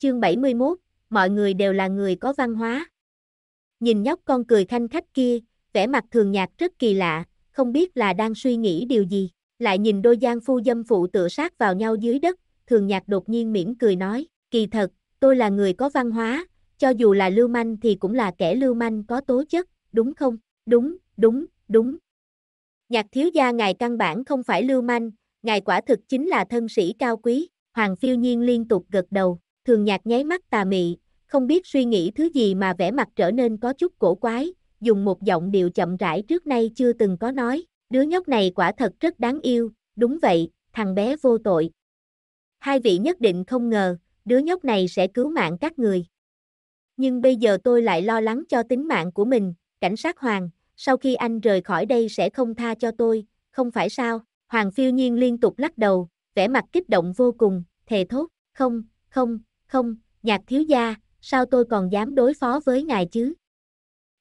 Chương 71, mọi người đều là người có văn hóa. Nhìn nhóc con cười khanh khách kia, vẻ mặt thường nhạt rất kỳ lạ, không biết là đang suy nghĩ điều gì. Lại nhìn đôi gian phu dâm phụ tựa sát vào nhau dưới đất, thường nhạt đột nhiên mỉm cười nói, kỳ thật, tôi là người có văn hóa, cho dù là lưu manh thì cũng là kẻ lưu manh có tố chất, đúng không? Đúng, đúng, đúng. Nhạc thiếu gia ngài căn bản không phải lưu manh, ngài quả thực chính là thân sĩ cao quý, Hoàng phiêu nhiên liên tục gật đầu, thường nhạt nháy mắt tà mị, không biết suy nghĩ thứ gì mà vẻ mặt trở nên có chút cổ quái, dùng một giọng điệu chậm rãi trước nay chưa từng có nói, đứa nhóc này quả thật rất đáng yêu, đúng vậy, thằng bé vô tội. Hai vị nhất định không ngờ, đứa nhóc này sẽ cứu mạng các người. Nhưng bây giờ tôi lại lo lắng cho tính mạng của mình, cảnh sát Hoàng, sau khi anh rời khỏi đây sẽ không tha cho tôi, không phải sao? Hoàng phiêu nhiên liên tục lắc đầu, vẻ mặt kích động vô cùng, thề thốt, không, không, không, nhạc thiếu gia, sao tôi còn dám đối phó với ngài chứ?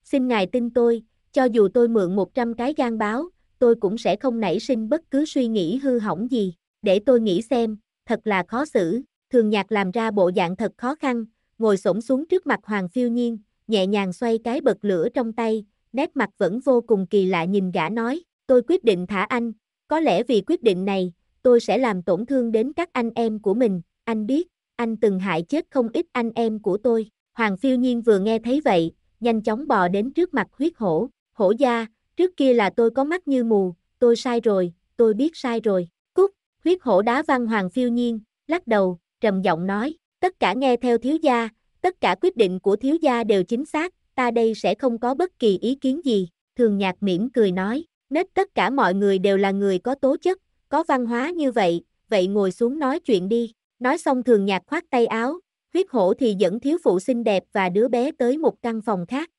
Xin ngài tin tôi, cho dù tôi mượn 100 cái gian báo, tôi cũng sẽ không nảy sinh bất cứ suy nghĩ hư hỏng gì, để tôi nghĩ xem, thật là khó xử, thường nhạc làm ra bộ dạng thật khó khăn, ngồi xổm xuống trước mặt Hoàng Phiêu Nhiên, nhẹ nhàng xoay cái bật lửa trong tay, nét mặt vẫn vô cùng kỳ lạ nhìn gã nói, tôi quyết định thả anh, có lẽ vì quyết định này, tôi sẽ làm tổn thương đến các anh em của mình, anh biết, anh từng hại chết không ít anh em của tôi. Hoàng phiêu nhiên vừa nghe thấy vậy, nhanh chóng bò đến trước mặt huyết hổ. Hổ gia, trước kia là tôi có mắt như mù, tôi sai rồi, tôi biết sai rồi. Cút! huyết hổ đá văn hoàng phiêu nhiên, lắc đầu, trầm giọng nói, tất cả nghe theo thiếu gia, tất cả quyết định của thiếu gia đều chính xác, ta đây sẽ không có bất kỳ ý kiến gì. Thường nhạc mỉm cười nói, nết tất cả mọi người đều là người có tố chất, có văn hóa như vậy, vậy ngồi xuống nói chuyện đi. Nói xong thường nhạc khoát tay áo, huyết hổ thì dẫn thiếu phụ xinh đẹp và đứa bé tới một căn phòng khác.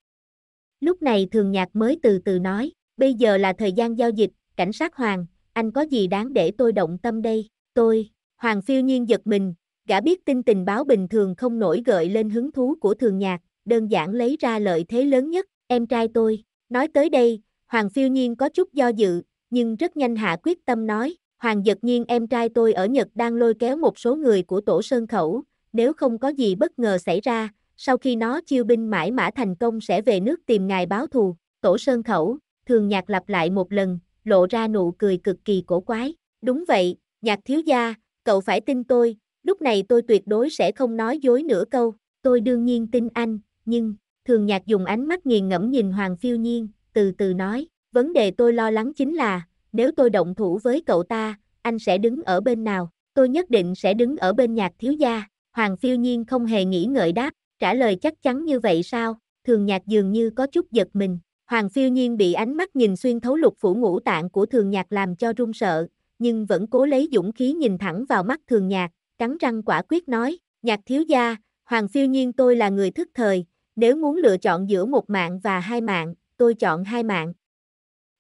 Lúc này thường nhạc mới từ từ nói, bây giờ là thời gian giao dịch, cảnh sát Hoàng, anh có gì đáng để tôi động tâm đây, tôi, Hoàng phiêu nhiên giật mình, gã biết tin tình báo bình thường không nổi gợi lên hứng thú của thường nhạc, đơn giản lấy ra lợi thế lớn nhất, em trai tôi, nói tới đây, Hoàng phiêu nhiên có chút do dự, nhưng rất nhanh hạ quyết tâm nói, Hoàng Dật Nhiên em trai tôi ở Nhật đang lôi kéo một số người của tổ sơn khẩu, nếu không có gì bất ngờ xảy ra, sau khi nó chiêu binh mãi mã thành công sẽ về nước tìm ngài báo thù. Tổ sơn khẩu, thường nhạc lặp lại một lần, lộ ra nụ cười cực kỳ cổ quái. Đúng vậy, nhạc thiếu gia, cậu phải tin tôi, lúc này tôi tuyệt đối sẽ không nói dối nửa câu. Tôi đương nhiên tin anh, nhưng, thường nhạc dùng ánh mắt nghiền ngẫm nhìn Hoàng Phiêu Nhiên, từ từ nói, vấn đề tôi lo lắng chính là, nếu tôi động thủ với cậu ta, anh sẽ đứng ở bên nào? Tôi nhất định sẽ đứng ở bên nhạc thiếu gia. Hoàng phiêu nhiên không hề nghĩ ngợi đáp, trả lời chắc chắn như vậy sao? Thường nhạc dường như có chút giật mình. Hoàng phiêu nhiên bị ánh mắt nhìn xuyên thấu lục phủ ngũ tạng của thường nhạc làm cho run sợ, nhưng vẫn cố lấy dũng khí nhìn thẳng vào mắt thường nhạc, cắn răng quả quyết nói, nhạc thiếu gia, hoàng phiêu nhiên tôi là người thức thời, nếu muốn lựa chọn giữa một mạng và hai mạng, tôi chọn hai mạng.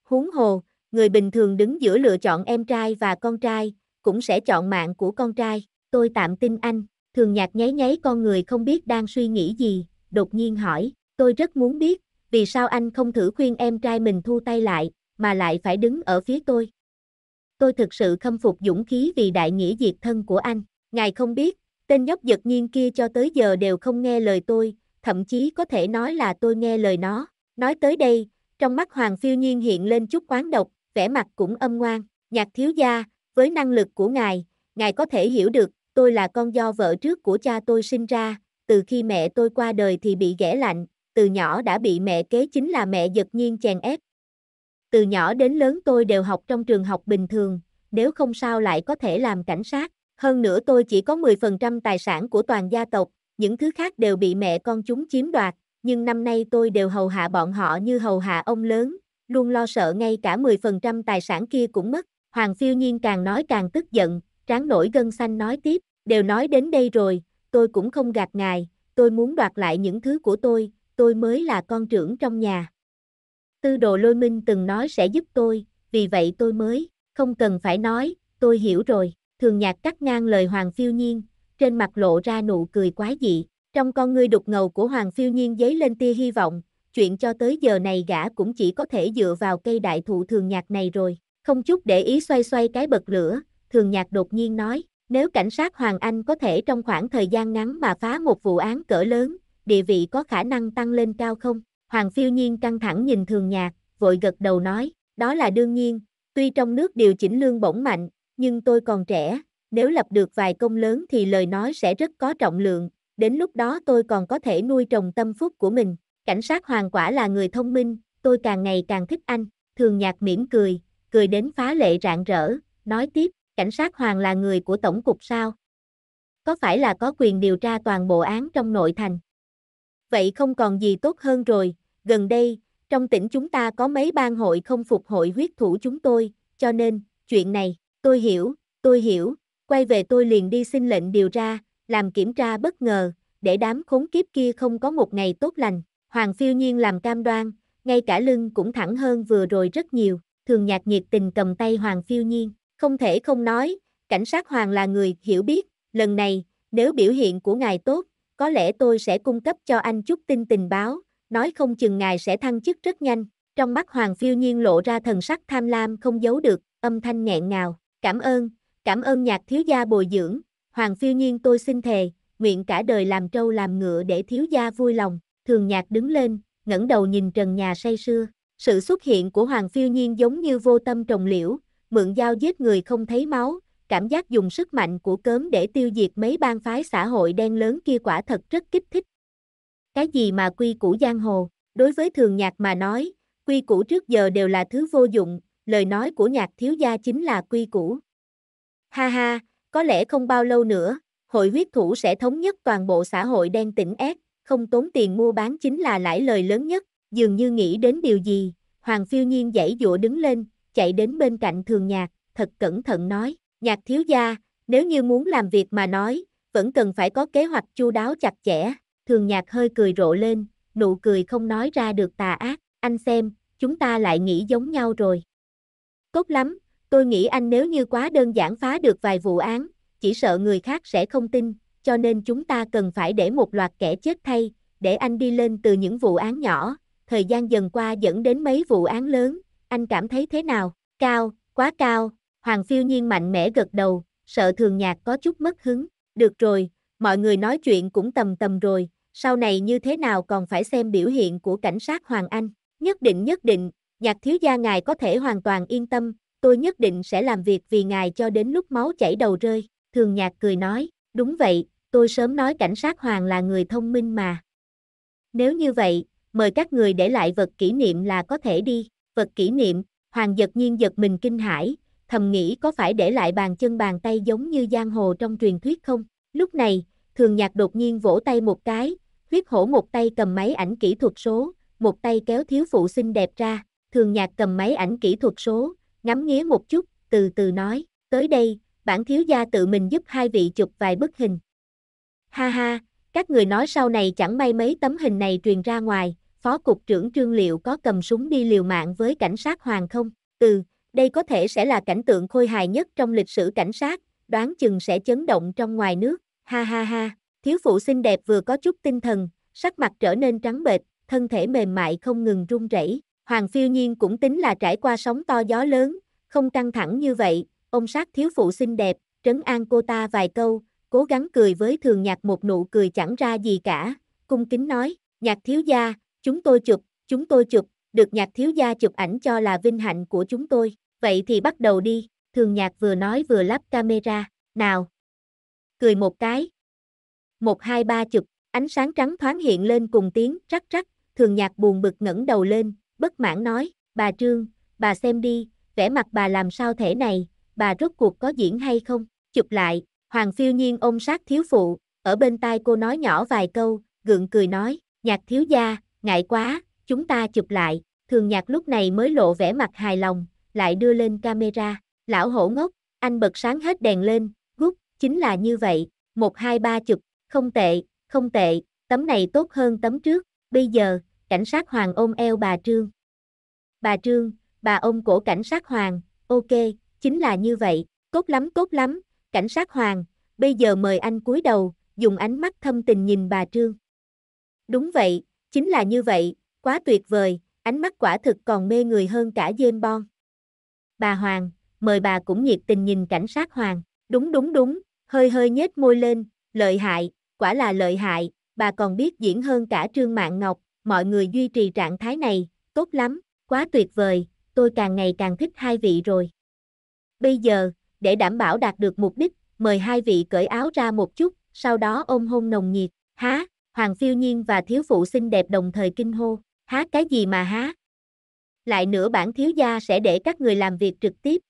Huống hồ, người bình thường đứng giữa lựa chọn em trai và con trai, cũng sẽ chọn mạng của con trai. Tôi tạm tin anh, thường nhạt nháy nháy con người không biết đang suy nghĩ gì, đột nhiên hỏi, tôi rất muốn biết, vì sao anh không thử khuyên em trai mình thu tay lại, mà lại phải đứng ở phía tôi. Tôi thực sự khâm phục dũng khí vì đại nghĩa diệt thân của anh, ngài không biết, tên nhóc giật nhiên kia cho tới giờ đều không nghe lời tôi, thậm chí có thể nói là tôi nghe lời nó. Nói tới đây, trong mắt Hoàng Phiêu Nhiên hiện lên chút quán độc, vẻ mặt cũng âm ngoan, nhạc thiếu gia, với năng lực của ngài, ngài có thể hiểu được, tôi là con do vợ trước của cha tôi sinh ra, từ khi mẹ tôi qua đời thì bị ghẻ lạnh, từ nhỏ đã bị mẹ kế chính là mẹ giật nhiên chèn ép. Từ nhỏ đến lớn tôi đều học trong trường học bình thường, nếu không sao lại có thể làm cảnh sát. Hơn nữa tôi chỉ có 10% tài sản của toàn gia tộc, những thứ khác đều bị mẹ con chúng chiếm đoạt, nhưng năm nay tôi đều hầu hạ bọn họ như hầu hạ ông lớn, luôn lo sợ ngay cả 10% tài sản kia cũng mất. Hoàng phiêu nhiên càng nói càng tức giận, tráng nổi gân xanh nói tiếp, đều nói đến đây rồi, tôi cũng không gạt ngài, tôi muốn đoạt lại những thứ của tôi, tôi mới là con trưởng trong nhà. Tư đồ lôi minh từng nói sẽ giúp tôi, vì vậy tôi mới, không cần phải nói, tôi hiểu rồi, thường nhạc cắt ngang lời Hoàng phiêu nhiên, trên mặt lộ ra nụ cười quái dị, trong con ngươi đục ngầu của Hoàng phiêu nhiên dấy lên tia hy vọng, chuyện cho tới giờ này gã cũng chỉ có thể dựa vào cây đại thụ thường nhạc này rồi. Không chút để ý xoay xoay cái bật lửa, thường nhạc đột nhiên nói, nếu cảnh sát Hoàng Anh có thể trong khoảng thời gian ngắn mà phá một vụ án cỡ lớn, địa vị có khả năng tăng lên cao không? Hoàng phiêu nhiên căng thẳng nhìn thường nhạc, vội gật đầu nói, đó là đương nhiên, tuy trong nước điều chỉnh lương bổng mạnh, nhưng tôi còn trẻ, nếu lập được vài công lớn thì lời nói sẽ rất có trọng lượng, đến lúc đó tôi còn có thể nuôi trồng tâm phúc của mình. Cảnh sát Hoàng quả là người thông minh, tôi càng ngày càng thích anh. Thường nhạc mỉm cười, cười đến phá lệ rạng rỡ, nói tiếp, cảnh sát Hoàng là người của Tổng cục sao? Có phải là có quyền điều tra toàn bộ án trong nội thành? Vậy không còn gì tốt hơn rồi, gần đây, trong tỉnh chúng ta có mấy bang hội không phục hội huyết thủ chúng tôi, cho nên, chuyện này, tôi hiểu, tôi hiểu, quay về tôi liền đi xin lệnh điều tra, làm kiểm tra bất ngờ, để đám khốn kiếp kia không có một ngày tốt lành. Hoàng phiêu nhiên làm cam đoan, ngay cả lưng cũng thẳng hơn vừa rồi rất nhiều, thường nhạc nhiệt tình cầm tay Hoàng phiêu nhiên, không thể không nói, cảnh sát Hoàng là người hiểu biết, lần này, nếu biểu hiện của ngài tốt, có lẽ tôi sẽ cung cấp cho anh chút tin tình báo, nói không chừng ngài sẽ thăng chức rất nhanh. Trong mắt Hoàng phiêu nhiên lộ ra thần sắc tham lam không giấu được, âm thanh nghẹn ngào, cảm ơn, cảm ơn nhạc thiếu gia bồi dưỡng, Hoàng phiêu nhiên tôi xin thề, nguyện cả đời làm trâu làm ngựa để thiếu gia vui lòng thường nhạc đứng lên, ngẩng đầu nhìn trần nhà say sưa. Sự xuất hiện của Hoàng Phiêu Nhiên giống như vô tâm trồng liễu, mượn dao giết người không thấy máu, cảm giác dùng sức mạnh của cớm để tiêu diệt mấy bang phái xã hội đen lớn kia quả thật rất kích thích. Cái gì mà quy củ giang hồ, đối với thường nhạc mà nói, quy củ trước giờ đều là thứ vô dụng, lời nói của nhạc thiếu gia chính là quy củ. Ha ha, có lẽ không bao lâu nữa, hội huyết thủ sẽ thống nhất toàn bộ xã hội đen tỉnh ép, không tốn tiền mua bán chính là lãi lời lớn nhất, dường như nghĩ đến điều gì, Hoàng phiêu nhiên dãy dụa đứng lên, chạy đến bên cạnh thường nhạc, thật cẩn thận nói, nhạc thiếu gia, nếu như muốn làm việc mà nói, vẫn cần phải có kế hoạch chu đáo chặt chẽ, thường nhạc hơi cười rộ lên, nụ cười không nói ra được tà ác, anh xem, chúng ta lại nghĩ giống nhau rồi. Tốt lắm, tôi nghĩ anh nếu như quá đơn giản phá được vài vụ án, chỉ sợ người khác sẽ không tin, cho nên chúng ta cần phải để một loạt kẻ chết thay, để anh đi lên từ những vụ án nhỏ, thời gian dần qua dẫn đến mấy vụ án lớn, anh cảm thấy thế nào? Cao, quá cao, Hoàng Phiêu Nhiên mạnh mẽ gật đầu, sợ thường nhạc có chút mất hứng, được rồi, mọi người nói chuyện cũng tầm tầm rồi, sau này như thế nào còn phải xem biểu hiện của cảnh sát Hoàng Anh, nhất định nhất định, nhạc thiếu gia ngài có thể hoàn toàn yên tâm, tôi nhất định sẽ làm việc vì ngài cho đến lúc máu chảy đầu rơi, thường nhạc cười nói, đúng vậy, tôi sớm nói cảnh sát Hoàng là người thông minh mà. Nếu như vậy, mời các người để lại vật kỷ niệm là có thể đi, vật kỷ niệm, Hoàng giật nhiên giật mình kinh hãi, thầm nghĩ có phải để lại bàn chân bàn tay giống như giang hồ trong truyền thuyết không? Lúc này, thường nhạc đột nhiên vỗ tay một cái, huyết hổ một tay cầm máy ảnh kỹ thuật số, một tay kéo thiếu phụ xinh đẹp ra, thường nhạc cầm máy ảnh kỹ thuật số, ngắm nghía một chút, từ từ nói, tới đây, bản thiếu gia tự mình giúp hai vị chụp vài bức hình, Ha ha, các người nói sau này chẳng may mấy tấm hình này truyền ra ngoài, Phó Cục trưởng Trương Liệu có cầm súng đi liều mạng với cảnh sát Hoàng không? Ừ, đây có thể sẽ là cảnh tượng khôi hài nhất trong lịch sử cảnh sát, đoán chừng sẽ chấn động trong ngoài nước. Ha ha ha, thiếu phụ xinh đẹp vừa có chút tinh thần, sắc mặt trở nên trắng bệch, thân thể mềm mại không ngừng run rẩy. Hoàng phiêu nhiên cũng tính là trải qua sóng to gió lớn, không căng thẳng như vậy, ông sát thiếu phụ xinh đẹp, trấn an cô ta vài câu, cố gắng cười với thường nhạc một nụ cười chẳng ra gì cả, cung kính nói, nhạc thiếu gia, chúng tôi chụp, chúng tôi chụp, được nhạc thiếu gia chụp ảnh cho là vinh hạnh của chúng tôi, vậy thì bắt đầu đi, thường nhạc vừa nói vừa lắp camera, nào, cười một cái, một hai ba chụp, ánh sáng trắng thoáng hiện lên cùng tiếng rắc rắc, thường nhạc buồn bực ngẩng đầu lên, bất mãn nói, bà Trương, bà xem đi, vẻ mặt bà làm sao thể này, bà rốt cuộc có diễn hay không, chụp lại, Hoàng phiêu nhiên ôm sát thiếu phụ, ở bên tai cô nói nhỏ vài câu, gượng cười nói, nhạc thiếu gia, ngại quá, chúng ta chụp lại, thường nhạc lúc này mới lộ vẻ mặt hài lòng, lại đưa lên camera, lão hổ ngốc, anh bật sáng hết đèn lên, gút, chính là như vậy, một hai ba chụp, không tệ, không tệ, tấm này tốt hơn tấm trước, bây giờ, cảnh sát Hoàng ôm eo bà Trương. Bà Trương, bà ôm cổ cảnh sát Hoàng, ok, chính là như vậy, tốt lắm tốt lắm, cảnh sát Hoàng, bây giờ mời anh cúi đầu, dùng ánh mắt thâm tình nhìn bà Trương. Đúng vậy, chính là như vậy, quá tuyệt vời, ánh mắt quả thực còn mê người hơn cả James Bond. Bà Hoàng, mời bà cũng nhiệt tình nhìn cảnh sát Hoàng, đúng đúng đúng, hơi hơi nhếch môi lên, lợi hại, quả là lợi hại, bà còn biết diễn hơn cả Trương Mạng Ngọc, mọi người duy trì trạng thái này, tốt lắm, quá tuyệt vời, tôi càng ngày càng thích hai vị rồi. Bây giờ, để đảm bảo đạt được mục đích, mời hai vị cởi áo ra một chút, sau đó ôm hôn nồng nhiệt, há, Hoàng Phiêu Nhiên và thiếu phụ xinh đẹp đồng thời kinh hô, há cái gì mà há. Lại nữa bản thiếu gia sẽ để các người làm việc trực tiếp.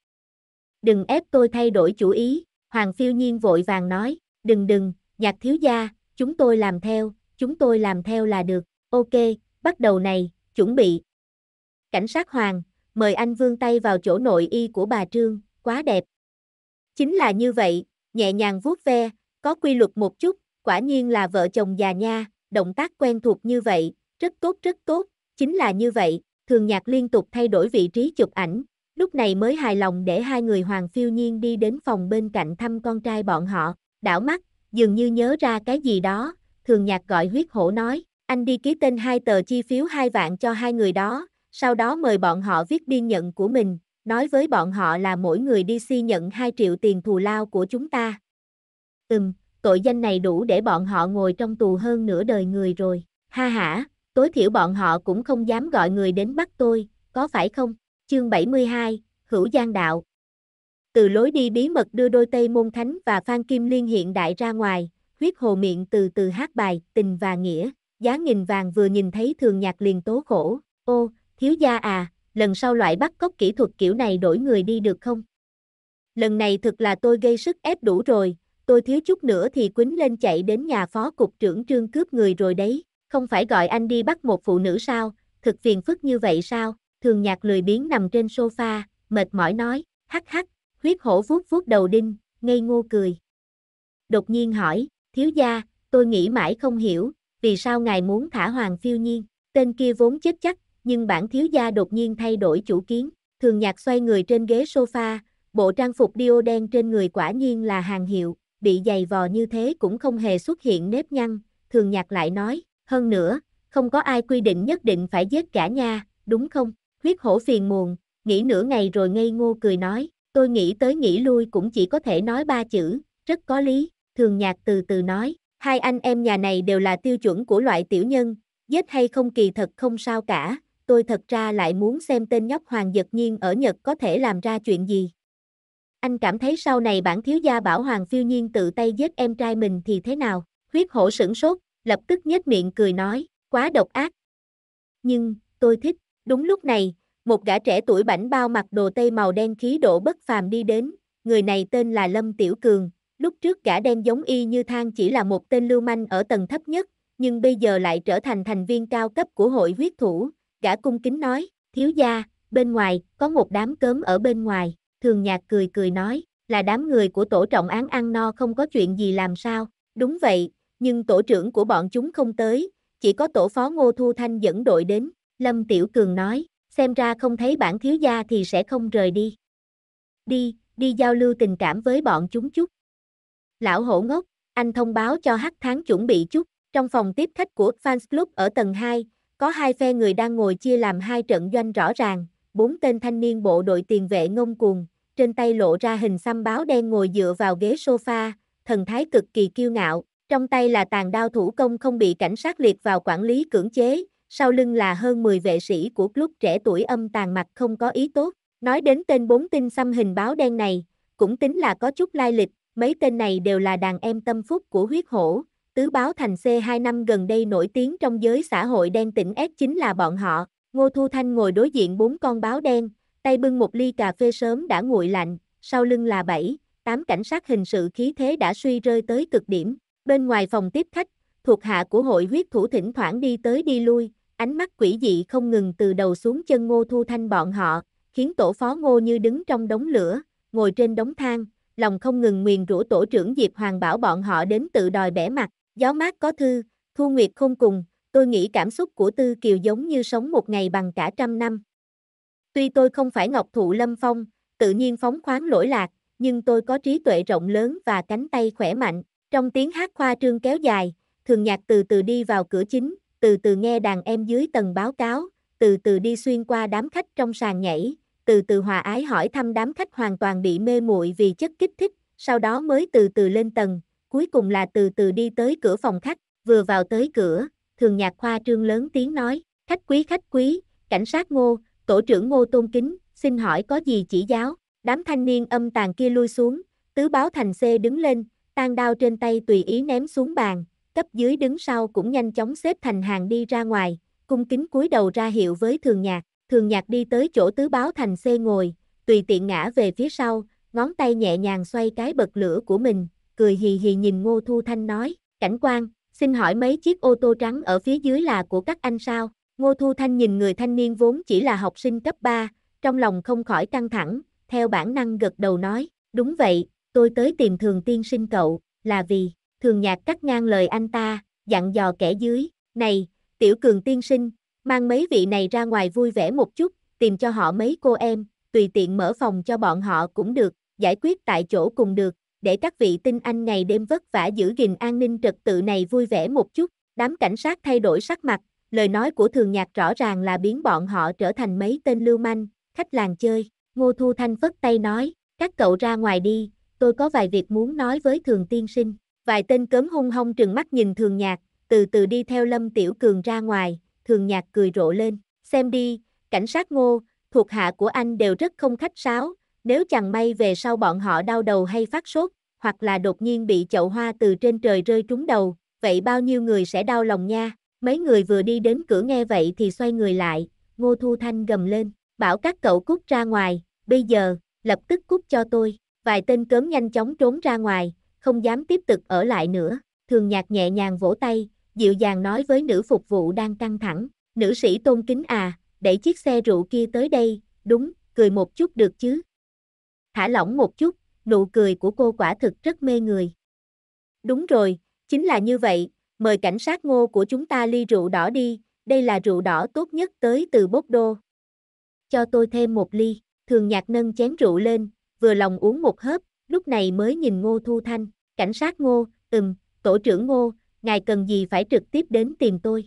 Đừng ép tôi thay đổi chủ ý, Hoàng Phiêu Nhiên vội vàng nói, đừng đừng, nhạc thiếu gia, chúng tôi làm theo, chúng tôi làm theo là được, ok, bắt đầu này, chuẩn bị. Cảnh sát Hoàng, mời anh vương tay vào chỗ nội y của bà Trương, quá đẹp, Chính là như vậy, nhẹ nhàng vuốt ve, có quy luật một chút, quả nhiên là vợ chồng già nha, động tác quen thuộc như vậy, rất tốt rất tốt, chính là như vậy, thường nhạc liên tục thay đổi vị trí chụp ảnh, lúc này mới hài lòng để hai người Hoàng Phiêu Nhiên đi đến phòng bên cạnh thăm con trai bọn họ, đảo mắt, dường như nhớ ra cái gì đó, thường nhạc gọi huyết hổ nói, anh đi ký tên hai tờ chi phiếu hai vạn cho hai người đó, sau đó mời bọn họ viết biên nhận của mình, nói với bọn họ là mỗi người DC nhận 2 triệu tiền thù lao của chúng ta. Ừm, tội danh này đủ để bọn họ ngồi trong tù hơn nửa đời người rồi, ha hả, tối thiểu bọn họ cũng không dám gọi người đến bắt tôi, có phải không? Chương 72, Hữu Giang Đạo Từ lối đi bí mật đưa đôi Tây Môn Thánh và Phan Kim Liên hiện đại ra ngoài, huyết hồ miệng từ từ hát bài, tình và nghĩa, giá nghìn vàng vừa nhìn thấy thường nhạc liền tố khổ, ô, thiếu gia à, lần sau loại bắt cóc kỹ thuật kiểu này đổi người đi được không? Lần này thực là tôi gây sức ép đủ rồi, tôi thiếu chút nữa thì quýnh lên chạy đến nhà phó cục trưởng trương cướp người rồi đấy, không phải gọi anh đi bắt một phụ nữ sao, thực phiền phức như vậy sao, thường nhạc lười biếng nằm trên sofa, mệt mỏi nói, hắc hắc, huyết hổ vuốt vuốt đầu đinh, ngây ngô cười. Đột nhiên hỏi, thiếu gia, tôi nghĩ mãi không hiểu, vì sao ngài muốn thả hoàng phiêu nhiên, tên kia vốn chết chắc, nhưng bản thiếu gia đột nhiên thay đổi chủ kiến, thường nhạc xoay người trên ghế sofa, bộ trang phục điêu đen trên người quả nhiên là hàng hiệu, bị giày vò như thế cũng không hề xuất hiện nếp nhăn, thường nhạc lại nói, hơn nữa, không có ai quy định nhất định phải giết cả nha, đúng không? Huyết hổ phiền muộn, nghĩ nửa ngày rồi ngây ngô cười nói, tôi nghĩ tới nghĩ lui cũng chỉ có thể nói ba chữ, rất có lý, thường nhạc từ từ nói, hai anh em nhà này đều là tiêu chuẩn của loại tiểu nhân, giết hay không kỳ thật không sao cả, tôi thật ra lại muốn xem tên nhóc Hoàng Giật Nhiên ở Nhật có thể làm ra chuyện gì. Anh cảm thấy sau này bản thiếu gia bảo Hoàng Phiêu Nhiên tự tay giết em trai mình thì thế nào? Huyết hổ sửng sốt, lập tức nhếch miệng cười nói, quá độc ác. Nhưng, tôi thích, đúng lúc này, một gã trẻ tuổi bảnh bao mặc đồ tây màu đen khí độ bất phàm đi đến, người này tên là Lâm Tiểu Cường, lúc trước gã đen giống y như thang chỉ là một tên lưu manh ở tầng thấp nhất, nhưng bây giờ lại trở thành thành viên cao cấp của hội huyết thủ, gã cung kính nói, thiếu gia, bên ngoài, có một đám cớm ở bên ngoài, thường nhạc cười cười nói, là đám người của tổ trọng án ăn no không có chuyện gì làm sao, đúng vậy, nhưng tổ trưởng của bọn chúng không tới, chỉ có tổ phó Ngô Thu Thanh dẫn đội đến, Lâm Tiểu Cường nói, xem ra không thấy bản thiếu gia thì sẽ không rời đi. Đi, đi giao lưu tình cảm với bọn chúng chút. Lão hổ ngốc, anh thông báo cho hắc tháng chuẩn bị chút, trong phòng tiếp khách của Fans Club ở tầng 2, có hai phe người đang ngồi chia làm hai trận doanh rõ ràng, bốn tên thanh niên bộ đội tiền vệ ngông cuồng, trên tay lộ ra hình xăm báo đen ngồi dựa vào ghế sofa, thần thái cực kỳ kiêu ngạo, trong tay là tàn đao thủ công không bị cảnh sát liệt vào quản lý cưỡng chế, sau lưng là hơn 10 vệ sĩ của lúc trẻ tuổi âm tàn mặt không có ý tốt. Nói đến tên bốn tinh xăm hình báo đen này, cũng tính là có chút lai lịch, mấy tên này đều là đàn em tâm phúc của huyết hổ, Tứ báo thành C2 năm gần đây nổi tiếng trong giới xã hội đen tỉnh S chính là bọn họ. Ngô Thu Thanh ngồi đối diện bốn con báo đen, tay bưng một ly cà phê sớm đã nguội lạnh, sau lưng là bảy, tám cảnh sát hình sự khí thế đã suy rơi tới cực điểm. Bên ngoài phòng tiếp khách, thuộc hạ của hội huyết thủ thỉnh thoảng đi tới đi lui, ánh mắt quỷ dị không ngừng từ đầu xuống chân Ngô Thu Thanh bọn họ, khiến tổ phó Ngô như đứng trong đống lửa, ngồi trên đống than, lòng không ngừng nguyền rủa tổ trưởng Diệp Hoàng bảo bọn họ đến tự đòi bẻ mặt, Gió mát có thư, thu nguyệt không cùng, tôi nghĩ cảm xúc của Tư Kiều giống như sống một ngày bằng cả trăm năm. Tuy tôi không phải ngọc thụ lâm phong, tự nhiên phóng khoáng lỗi lạc, nhưng tôi có trí tuệ rộng lớn và cánh tay khỏe mạnh. Trong tiếng hát khoa trương kéo dài, thường nhạc từ từ đi vào cửa chính, từ từ nghe đàn em dưới tầng báo cáo, từ từ đi xuyên qua đám khách trong sàn nhảy, từ từ hòa ái hỏi thăm đám khách hoàn toàn bị mê muội vì chất kích thích, sau đó mới từ từ lên tầng, cuối cùng là từ từ đi tới cửa phòng khách, vừa vào tới cửa, thường nhạc khoa trương lớn tiếng nói, khách quý khách quý, cảnh sát ngô, tổ trưởng ngô tôn kính, xin hỏi có gì chỉ giáo, đám thanh niên âm tàn kia lui xuống, tứ báo thành xê đứng lên, tan đao trên tay tùy ý ném xuống bàn, cấp dưới đứng sau cũng nhanh chóng xếp thành hàng đi ra ngoài, cung kính cúi đầu ra hiệu với thường nhạc, thường nhạc đi tới chỗ tứ báo thành xê ngồi, tùy tiện ngã về phía sau, ngón tay nhẹ nhàng xoay cái bật lửa của mình, cười hì hì nhìn Ngô Thu Thanh nói, cảnh quan, xin hỏi mấy chiếc ô tô trắng ở phía dưới là của các anh sao? Ngô Thu Thanh nhìn người thanh niên vốn chỉ là học sinh cấp 3, trong lòng không khỏi căng thẳng, theo bản năng gật đầu nói, đúng vậy, tôi tới tìm thường tiên sinh cậu, là vì, thường nhạc cắt ngang lời anh ta, dặn dò kẻ dưới, này, tiểu cường tiên sinh, mang mấy vị này ra ngoài vui vẻ một chút, tìm cho họ mấy cô em, tùy tiện mở phòng cho bọn họ cũng được, giải quyết tại chỗ cùng được, để các vị tinh anh ngày đêm vất vả giữ gìn an ninh trật tự này vui vẻ một chút. Đám cảnh sát thay đổi sắc mặt, lời nói của thường nhạc rõ ràng là biến bọn họ trở thành mấy tên lưu manh, khách làng chơi. Ngô Thu Thanh vất tay nói, các cậu ra ngoài đi, tôi có vài việc muốn nói với thường tiên sinh. Vài tên cấm hung hong trừng mắt nhìn thường nhạc, từ từ đi theo Lâm Tiểu Cường ra ngoài, thường nhạc cười rộ lên. Xem đi, cảnh sát ngô, thuộc hạ của anh đều rất không khách sáo, nếu chẳng may về sau bọn họ đau đầu hay phát sốt, hoặc là đột nhiên bị chậu hoa từ trên trời rơi trúng đầu, vậy bao nhiêu người sẽ đau lòng nha. Mấy người vừa đi đến cửa nghe vậy thì xoay người lại, Ngô Thu Thanh gầm lên, bảo các cậu cút ra ngoài, bây giờ, lập tức cút cho tôi. Vài tên cớm nhanh chóng trốn ra ngoài, không dám tiếp tục ở lại nữa. Thường nhạc nhẹ nhàng vỗ tay, dịu dàng nói với nữ phục vụ đang căng thẳng, nữ sĩ tôn kính à, đẩy chiếc xe rượu kia tới đây, đúng, cười một chút được chứ thả lỏng một chút, nụ cười của cô quả thực rất mê người. Đúng rồi, chính là như vậy, mời cảnh sát ngô của chúng ta ly rượu đỏ đi, đây là rượu đỏ tốt nhất tới từ bốc đô. Cho tôi thêm một ly, thường nhạc nâng chén rượu lên, vừa lòng uống một hớp, lúc này mới nhìn ngô thu thanh, cảnh sát ngô, ừm, tổ trưởng ngô, ngài cần gì phải trực tiếp đến tìm tôi.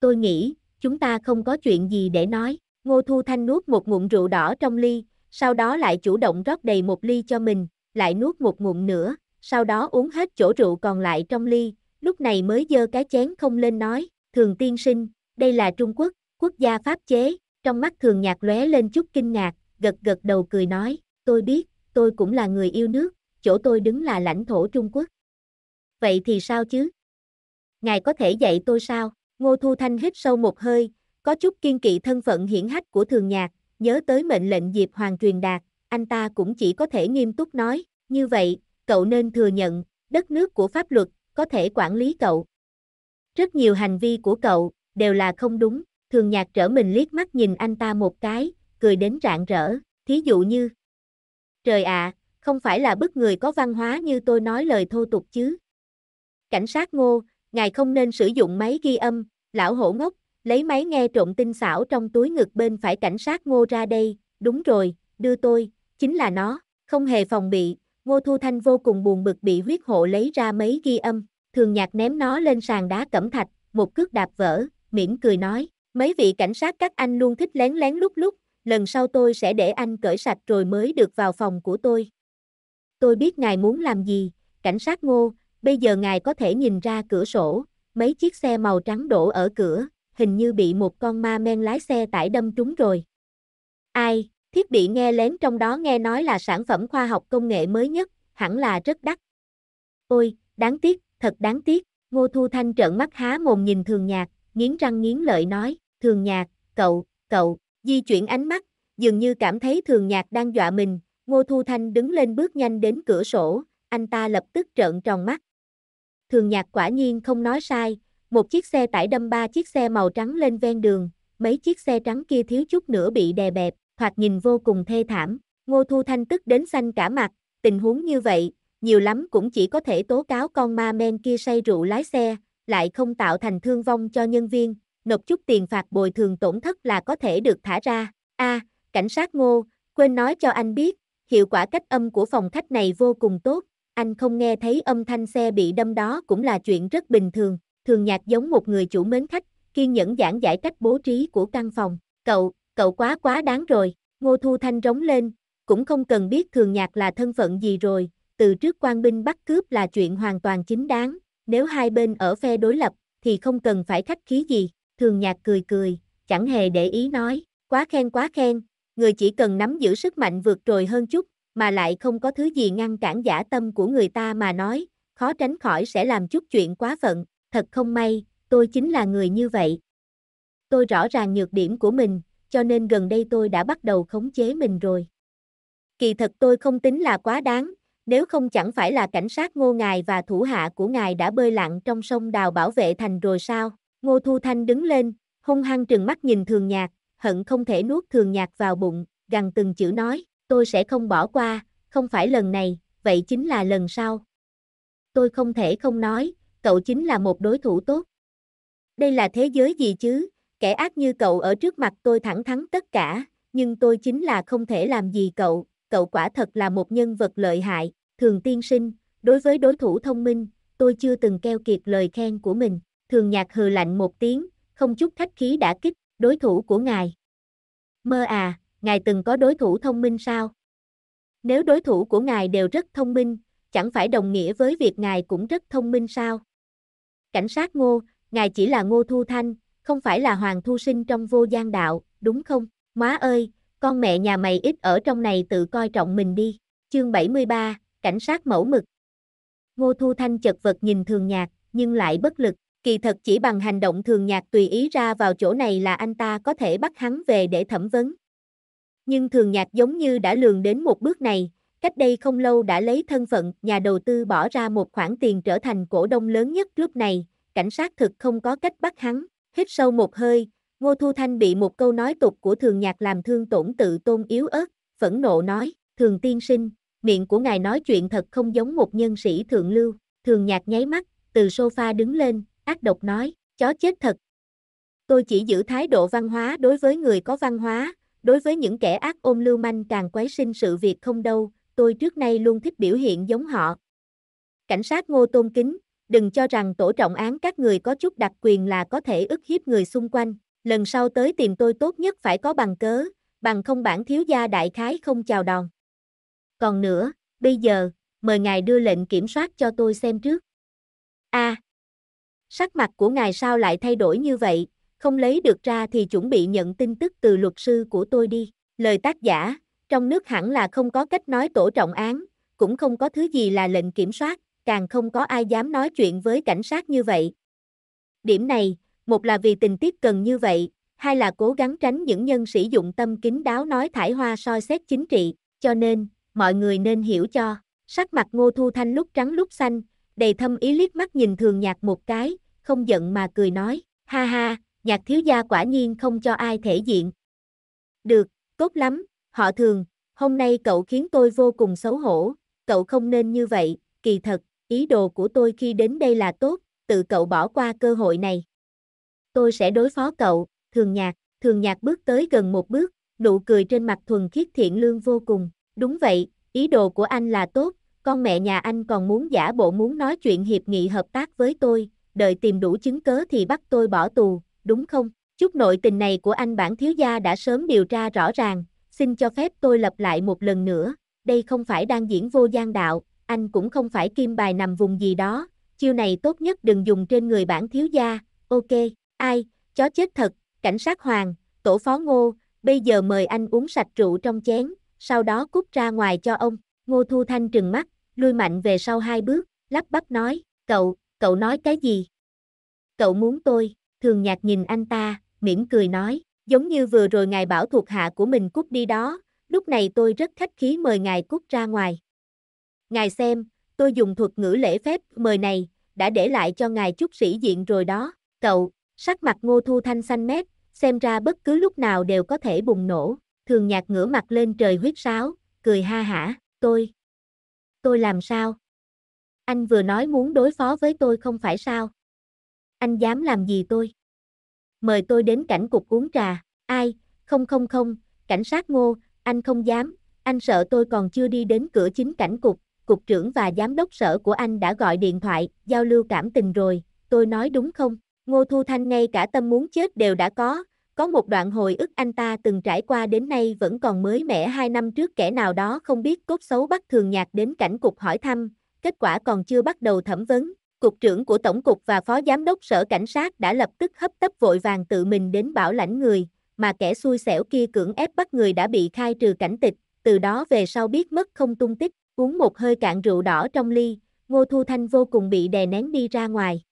Tôi nghĩ, chúng ta không có chuyện gì để nói, ngô thu thanh nuốt một ngụm rượu đỏ trong ly, sau đó lại chủ động rót đầy một ly cho mình, lại nuốt một ngụm nữa, sau đó uống hết chỗ rượu còn lại trong ly, lúc này mới dơ cái chén không lên nói, thường tiên sinh, đây là Trung Quốc, quốc gia pháp chế, trong mắt thường nhạc lóe lên chút kinh ngạc, gật gật đầu cười nói, tôi biết, tôi cũng là người yêu nước, chỗ tôi đứng là lãnh thổ Trung Quốc. Vậy thì sao chứ? Ngài có thể dạy tôi sao? Ngô Thu Thanh hít sâu một hơi, có chút kiên kỵ thân phận hiển hách của thường nhạc, nhớ tới mệnh lệnh Diệp Hoàng truyền đạt, anh ta cũng chỉ có thể nghiêm túc nói, như vậy, cậu nên thừa nhận, đất nước của pháp luật, có thể quản lý cậu. Rất nhiều hành vi của cậu, đều là không đúng, thường nhạc trở mình liếc mắt nhìn anh ta một cái, cười đến rạng rỡ, thí dụ như, trời ạ, không phải là bức người có văn hóa như tôi nói lời thô tục chứ. Cảnh sát ngô, ngài không nên sử dụng máy ghi âm, lão hổ ngốc, lấy máy nghe trộm tinh xảo trong túi ngực bên phải cảnh sát ngô ra đây, đúng rồi, đưa tôi, chính là nó, không hề phòng bị, ngô thu thanh vô cùng buồn bực bị huyết hộ lấy ra mấy ghi âm, thường nhạc ném nó lên sàn đá cẩm thạch, một cước đạp vỡ, mỉm cười nói, mấy vị cảnh sát các anh luôn thích lén lén lúc lúc, lần sau tôi sẽ để anh cởi sạch rồi mới được vào phòng của tôi. Tôi biết ngài muốn làm gì, cảnh sát ngô, bây giờ ngài có thể nhìn ra cửa sổ, mấy chiếc xe màu trắng đổ ở cửa, hình như bị một con ma men lái xe tải đâm trúng rồi. Ai, thiết bị nghe lén trong đó nghe nói là sản phẩm khoa học công nghệ mới nhất, hẳn là rất đắt. Ôi, đáng tiếc, thật đáng tiếc, Ngô Thu Thanh trợn mắt há mồm nhìn thường nhạc, nghiến răng nghiến lợi nói, thường nhạc, cậu, cậu, di chuyển ánh mắt, dường như cảm thấy thường nhạc đang dọa mình, Ngô Thu Thanh đứng lên bước nhanh đến cửa sổ, anh ta lập tức trợn tròn mắt. Thường nhạc quả nhiên không nói sai, một chiếc xe tải đâm ba chiếc xe màu trắng lên ven đường, mấy chiếc xe trắng kia thiếu chút nữa bị đè bẹp, thoạt nhìn vô cùng thê thảm. Ngô Thu Thanh tức đến xanh cả mặt, tình huống như vậy, nhiều lắm cũng chỉ có thể tố cáo con ma men kia say rượu lái xe, lại không tạo thành thương vong cho nhân viên, nộp chút tiền phạt bồi thường tổn thất là có thể được thả ra. A, à, cảnh sát Ngô, quên nói cho anh biết, hiệu quả cách âm của phòng khách này vô cùng tốt, anh không nghe thấy âm thanh xe bị đâm đó cũng là chuyện rất bình thường thường nhạc giống một người chủ mến khách, kiên nhẫn giảng giải cách bố trí của căn phòng. Cậu, cậu quá quá đáng rồi, Ngô Thu Thanh rống lên, cũng không cần biết thường nhạc là thân phận gì rồi, từ trước quan binh bắt cướp là chuyện hoàn toàn chính đáng, nếu hai bên ở phe đối lập, thì không cần phải khách khí gì, thường nhạc cười cười, chẳng hề để ý nói, quá khen quá khen, người chỉ cần nắm giữ sức mạnh vượt trội hơn chút, mà lại không có thứ gì ngăn cản giả tâm của người ta mà nói, khó tránh khỏi sẽ làm chút chuyện quá phận, thật không may, tôi chính là người như vậy. Tôi rõ ràng nhược điểm của mình, cho nên gần đây tôi đã bắt đầu khống chế mình rồi. Kỳ thật tôi không tính là quá đáng, nếu không chẳng phải là cảnh sát ngô ngài và thủ hạ của ngài đã bơi lặn trong sông đào bảo vệ thành rồi sao? Ngô Thu Thanh đứng lên, hung hăng trừng mắt nhìn thường nhạc, hận không thể nuốt thường nhạc vào bụng, gằn từng chữ nói, tôi sẽ không bỏ qua, không phải lần này, vậy chính là lần sau. Tôi không thể không nói, cậu chính là một đối thủ tốt. Đây là thế giới gì chứ, kẻ ác như cậu ở trước mặt tôi thẳng thắn tất cả, nhưng tôi chính là không thể làm gì cậu, cậu quả thật là một nhân vật lợi hại, thường tiên sinh, đối với đối thủ thông minh, tôi chưa từng keo kiệt lời khen của mình, thường nhạc hừ lạnh một tiếng, không chút khách khí đã kích, đối thủ của ngài. Mơ à, ngài từng có đối thủ thông minh sao? Nếu đối thủ của ngài đều rất thông minh, chẳng phải đồng nghĩa với việc ngài cũng rất thông minh sao? Cảnh sát Ngô, ngài chỉ là Ngô Thu Thanh, không phải là Hoàng Thu Sinh trong vô gian đạo, đúng không? Má ơi, con mẹ nhà mày ít ở trong này tự coi trọng mình đi. Chương 73, cảnh sát mẫu mực. Ngô Thu Thanh chật vật nhìn thường nhạc, nhưng lại bất lực. Kỳ thật chỉ bằng hành động thường nhạc tùy ý ra vào chỗ này là anh ta có thể bắt hắn về để thẩm vấn. Nhưng thường nhạc giống như đã lường đến một bước này, Cách đây không lâu đã lấy thân phận nhà đầu tư bỏ ra một khoản tiền trở thành cổ đông lớn nhất lúc này, cảnh sát thực không có cách bắt hắn. Hít sâu một hơi, Ngô Thu Thanh bị một câu nói tục của thường nhạc làm thương tổn tự tôn yếu ớt, phẫn nộ nói, thường tiên sinh, miệng của ngài nói chuyện thật không giống một nhân sĩ thượng lưu, thường nhạc nháy mắt, từ sofa đứng lên, ác độc nói, chó chết thật. Tôi chỉ giữ thái độ văn hóa đối với người có văn hóa, đối với những kẻ ác ôm lưu manh càng quấy sinh sự việc không đâu, tôi trước nay luôn thích biểu hiện giống họ. Cảnh sát Ngô Tôn Kính, đừng cho rằng tổ trọng án các người có chút đặc quyền là có thể ức hiếp người xung quanh, lần sau tới tìm tôi tốt nhất phải có bằng cớ, bằng không bản thiếu gia đại khái không chào đòn. Còn nữa, bây giờ, mời ngài đưa lệnh kiểm soát cho tôi xem trước. A. À, sắc mặt của ngài sao lại thay đổi như vậy, không lấy được ra thì chuẩn bị nhận tin tức từ luật sư của tôi đi. Lời tác giả, trong nước hẳn là không có cách nói tổ trọng án, cũng không có thứ gì là lệnh kiểm soát, càng không có ai dám nói chuyện với cảnh sát như vậy. Điểm này, một là vì tình tiết cần như vậy, hai là cố gắng tránh những nhân sử dụng tâm kính đáo nói thải hoa soi xét chính trị, cho nên, mọi người nên hiểu cho, sắc mặt ngô thu thanh lúc trắng lúc xanh, đầy thâm ý liếc mắt nhìn thường nhạt một cái, không giận mà cười nói, ha ha, nhạc thiếu gia quả nhiên không cho ai thể diện. Được, tốt lắm, Họ thường, hôm nay cậu khiến tôi vô cùng xấu hổ, cậu không nên như vậy, kỳ thật, ý đồ của tôi khi đến đây là tốt, tự cậu bỏ qua cơ hội này. Tôi sẽ đối phó cậu, thường nhạc, thường nhạc bước tới gần một bước, nụ cười trên mặt thuần khiết thiện lương vô cùng, đúng vậy, ý đồ của anh là tốt, con mẹ nhà anh còn muốn giả bộ muốn nói chuyện hiệp nghị hợp tác với tôi, đợi tìm đủ chứng cớ thì bắt tôi bỏ tù, đúng không? Chút nội tình này của anh bản thiếu gia đã sớm điều tra rõ ràng, xin cho phép tôi lặp lại một lần nữa, đây không phải đang diễn vô gian đạo, anh cũng không phải kim bài nằm vùng gì đó, chiêu này tốt nhất đừng dùng trên người bản thiếu gia, ok, ai, chó chết thật, cảnh sát hoàng, tổ phó ngô, bây giờ mời anh uống sạch rượu trong chén, sau đó cút ra ngoài cho ông, ngô thu thanh trừng mắt, lui mạnh về sau hai bước, lắp bắp nói, cậu, cậu nói cái gì? Cậu muốn tôi, thường Nhạt nhìn anh ta, mỉm cười nói, giống như vừa rồi ngài bảo thuộc hạ của mình cút đi đó, lúc này tôi rất khách khí mời ngài cút ra ngoài. Ngài xem, tôi dùng thuật ngữ lễ phép mời này, đã để lại cho ngài chút sĩ diện rồi đó, cậu, sắc mặt ngô thu thanh xanh mét, xem ra bất cứ lúc nào đều có thể bùng nổ, thường nhạt ngửa mặt lên trời huyết sáo, cười ha hả, tôi, tôi làm sao? Anh vừa nói muốn đối phó với tôi không phải sao? Anh dám làm gì tôi? mời tôi đến cảnh cục uống trà, ai, không không không, cảnh sát ngô, anh không dám, anh sợ tôi còn chưa đi đến cửa chính cảnh cục, cục trưởng và giám đốc sở của anh đã gọi điện thoại, giao lưu cảm tình rồi, tôi nói đúng không? Ngô Thu Thanh ngay cả tâm muốn chết đều đã có, có một đoạn hồi ức anh ta từng trải qua đến nay vẫn còn mới mẻ hai năm trước kẻ nào đó không biết cốt xấu bắt thường nhạc đến cảnh cục hỏi thăm, kết quả còn chưa bắt đầu thẩm vấn, Cục trưởng của Tổng cục và Phó Giám đốc Sở Cảnh sát đã lập tức hấp tấp vội vàng tự mình đến bảo lãnh người, mà kẻ xui xẻo kia cưỡng ép bắt người đã bị khai trừ cảnh tịch, từ đó về sau biết mất không tung tích, uống một hơi cạn rượu đỏ trong ly, Ngô Thu Thanh vô cùng bị đè nén đi ra ngoài.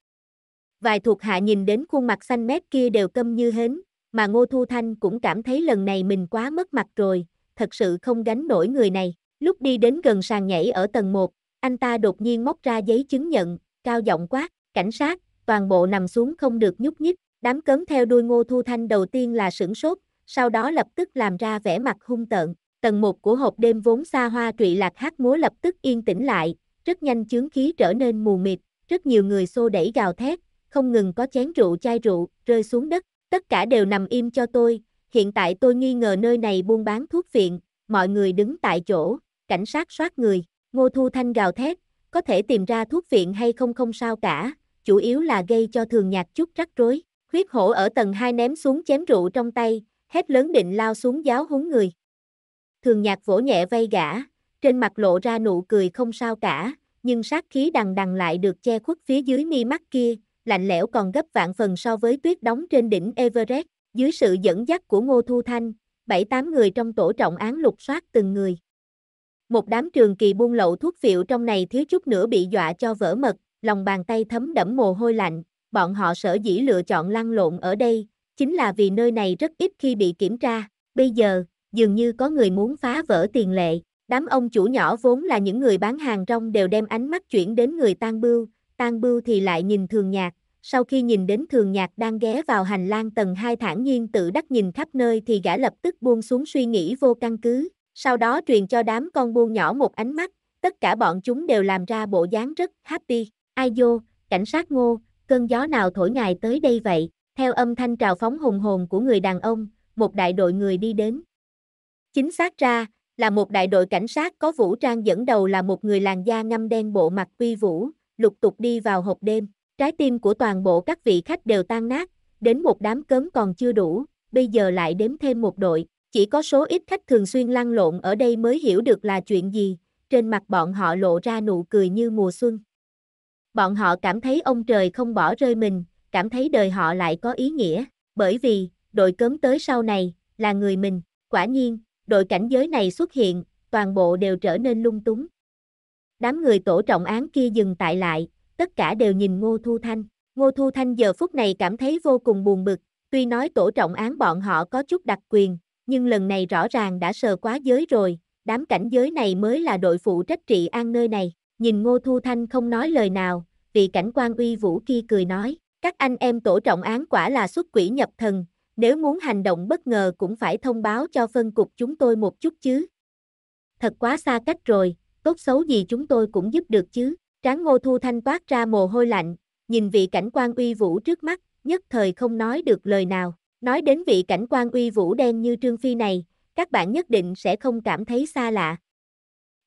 Vài thuộc hạ nhìn đến khuôn mặt xanh mét kia đều câm như hến, mà Ngô Thu Thanh cũng cảm thấy lần này mình quá mất mặt rồi, thật sự không gánh nổi người này. Lúc đi đến gần sàn nhảy ở tầng 1, anh ta đột nhiên móc ra giấy chứng nhận, cao giọng quát, cảnh sát, toàn bộ nằm xuống không được nhúc nhích, đám cấm theo đuôi Ngô Thu Thanh đầu tiên là sửng sốt, sau đó lập tức làm ra vẻ mặt hung tợn, tầng 1 của hộp đêm vốn xa hoa trụy lạc hát múa lập tức yên tĩnh lại, rất nhanh chướng khí trở nên mù mịt, rất nhiều người xô đẩy gào thét, không ngừng có chén rượu chai rượu rơi xuống đất, tất cả đều nằm im cho tôi, hiện tại tôi nghi ngờ nơi này buôn bán thuốc viện, mọi người đứng tại chỗ, cảnh sát soát người, Ngô Thu Thanh gào thét, có thể tìm ra thuốc viện hay không không sao cả, chủ yếu là gây cho thường nhạc chút rắc rối. Khuyết hổ ở tầng 2 ném xuống chém rượu trong tay, hét lớn định lao xuống giáo húng người. Thường nhạc vỗ nhẹ vây gã, trên mặt lộ ra nụ cười không sao cả, nhưng sát khí đằng đằng lại được che khuất phía dưới mi mắt kia, lạnh lẽo còn gấp vạn phần so với tuyết đóng trên đỉnh Everest, dưới sự dẫn dắt của Ngô Thu Thanh, bảy tám người trong tổ trọng án lục soát từng người, một đám trường kỳ buôn lậu thuốc phiệu trong này thiếu chút nữa bị dọa cho vỡ mật, lòng bàn tay thấm đẫm mồ hôi lạnh, bọn họ sở dĩ lựa chọn lăn lộn ở đây, chính là vì nơi này rất ít khi bị kiểm tra, bây giờ, dường như có người muốn phá vỡ tiền lệ, đám ông chủ nhỏ vốn là những người bán hàng rong đều đem ánh mắt chuyển đến người tan bưu, tan bưu thì lại nhìn thường nhạc, sau khi nhìn đến thường nhạc đang ghé vào hành lang tầng 2 thản nhiên tự đắc nhìn khắp nơi thì gã lập tức buông xuống suy nghĩ vô căn cứ, sau đó truyền cho đám con buôn nhỏ một ánh mắt, tất cả bọn chúng đều làm ra bộ dáng rất happy. Ai vô, cảnh sát ngô, cơn gió nào thổi ngài tới đây vậy? Theo âm thanh trào phóng hùng hồn của người đàn ông, một đại đội người đi đến. Chính xác ra, là một đại đội cảnh sát có vũ trang dẫn đầu là một người làn da ngăm đen bộ mặt uy vũ, lục tục đi vào hộp đêm. Trái tim của toàn bộ các vị khách đều tan nát, đến một đám cấm còn chưa đủ, bây giờ lại đếm thêm một đội, chỉ có số ít khách thường xuyên lăn lộn ở đây mới hiểu được là chuyện gì, trên mặt bọn họ lộ ra nụ cười như mùa xuân. Bọn họ cảm thấy ông trời không bỏ rơi mình, cảm thấy đời họ lại có ý nghĩa, bởi vì, đội cấm tới sau này, là người mình, quả nhiên, đội cảnh giới này xuất hiện, toàn bộ đều trở nên lung túng. Đám người tổ trọng án kia dừng tại lại, tất cả đều nhìn Ngô Thu Thanh. Ngô Thu Thanh giờ phút này cảm thấy vô cùng buồn bực, tuy nói tổ trọng án bọn họ có chút đặc quyền, nhưng lần này rõ ràng đã sờ quá giới rồi, đám cảnh giới này mới là đội phụ trách trị an nơi này. Nhìn Ngô Thu Thanh không nói lời nào, vị cảnh quan uy vũ kia cười nói, các anh em tổ trọng án quả là xuất quỷ nhập thần, nếu muốn hành động bất ngờ cũng phải thông báo cho phân cục chúng tôi một chút chứ. Thật quá xa cách rồi, tốt xấu gì chúng tôi cũng giúp được chứ. Tráng Ngô Thu Thanh toát ra mồ hôi lạnh, nhìn vị cảnh quan uy vũ trước mắt, nhất thời không nói được lời nào. Nói đến vị cảnh quan uy vũ đen như Trương Phi này, các bạn nhất định sẽ không cảm thấy xa lạ.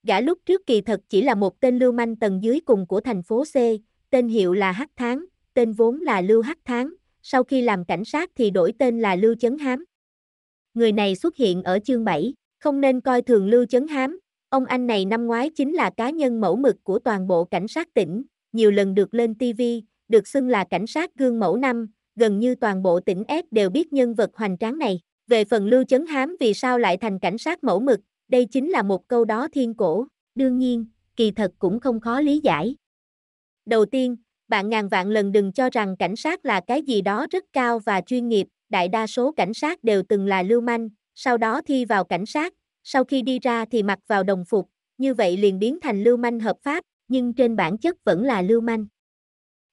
Gã lúc trước kỳ thật chỉ là một tên lưu manh tầng dưới cùng của thành phố C, tên hiệu là Hắc Tháng, tên vốn là Lưu Hắc Tháng, sau khi làm cảnh sát thì đổi tên là Lưu Chấn Hám. Người này xuất hiện ở chương 7, không nên coi thường Lưu Chấn Hám, ông anh này năm ngoái chính là cá nhân mẫu mực của toàn bộ cảnh sát tỉnh, nhiều lần được lên TV, được xưng là cảnh sát gương mẫu năm, gần như toàn bộ tỉnh S đều biết nhân vật hoành tráng này. Về phần Lưu Chấn Hám vì sao lại thành cảnh sát mẫu mực, đây chính là một câu đó thiên cổ. Đương nhiên, kỳ thật cũng không khó lý giải. Đầu tiên, bạn ngàn vạn lần đừng cho rằng cảnh sát là cái gì đó rất cao và chuyên nghiệp, đại đa số cảnh sát đều từng là lưu manh, sau đó thi vào cảnh sát, sau khi đi ra thì mặc vào đồng phục, như vậy liền biến thành lưu manh hợp pháp, nhưng trên bản chất vẫn là lưu manh.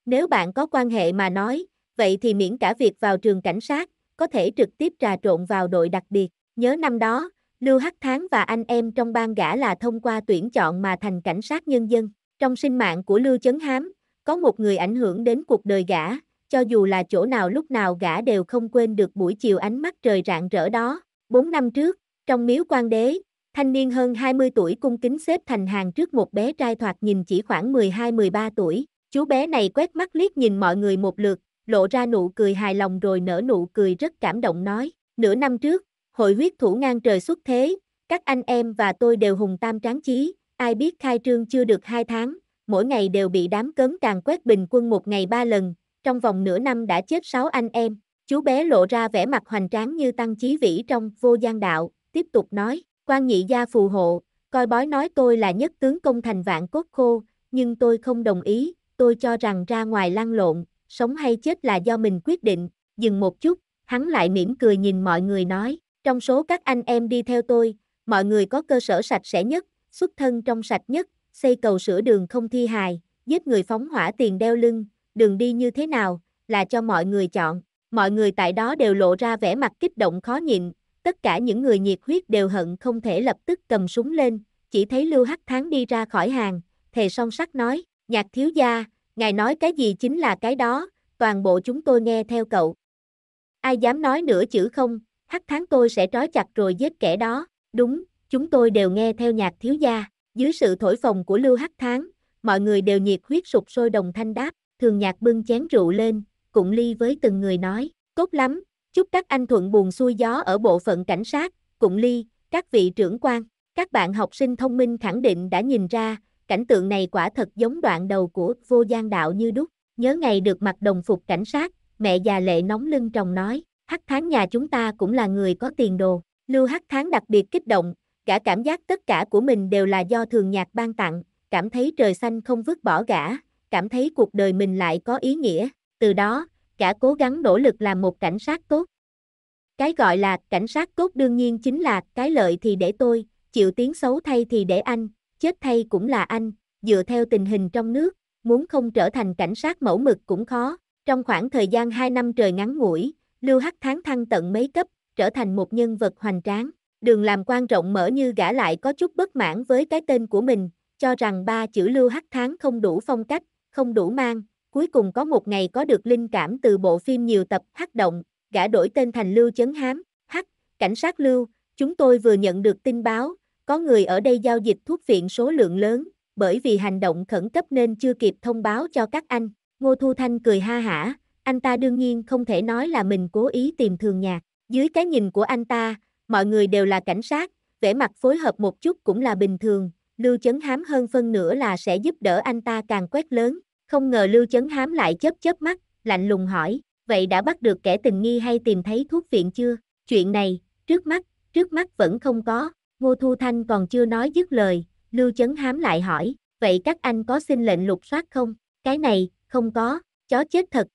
Nếu bạn có quan hệ mà nói, vậy thì miễn cả việc vào trường cảnh sát, có thể trực tiếp trà trộn vào đội đặc biệt. Nhớ năm đó, Lưu Hắc Tháng và anh em trong ban gã là thông qua tuyển chọn mà thành cảnh sát nhân dân. Trong sinh mạng của Lưu Chấn Hám, có một người ảnh hưởng đến cuộc đời gã, cho dù là chỗ nào lúc nào gã đều không quên được buổi chiều ánh mắt trời rạng rỡ đó. Bốn năm trước, trong miếu quan đế, thanh niên hơn 20 tuổi cung kính xếp thành hàng trước một bé trai thoạt nhìn chỉ khoảng 12-13 tuổi. Chú bé này quét mắt liếc nhìn mọi người một lượt, lộ ra nụ cười hài lòng rồi nở nụ cười rất cảm động nói, nửa năm trước, hội huyết thủ ngang trời xuất thế, các anh em và tôi đều hùng tam tráng trí ai biết khai trương chưa được 2 tháng, mỗi ngày đều bị đám cấm càng quét bình quân một ngày ba lần, trong vòng nửa năm đã chết 6 anh em, chú bé lộ ra vẻ mặt hoành tráng như tăng chí vĩ trong vô gian đạo, tiếp tục nói, quan nhị gia phù hộ, coi bói nói tôi là nhất tướng công thành vạn cốt khô, nhưng tôi không đồng ý, tôi cho rằng ra ngoài lăn lộn, sống hay chết là do mình quyết định, dừng một chút, hắn lại mỉm cười nhìn mọi người nói, trong số các anh em đi theo tôi, mọi người có cơ sở sạch sẽ nhất, xuất thân trong sạch nhất, xây cầu sửa đường không thi hài, giết người phóng hỏa tiền đeo lưng, đường đi như thế nào, là cho mọi người chọn. Mọi người tại đó đều lộ ra vẻ mặt kích động khó nhịn, tất cả những người nhiệt huyết đều hận không thể lập tức cầm súng lên, chỉ thấy Lưu Hắc Thắng đi ra khỏi hàng, thề son sắt nói, nhạc thiếu gia, Ngài nói cái gì chính là cái đó, toàn bộ chúng tôi nghe theo cậu. Ai dám nói nửa chữ không, hắc tháng tôi sẽ trói chặt rồi giết kẻ đó, đúng, chúng tôi đều nghe theo nhạc thiếu gia, dưới sự thổi phồng của lưu hắc tháng, mọi người đều nhiệt huyết sụp sôi đồng thanh đáp, thường nhạc bưng chén rượu lên, cụng ly với từng người nói, tốt lắm, chúc các anh thuận buồn xuôi gió ở bộ phận cảnh sát, cụng ly, các vị trưởng quan, các bạn học sinh thông minh khẳng định đã nhìn ra, cảnh tượng này quả thật giống đoạn đầu của vô gian đạo như đúc, nhớ ngày được mặc đồng phục cảnh sát, mẹ già lệ nóng lưng chồng nói, hắc tháng nhà chúng ta cũng là người có tiền đồ, lưu hắc tháng đặc biệt kích động, cả cảm giác tất cả của mình đều là do thường nhạc ban tặng, cảm thấy trời xanh không vứt bỏ gã, cảm thấy cuộc đời mình lại có ý nghĩa, từ đó, cả cố gắng nỗ lực làm một cảnh sát tốt. Cái gọi là cảnh sát tốt đương nhiên chính là cái lợi thì để tôi, chịu tiếng xấu thay thì để anh, chết thay cũng là anh, dựa theo tình hình trong nước, muốn không trở thành cảnh sát mẫu mực cũng khó. Trong khoảng thời gian 2 năm trời ngắn ngủi, Lưu Hắc tháng thăng tận mấy cấp, trở thành một nhân vật hoành tráng. Đường làm quan rộng mở như gã lại có chút bất mãn với cái tên của mình, cho rằng ba chữ Lưu Hắc tháng không đủ phong cách, không đủ mang. Cuối cùng có một ngày có được linh cảm từ bộ phim nhiều tập Hắc động, gã đổi tên thành Lưu Chấn Hám. Hắc, cảnh sát Lưu, chúng tôi vừa nhận được tin báo, có người ở đây giao dịch thuốc viện số lượng lớn, bởi vì hành động khẩn cấp nên chưa kịp thông báo cho các anh. Ngô Thu Thanh cười ha hả, anh ta đương nhiên không thể nói là mình cố ý tìm thường nhạc. Dưới cái nhìn của anh ta, mọi người đều là cảnh sát, vẻ mặt phối hợp một chút cũng là bình thường. Lưu Chấn Hám hơn phân nữa là sẽ giúp đỡ anh ta càng quét lớn. Không ngờ Lưu Chấn Hám lại chớp chớp mắt, lạnh lùng hỏi, vậy đã bắt được kẻ tình nghi hay tìm thấy thuốc viện chưa? Chuyện này, trước mắt, trước mắt vẫn không có. Ngô Thu Thanh còn chưa nói dứt lời, Lưu Chấn Hám lại hỏi, vậy các anh có xin lệnh lục soát không? Cái này, không có, chó chết thật.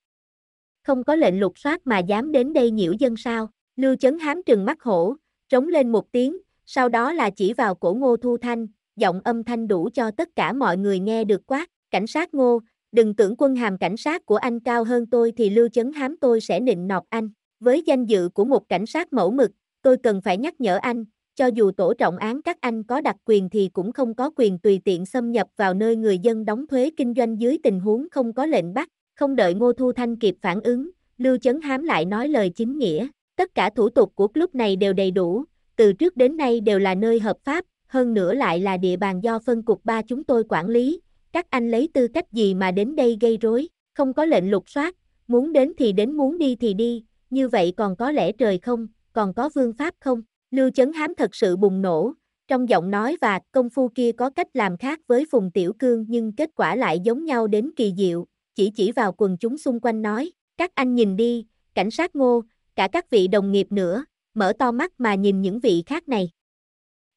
Không có lệnh lục soát mà dám đến đây nhiễu dân sao? Lưu Chấn Hám trừng mắt hổ, trống lên một tiếng, sau đó là chỉ vào cổ Ngô Thu Thanh, giọng âm thanh đủ cho tất cả mọi người nghe được quát, cảnh sát Ngô, đừng tưởng quân hàm cảnh sát của anh cao hơn tôi thì Lưu Chấn Hám tôi sẽ nịnh nọt anh. Với danh dự của một cảnh sát mẫu mực, tôi cần phải nhắc nhở anh, cho dù tổ trọng án các anh có đặc quyền thì cũng không có quyền tùy tiện xâm nhập vào nơi người dân đóng thuế kinh doanh dưới tình huống không có lệnh bắt, không đợi Ngô Thu Thanh kịp phản ứng, Lưu Chấn Hám lại nói lời chính nghĩa, tất cả thủ tục của club này đều đầy đủ, từ trước đến nay đều là nơi hợp pháp, hơn nữa lại là địa bàn do phân cục ba chúng tôi quản lý, các anh lấy tư cách gì mà đến đây gây rối, không có lệnh lục soát, muốn đến thì đến muốn đi thì đi, như vậy còn có lẽ trời không, còn có vương pháp không? Lưu Chấn Hám thật sự bùng nổ, trong giọng nói và công phu kia có cách làm khác với Phùng Tiểu Cương nhưng kết quả lại giống nhau đến kỳ diệu, chỉ chỉ vào quần chúng xung quanh nói, các anh nhìn đi, cảnh sát ngô, cả các vị đồng nghiệp nữa, mở to mắt mà nhìn những vị khác này.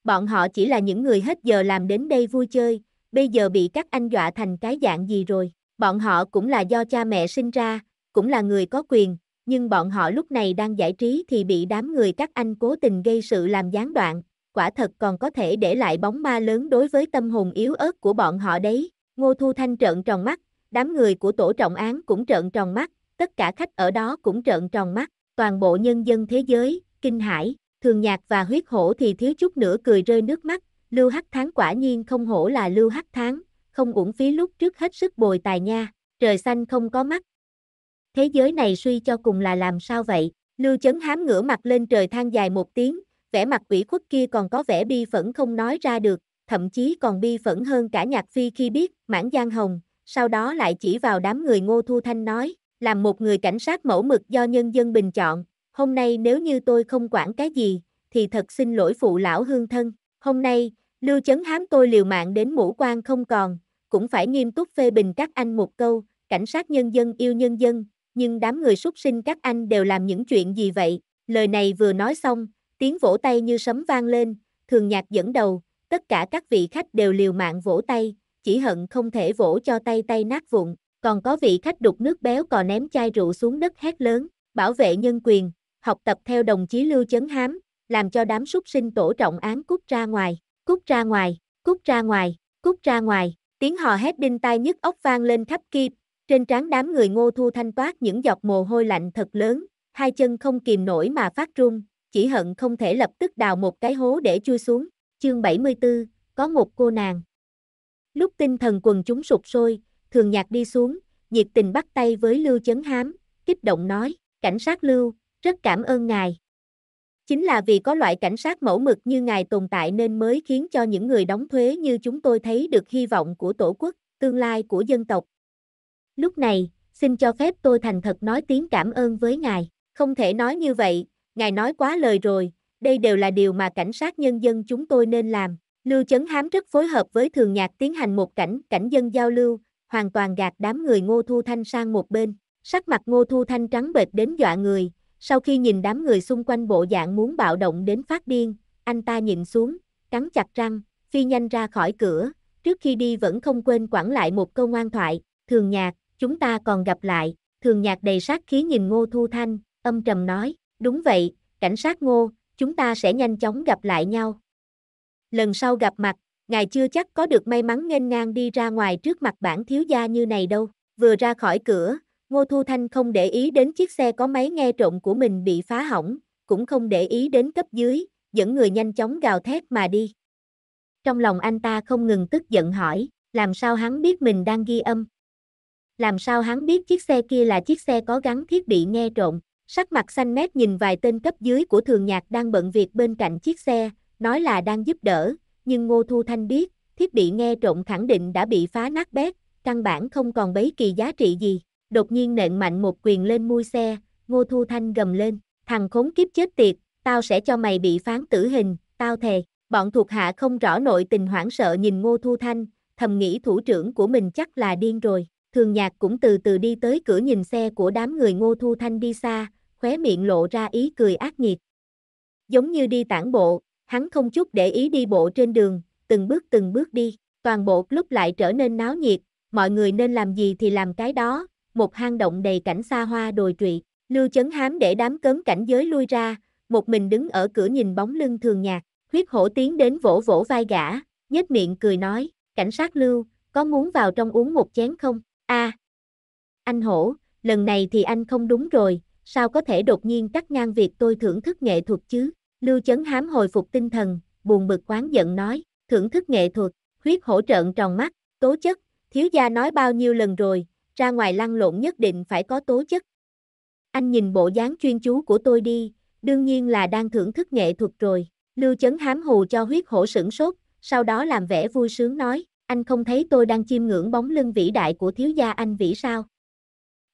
Bọn họ chỉ là những người hết giờ làm đến đây vui chơi, bây giờ bị các anh dọa thành cái dạng gì rồi. Bọn họ cũng là do cha mẹ sinh ra, cũng là người có quyền, nhưng bọn họ lúc này đang giải trí thì bị đám người các anh cố tình gây sự làm gián đoạn, quả thật còn có thể để lại bóng ma lớn đối với tâm hồn yếu ớt của bọn họ đấy. Ngô Thu Thanh trợn tròn mắt, đám người của tổ trọng án cũng trợn tròn mắt, tất cả khách ở đó cũng trợn tròn mắt, toàn bộ nhân dân thế giới, kinh hãi, thường nhạc và huyết hổ thì thiếu chút nữa cười rơi nước mắt, lưu hắc tháng quả nhiên không hổ là lưu hắc tháng, không uổng phí lúc trước hết sức bồi tài nha, trời xanh không có mắt, thế giới này suy cho cùng là làm sao vậy? Lưu chấn hám ngửa mặt lên trời than dài một tiếng, vẻ mặt quỷ khuất kia còn có vẻ bi phẫn không nói ra được, thậm chí còn bi phẫn hơn cả nhạc phi khi biết, mãn giang hồng, sau đó lại chỉ vào đám người ngô thu thanh nói, làm một người cảnh sát mẫu mực do nhân dân bình chọn, hôm nay nếu như tôi không quản cái gì, thì thật xin lỗi phụ lão hương thân, hôm nay, lưu chấn hám tôi liều mạng đến mũ quan không còn, cũng phải nghiêm túc phê bình các anh một câu, cảnh sát nhân dân yêu nhân dân, nhưng đám người súc sinh các anh đều làm những chuyện gì vậy? Lời này vừa nói xong, tiếng vỗ tay như sấm vang lên, thường nhạc dẫn đầu, tất cả các vị khách đều liều mạng vỗ tay, chỉ hận không thể vỗ cho tay tay nát vụn, còn có vị khách đục nước béo cò ném chai rượu xuống đất hét lớn, bảo vệ nhân quyền, học tập theo đồng chí Lưu Chấn Hám, làm cho đám súc sinh tổ trọng án cút ra ngoài, cút ra ngoài, cút ra ngoài, cút ra ngoài, tiếng hò hét đinh tai nhức óc vang lên khắp kịp, trên trán đám người ngô thu thanh toát những giọt mồ hôi lạnh thật lớn, hai chân không kìm nổi mà phát run, chỉ hận không thể lập tức đào một cái hố để chui xuống. Chương 74, có một cô nàng. Lúc tinh thần quần chúng sụp sôi, thường nhạc đi xuống, nhiệt tình bắt tay với Lưu Chấn Hám, kích động nói, cảnh sát Lưu, rất cảm ơn ngài. Chính là vì có loại cảnh sát mẫu mực như ngài tồn tại nên mới khiến cho những người đóng thuế như chúng tôi thấy được hy vọng của tổ quốc, tương lai của dân tộc, Lúc này, xin cho phép tôi thành thật nói tiếng cảm ơn với ngài. Không thể nói như vậy, ngài nói quá lời rồi, đây đều là điều mà cảnh sát nhân dân chúng tôi nên làm. Lưu Chấn Hám rất phối hợp với Thường Nhạc tiến hành một cảnh cảnh dân giao lưu, hoàn toàn gạt đám người Ngô Thu Thanh sang một bên. Sắc mặt Ngô Thu Thanh trắng bệch đến dọa người, sau khi nhìn đám người xung quanh bộ dạng muốn bạo động đến phát điên, anh ta nhìn xuống, cắn chặt răng, phi nhanh ra khỏi cửa, trước khi đi vẫn không quên quẳng lại một câu ngoan thoại, Thường Nhạc, chúng ta còn gặp lại, thường nhạc đầy sát khí nhìn Ngô Thu Thanh, âm trầm nói, đúng vậy, cảnh sát Ngô, chúng ta sẽ nhanh chóng gặp lại nhau. Lần sau gặp mặt, ngài chưa chắc có được may mắn nghênh ngang đi ra ngoài trước mặt bản thiếu gia như này đâu. Vừa ra khỏi cửa, Ngô Thu Thanh không để ý đến chiếc xe có máy nghe trộm của mình bị phá hỏng, cũng không để ý đến cấp dưới, dẫn người nhanh chóng gào thét mà đi. Trong lòng anh ta không ngừng tức giận hỏi, làm sao hắn biết mình đang ghi âm, làm sao hắn biết chiếc xe kia là chiếc xe có gắn thiết bị nghe trộm. Sắc mặt xanh mét nhìn vài tên cấp dưới của thường nhạc đang bận việc bên cạnh chiếc xe, nói là đang giúp đỡ, nhưng Ngô Thu Thanh biết, thiết bị nghe trộm khẳng định đã bị phá nát bét, căn bản không còn bấy kỳ giá trị gì. Đột nhiên nện mạnh một quyền lên mui xe, Ngô Thu Thanh gầm lên, thằng khốn kiếp chết tiệt, tao sẽ cho mày bị phán tử hình, tao thề. Bọn thuộc hạ không rõ nội tình hoảng sợ nhìn Ngô Thu Thanh, thầm nghĩ thủ trưởng của mình chắc là điên rồi thường nhạc cũng từ từ đi tới cửa nhìn xe của đám người ngô thu thanh đi xa, khóe miệng lộ ra ý cười ác nghiệt. Giống như đi tản bộ, hắn không chút để ý đi bộ trên đường, từng bước từng bước đi, toàn bộ lúc lại trở nên náo nhiệt, mọi người nên làm gì thì làm cái đó, một hang động đầy cảnh xa hoa đồi trụy, lưu chấn hám để đám cấm cảnh giới lui ra, một mình đứng ở cửa nhìn bóng lưng thường nhạc, huyết hổ tiến đến vỗ vỗ vai gã, nhếch miệng cười nói, cảnh sát lưu, có muốn vào trong uống một chén không? a à, Anh hổ, lần này thì anh không đúng rồi, sao có thể đột nhiên cắt ngang việc tôi thưởng thức nghệ thuật chứ? Lưu Chấn Hám hồi phục tinh thần, buồn bực quán giận nói, thưởng thức nghệ thuật, huyết hổ trợn tròn mắt, tố chất, thiếu gia nói bao nhiêu lần rồi, ra ngoài lăn lộn nhất định phải có tố chất. Anh nhìn bộ dáng chuyên chú của tôi đi, đương nhiên là đang thưởng thức nghệ thuật rồi. Lưu Chấn Hám hù cho huyết hổ sửng sốt, sau đó làm vẻ vui sướng nói, anh không thấy tôi đang chiêm ngưỡng bóng lưng vĩ đại của thiếu gia anh vĩ sao?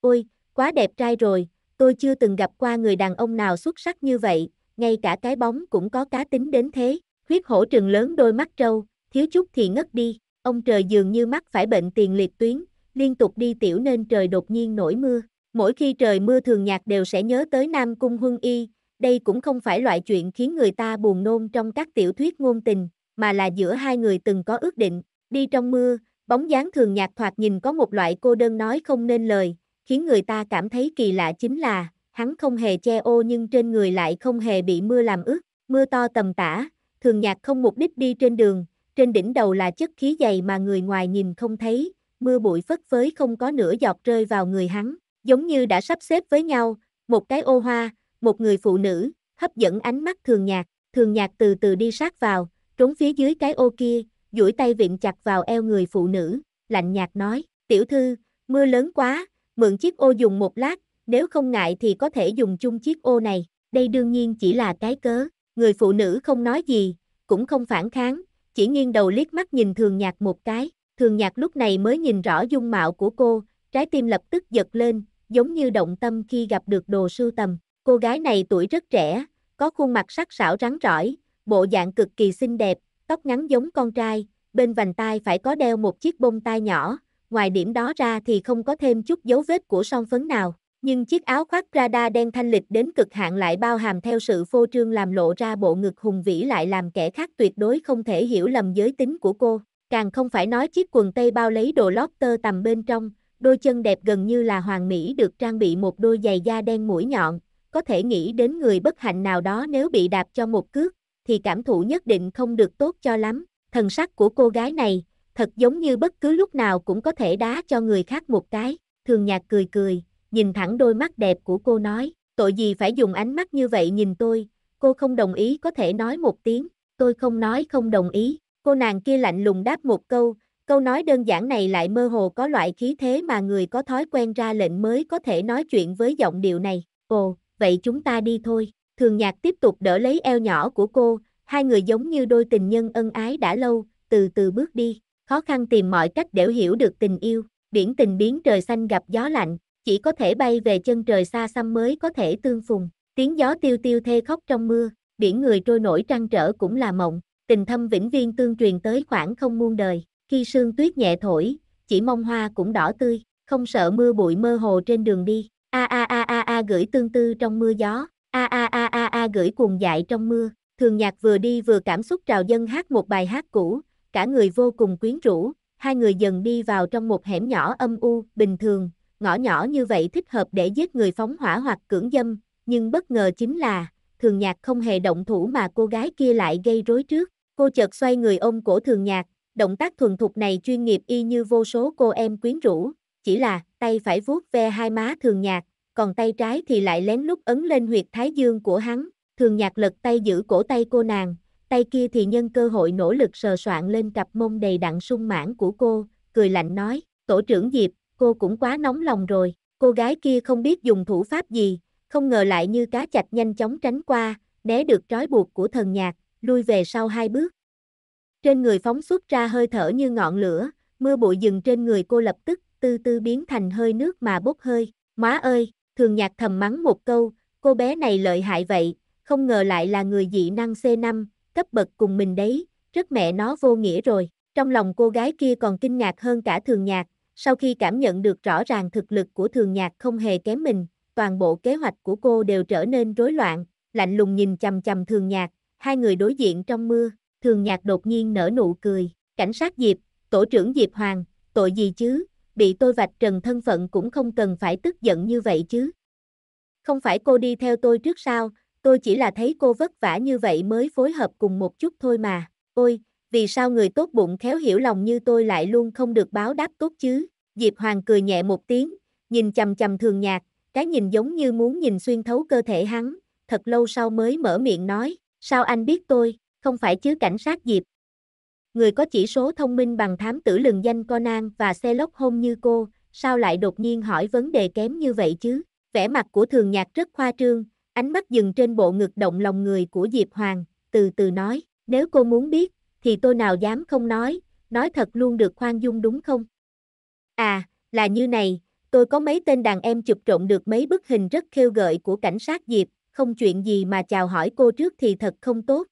Ôi, quá đẹp trai rồi, tôi chưa từng gặp qua người đàn ông nào xuất sắc như vậy, ngay cả cái bóng cũng có cá tính đến thế. Huyết hổ trừng lớn đôi mắt trâu, thiếu chút thì ngất đi, ông trời dường như mắc phải bệnh tiền liệt tuyến, liên tục đi tiểu nên trời đột nhiên nổi mưa. Mỗi khi trời mưa thường nhạc đều sẽ nhớ tới Nam Cung Huân Y, đây cũng không phải loại chuyện khiến người ta buồn nôn trong các tiểu thuyết ngôn tình, mà là giữa hai người từng có ước định, Đi trong mưa, bóng dáng thường nhạt thoạt nhìn có một loại cô đơn nói không nên lời, khiến người ta cảm thấy kỳ lạ chính là, hắn không hề che ô nhưng trên người lại không hề bị mưa làm ướt, mưa to tầm tã, thường nhạt không mục đích đi trên đường, trên đỉnh đầu là chất khí dày mà người ngoài nhìn không thấy, mưa bụi phất phới không có nửa giọt rơi vào người hắn, giống như đã sắp xếp với nhau, một cái ô hoa, một người phụ nữ, hấp dẫn ánh mắt thường nhạt, thường nhạt từ từ đi sát vào, trốn phía dưới cái ô kia, duỗi tay viện chặt vào eo người phụ nữ, lạnh nhạt nói, tiểu thư, mưa lớn quá, mượn chiếc ô dùng một lát, nếu không ngại thì có thể dùng chung chiếc ô này, đây đương nhiên chỉ là cái cớ, người phụ nữ không nói gì, cũng không phản kháng, chỉ nghiêng đầu liếc mắt nhìn thường nhạt một cái, thường nhạt lúc này mới nhìn rõ dung mạo của cô, trái tim lập tức giật lên, giống như động tâm khi gặp được đồ sưu tầm, cô gái này tuổi rất trẻ, có khuôn mặt sắc sảo rắn rỏi, bộ dạng cực kỳ xinh đẹp, tóc ngắn giống con trai, bên vành tai phải có đeo một chiếc bông tai nhỏ, ngoài điểm đó ra thì không có thêm chút dấu vết của son phấn nào. Nhưng chiếc áo khoác Prada đen thanh lịch đến cực hạn lại bao hàm theo sự phô trương làm lộ ra bộ ngực hùng vĩ lại làm kẻ khác tuyệt đối không thể hiểu lầm giới tính của cô. Càng không phải nói chiếc quần tây bao lấy đồ lót tơ tầm bên trong, đôi chân đẹp gần như là hoàng mỹ được trang bị một đôi giày da đen mũi nhọn, có thể nghĩ đến người bất hạnh nào đó nếu bị đạp cho một cước, thì cảm thụ nhất định không được tốt cho lắm. Thần sắc của cô gái này, thật giống như bất cứ lúc nào cũng có thể đá cho người khác một cái. Thường nhạc cười cười, nhìn thẳng đôi mắt đẹp của cô nói, tội gì phải dùng ánh mắt như vậy nhìn tôi, cô không đồng ý có thể nói một tiếng, tôi không nói không đồng ý. Cô nàng kia lạnh lùng đáp một câu, câu nói đơn giản này lại mơ hồ có loại khí thế mà người có thói quen ra lệnh mới có thể nói chuyện với giọng điệu này. Ồ, vậy chúng ta đi thôi. Thường nhạc tiếp tục đỡ lấy eo nhỏ của cô, hai người giống như đôi tình nhân ân ái đã lâu, từ từ bước đi, khó khăn tìm mọi cách để hiểu được tình yêu, biển tình biến trời xanh gặp gió lạnh, chỉ có thể bay về chân trời xa xăm mới có thể tương phùng, tiếng gió tiêu tiêu thê khóc trong mưa, biển người trôi nổi trăng trở cũng là mộng, tình thâm vĩnh viên tương truyền tới khoảng không muôn đời, khi sương tuyết nhẹ thổi, chỉ mong hoa cũng đỏ tươi, không sợ mưa bụi mơ hồ trên đường đi, a a a a a gửi tương tư trong mưa gió, A a a a a gửi cuồng dại trong mưa, thường nhạc vừa đi vừa cảm xúc trào dân hát một bài hát cũ, cả người vô cùng quyến rũ, hai người dần đi vào trong một hẻm nhỏ âm u, bình thường, ngõ nhỏ như vậy thích hợp để giết người phóng hỏa hoặc cưỡng dâm, nhưng bất ngờ chính là, thường nhạc không hề động thủ mà cô gái kia lại gây rối trước, cô chợt xoay người ôm cổ thường nhạc, động tác thuần thục này chuyên nghiệp y như vô số cô em quyến rũ, chỉ là tay phải vuốt ve hai má thường nhạc, còn tay trái thì lại lén lút ấn lên huyệt thái dương của hắn, thường nhạc lật tay giữ cổ tay cô nàng, tay kia thì nhân cơ hội nỗ lực sờ soạn lên cặp mông đầy đặn sung mãn của cô, cười lạnh nói, tổ trưởng Diệp, cô cũng quá nóng lòng rồi, cô gái kia không biết dùng thủ pháp gì, không ngờ lại như cá chạch nhanh chóng tránh qua, né được trói buộc của thần nhạc, lui về sau hai bước. Trên người phóng xuất ra hơi thở như ngọn lửa, mưa bụi dừng trên người cô lập tức, từ từ biến thành hơi nước mà bốc hơi, má ơi, thường nhạc thầm mắng một câu, cô bé này lợi hại vậy, không ngờ lại là người dị năng C5, cấp bậc cùng mình đấy, rất mẹ nó vô nghĩa rồi. Trong lòng cô gái kia còn kinh ngạc hơn cả thường nhạc, sau khi cảm nhận được rõ ràng thực lực của thường nhạc không hề kém mình, toàn bộ kế hoạch của cô đều trở nên rối loạn, lạnh lùng nhìn chầm chầm thường nhạc, hai người đối diện trong mưa, thường nhạc đột nhiên nở nụ cười, cảnh sát Diệp, tổ trưởng Diệp Hoàng, tội gì chứ, bị tôi vạch trần thân phận cũng không cần phải tức giận như vậy chứ. Không phải cô đi theo tôi trước sao, tôi chỉ là thấy cô vất vả như vậy mới phối hợp cùng một chút thôi mà. Ôi, vì sao người tốt bụng khéo hiểu lòng như tôi lại luôn không được báo đáp tốt chứ? Diệp Hoàng cười nhẹ một tiếng, nhìn chầm chầm thường nhạt cái nhìn giống như muốn nhìn xuyên thấu cơ thể hắn, thật lâu sau mới mở miệng nói, sao anh biết tôi, không phải chứ cảnh sát Diệp, người có chỉ số thông minh bằng thám tử lừng danh Conan và Sherlock Holmes như cô, sao lại đột nhiên hỏi vấn đề kém như vậy chứ? Vẻ mặt của thường nhạc rất khoa trương, ánh mắt dừng trên bộ ngực động lòng người của Diệp Hoàng, từ từ nói, nếu cô muốn biết, thì tôi nào dám không nói, nói thật luôn được khoan dung đúng không? À, là như này, tôi có mấy tên đàn em chụp trộn được mấy bức hình rất khêu gợi của cảnh sát Diệp, không chuyện gì mà chào hỏi cô trước thì thật không tốt.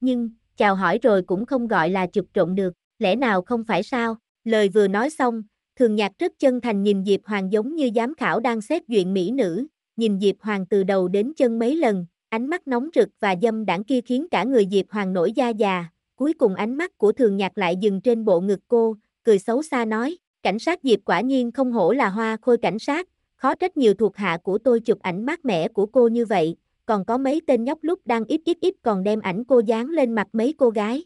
Nhưng, chào hỏi rồi cũng không gọi là chụp trộn được, lẽ nào không phải sao? Lời vừa nói xong, thường nhạc rất chân thành nhìn Diệp Hoàng giống như giám khảo đang xét duyện mỹ nữ, nhìn Diệp Hoàng từ đầu đến chân mấy lần, ánh mắt nóng rực và dâm đảng kia khiến cả người Diệp Hoàng nổi da già, cuối cùng ánh mắt của thường nhạc lại dừng trên bộ ngực cô, cười xấu xa nói, cảnh sát Diệp quả nhiên không hổ là hoa khôi cảnh sát, khó trách nhiều thuộc hạ của tôi chụp ảnh mát mẻ của cô như vậy, còn có mấy tên nhóc lúc đang ít ít ít còn đem ảnh cô dán lên mặt mấy cô gái.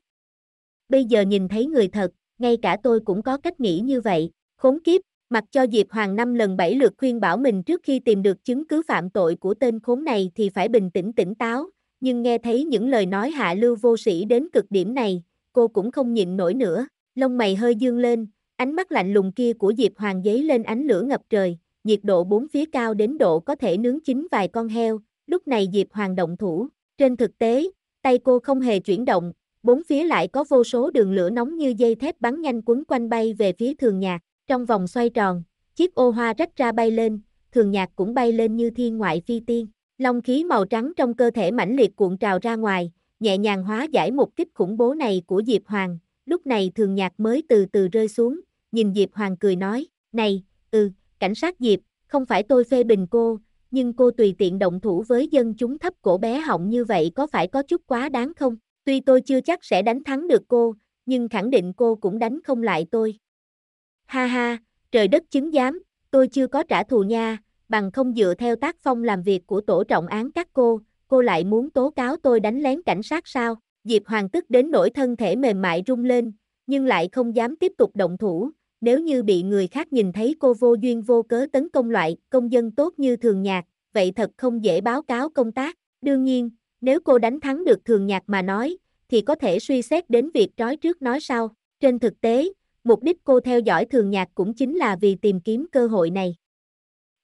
Bây giờ nhìn thấy người thật, ngay cả tôi cũng có cách nghĩ như vậy, khốn kiếp, mặc cho Diệp Hoàng năm lần bảy lượt khuyên bảo mình trước khi tìm được chứng cứ phạm tội của tên khốn này thì phải bình tĩnh tỉnh táo, nhưng nghe thấy những lời nói hạ lưu vô sĩ đến cực điểm này, cô cũng không nhịn nổi nữa, lông mày hơi dương lên, ánh mắt lạnh lùng kia của Diệp Hoàng giấy lên ánh lửa ngập trời, nhiệt độ bốn phía cao đến độ có thể nướng chín vài con heo, lúc này Diệp Hoàng động thủ, trên thực tế, tay cô không hề chuyển động, bốn phía lại có vô số đường lửa nóng như dây thép bắn nhanh quấn quanh bay về phía thường nhạc, trong vòng xoay tròn, chiếc ô hoa rách ra bay lên, thường nhạc cũng bay lên như thiên ngoại phi tiên, long khí màu trắng trong cơ thể mãnh liệt cuộn trào ra ngoài, nhẹ nhàng hóa giải một kích khủng bố này của Diệp Hoàng, lúc này thường nhạc mới từ từ rơi xuống, nhìn Diệp Hoàng cười nói, này, ừ, cảnh sát Diệp, không phải tôi phê bình cô, nhưng cô tùy tiện động thủ với dân chúng thấp cổ bé họng như vậy có phải có chút quá đáng không? Tuy tôi chưa chắc sẽ đánh thắng được cô, nhưng khẳng định cô cũng đánh không lại tôi. Ha ha, trời đất chứng giám, tôi chưa có trả thù nha, bằng không dựa theo tác phong làm việc của tổ trọng án các cô, cô lại muốn tố cáo tôi đánh lén cảnh sát sao? Diệp Hoàng tức đến nỗi thân thể mềm mại rung lên, nhưng lại không dám tiếp tục động thủ, nếu như bị người khác nhìn thấy cô vô duyên vô cớ tấn công loại công dân tốt như thường nhạc, vậy thật không dễ báo cáo công tác. Đương nhiên, nếu cô đánh thắng được thường nhạc mà nói, thì có thể suy xét đến việc trói trước nói sau. Trên thực tế, mục đích cô theo dõi thường nhạc cũng chính là vì tìm kiếm cơ hội này.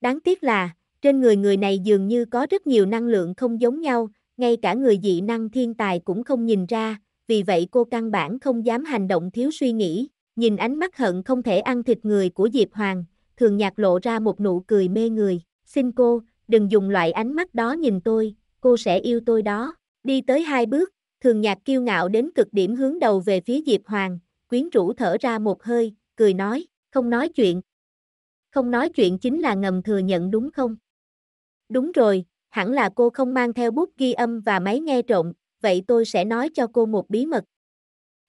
Đáng tiếc là, trên người người này dường như có rất nhiều năng lượng không giống nhau, ngay cả người dị năng thiên tài cũng không nhìn ra, vì vậy cô căn bản không dám hành động thiếu suy nghĩ, Nhìn ánh mắt hận không thể ăn thịt người của Diệp Hoàng, thường nhạt lộ ra một nụ cười mê người. Xin cô, đừng dùng loại ánh mắt đó nhìn tôi, cô sẽ yêu tôi đó. Đi tới hai bước, thường nhạt kiêu ngạo đến cực điểm hướng đầu về phía Diệp Hoàng, quyến rũ thở ra một hơi, cười nói, không nói chuyện. Không nói chuyện chính là ngầm thừa nhận đúng không? Đúng rồi, hẳn là cô không mang theo bút ghi âm và máy nghe trộm, vậy tôi sẽ nói cho cô một bí mật.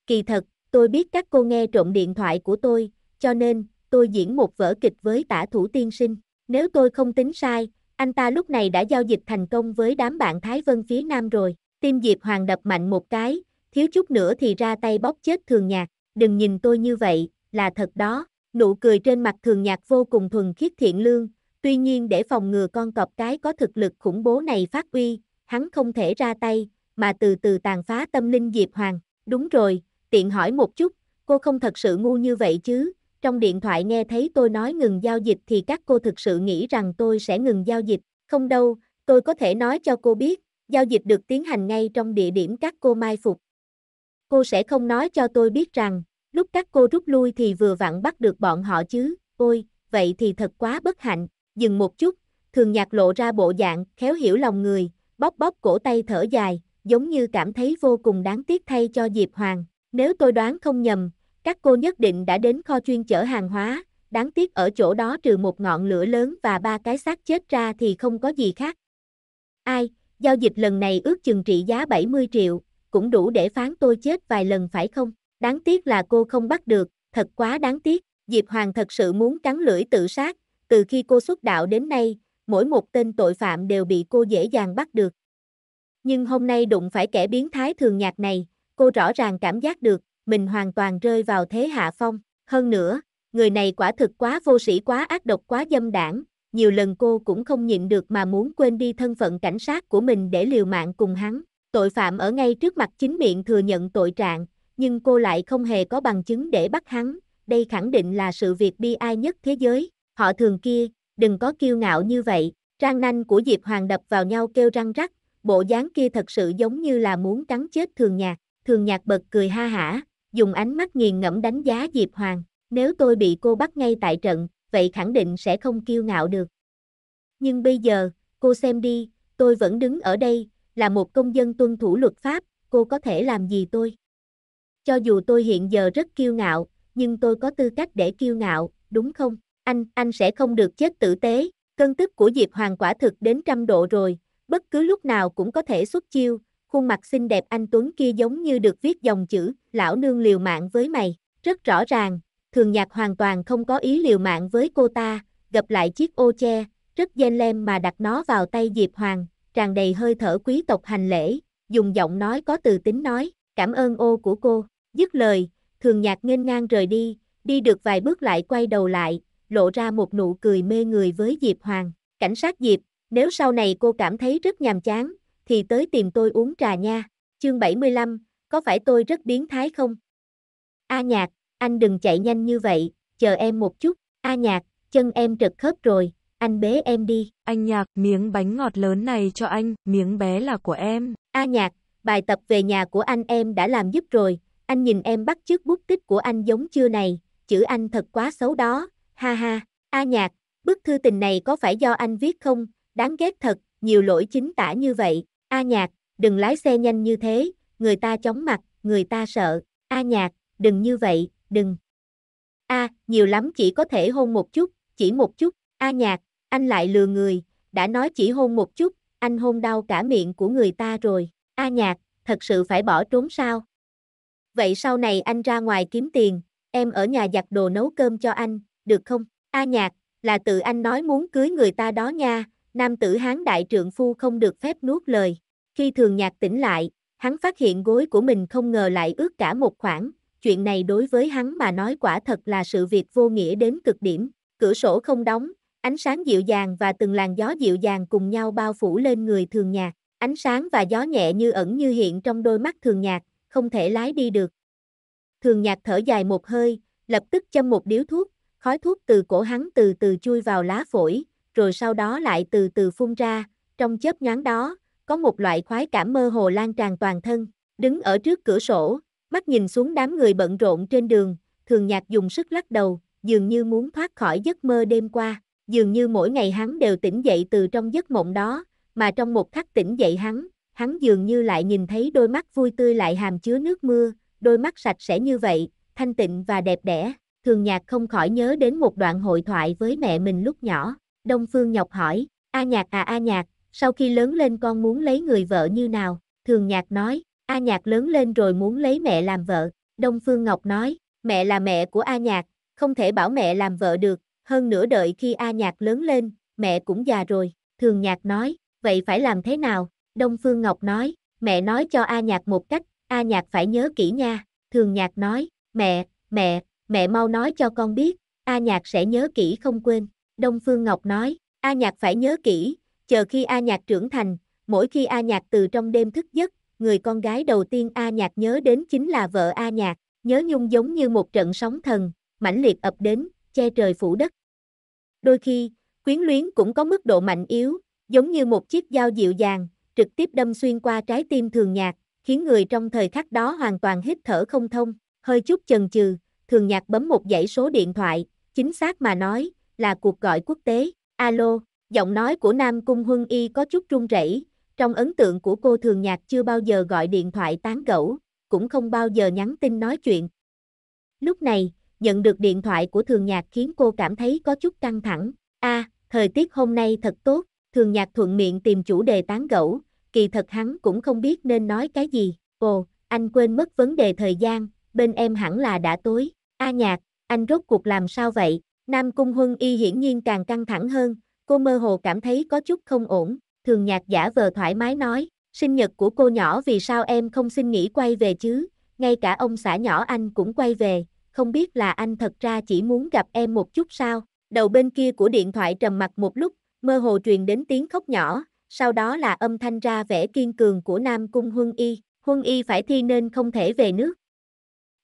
Kỳ thật, Tôi biết các cô nghe trộm điện thoại của tôi, cho nên, tôi diễn một vở kịch với tả thủ tiên sinh. Nếu tôi không tính sai, anh ta lúc này đã giao dịch thành công với đám bạn Thái Vân phía Nam rồi. Tim Diệp Hoàng đập mạnh một cái, thiếu chút nữa thì ra tay bóp chết thường nhạc. Đừng nhìn tôi như vậy, là thật đó. Nụ cười trên mặt thường nhạc vô cùng thuần khiết thiện lương. Tuy nhiên để phòng ngừa con cọp cái có thực lực khủng bố này phát uy, hắn không thể ra tay, mà từ từ tàn phá tâm linh Diệp Hoàng. Đúng rồi, tiện hỏi một chút, cô không thật sự ngu như vậy chứ, trong điện thoại nghe thấy tôi nói ngừng giao dịch thì các cô thực sự nghĩ rằng tôi sẽ ngừng giao dịch, không đâu, tôi có thể nói cho cô biết, giao dịch được tiến hành ngay trong địa điểm các cô mai phục. Cô sẽ không nói cho tôi biết rằng, lúc các cô rút lui thì vừa vặn bắt được bọn họ chứ, ôi, vậy thì thật quá bất hạnh, dừng một chút, thường nhạc lộ ra bộ dạng, khéo hiểu lòng người, bóp bóp cổ tay thở dài, giống như cảm thấy vô cùng đáng tiếc thay cho Diệp Hoàng, nếu tôi đoán không nhầm, các cô nhất định đã đến kho chuyên chở hàng hóa, đáng tiếc ở chỗ đó trừ một ngọn lửa lớn và ba cái xác chết ra thì không có gì khác. Ai, giao dịch lần này ước chừng trị giá 70 triệu, cũng đủ để phán tôi chết vài lần phải không? Đáng tiếc là cô không bắt được, thật quá đáng tiếc. Diệp Hoàng thật sự muốn cắn lưỡi tự sát, từ khi cô xuất đạo đến nay, mỗi một tên tội phạm đều bị cô dễ dàng bắt được. Nhưng hôm nay đụng phải kẻ biến thái thường nhạc này, cô rõ ràng cảm giác được, mình hoàn toàn rơi vào thế hạ phong. Hơn nữa, người này quả thực quá vô sĩ quá ác độc quá dâm đảng, nhiều lần cô cũng không nhịn được mà muốn quên đi thân phận cảnh sát của mình để liều mạng cùng hắn. Tội phạm ở ngay trước mặt chính miệng thừa nhận tội trạng, nhưng cô lại không hề có bằng chứng để bắt hắn, đây khẳng định là sự việc bi ai nhất thế giới. Họ thường kia, đừng có kiêu ngạo như vậy, trang nanh của Diệp Hoàng đập vào nhau kêu răng rắc, bộ dáng kia thật sự giống như là muốn cắn chết thường nhạc thường nhạc bật cười ha hả, dùng ánh mắt nghiền ngẫm đánh giá Diệp Hoàng, nếu tôi bị cô bắt ngay tại trận, vậy khẳng định sẽ không kiêu ngạo được. Nhưng bây giờ, cô xem đi, tôi vẫn đứng ở đây, là một công dân tuân thủ luật pháp, cô có thể làm gì tôi? Cho dù tôi hiện giờ rất kiêu ngạo, nhưng tôi có tư cách để kiêu ngạo, đúng không? Anh, anh sẽ không được chết tử tế, cân tức của Diệp Hoàng quả thực đến trăm độ rồi, bất cứ lúc nào cũng có thể xuất chiêu, khuôn mặt xinh đẹp anh Tuấn kia giống như được viết dòng chữ, lão nương liều mạng với mày, rất rõ ràng, thường nhạc hoàn toàn không có ý liều mạng với cô ta, gặp lại chiếc ô che, rất gen lem mà đặt nó vào tay Diệp Hoàng, tràn đầy hơi thở quý tộc hành lễ, dùng giọng nói có từ tính nói, cảm ơn ô của cô, dứt lời, thường nhạc nghênh ngang rời đi, đi được vài bước lại quay đầu lại, lộ ra một nụ cười mê người với Diệp Hoàng, cảnh sát Diệp, nếu sau này cô cảm thấy rất nhàm chán, thì tới tìm tôi uống trà nha. Chương 75, có phải tôi rất biến thái không? A nhạc, anh đừng chạy nhanh như vậy, chờ em một chút. A nhạc, chân em trật khớp rồi, anh bế em đi. Anh nhạc, miếng bánh ngọt lớn này cho anh, miếng bé là của em. A nhạc, bài tập về nhà của anh em đã làm giúp rồi, anh nhìn em bắt chước bút tích của anh giống chưa này, chữ anh thật quá xấu đó, ha ha. A nhạc, bức thư tình này có phải do anh viết không? Đáng ghét thật, nhiều lỗi chính tả như vậy. A nhạc, đừng lái xe nhanh như thế, người ta chóng mặt, người ta sợ. A nhạc, đừng như vậy, đừng. A, nhiều lắm chỉ có thể hôn một chút, chỉ một chút. A nhạc, anh lại lừa người, đã nói chỉ hôn một chút, anh hôn đau cả miệng của người ta rồi. A nhạc, thật sự phải bỏ trốn sao? Vậy sau này anh ra ngoài kiếm tiền, em ở nhà giặt đồ nấu cơm cho anh, được không? A nhạc, là tự anh nói muốn cưới người ta đó nha, nam tử hán đại trượng phu không được phép nuốt lời. Khi thường nhạc tỉnh lại, hắn phát hiện gối của mình không ngờ lại ướt cả một khoảng, chuyện này đối với hắn mà nói quả thật là sự việc vô nghĩa đến cực điểm, cửa sổ không đóng, ánh sáng dịu dàng và từng làn gió dịu dàng cùng nhau bao phủ lên người thường nhạc, ánh sáng và gió nhẹ như ẩn như hiện trong đôi mắt thường nhạc, không thể lái đi được. Thường nhạc thở dài một hơi, lập tức châm một điếu thuốc, khói thuốc từ cổ hắn từ từ chui vào lá phổi, rồi sau đó lại từ từ phun ra, trong chớp nhoáng đó, có một loại khoái cảm mơ hồ lan tràn toàn thân, đứng ở trước cửa sổ, mắt nhìn xuống đám người bận rộn trên đường, thường nhạc dùng sức lắc đầu, dường như muốn thoát khỏi giấc mơ đêm qua, dường như mỗi ngày hắn đều tỉnh dậy từ trong giấc mộng đó, mà trong một khắc tỉnh dậy hắn, hắn dường như lại nhìn thấy đôi mắt vui tươi lại hàm chứa nước mưa, đôi mắt sạch sẽ như vậy, thanh tịnh và đẹp đẽ. Thường Nhạc không khỏi nhớ đến một đoạn hội thoại với mẹ mình lúc nhỏ, Đông Phương Ngọc hỏi, A Nhạc à A Nhạc, sau khi lớn lên con muốn lấy người vợ như nào? Thường Nhạc nói, A Nhạc lớn lên rồi muốn lấy mẹ làm vợ. Đông Phương Ngọc nói, mẹ là mẹ của A Nhạc, không thể bảo mẹ làm vợ được, hơn nữa đợi khi A Nhạc lớn lên, mẹ cũng già rồi. Thường Nhạc nói, vậy phải làm thế nào? Đông Phương Ngọc nói, mẹ nói cho A Nhạc một cách, A Nhạc phải nhớ kỹ nha. Thường Nhạc nói, mẹ, mẹ, mẹ mau nói cho con biết, A Nhạc sẽ nhớ kỹ không quên. Đông Phương Ngọc nói, A Nhạc phải nhớ kỹ, chờ khi A Nhạc trưởng thành, mỗi khi A Nhạc từ trong đêm thức giấc, người con gái đầu tiên A Nhạc nhớ đến chính là vợ A Nhạc, nhớ nhung giống như một trận sóng thần, mãnh liệt ập đến, che trời phủ đất. Đôi khi, quyến luyến cũng có mức độ mạnh yếu, giống như một chiếc dao dịu dàng, trực tiếp đâm xuyên qua trái tim thường nhạc, khiến người trong thời khắc đó hoàn toàn hít thở không thông, hơi chút chần chừ, thường nhạc bấm một dãy số điện thoại, chính xác mà nói, là cuộc gọi quốc tế. Alo, giọng nói của Nam Cung Huân Y có chút run rẩy. Trong ấn tượng của cô thường nhạc chưa bao giờ gọi điện thoại tán gẫu, cũng không bao giờ nhắn tin nói chuyện. Lúc này, nhận được điện thoại của thường nhạc khiến cô cảm thấy có chút căng thẳng. A, à, thời tiết hôm nay thật tốt, thường nhạc thuận miệng tìm chủ đề tán gẫu, kỳ thật hắn cũng không biết nên nói cái gì. Ồ, anh quên mất vấn đề thời gian, bên em hẳn là đã tối. A à nhạc, anh rốt cuộc làm sao vậy? Nam Cung Huân Y hiển nhiên càng căng thẳng hơn, cô mơ hồ cảm thấy có chút không ổn, thường nhạc giả vờ thoải mái nói, sinh nhật của cô nhỏ vì sao em không xin nghỉ quay về chứ, ngay cả ông xã nhỏ anh cũng quay về, không biết là anh thật ra chỉ muốn gặp em một chút sao, đầu bên kia của điện thoại trầm mặt một lúc, mơ hồ truyền đến tiếng khóc nhỏ, sau đó là âm thanh ra vẻ kiên cường của Nam Cung Huân Y, Huân Y phải thi nên không thể về nước.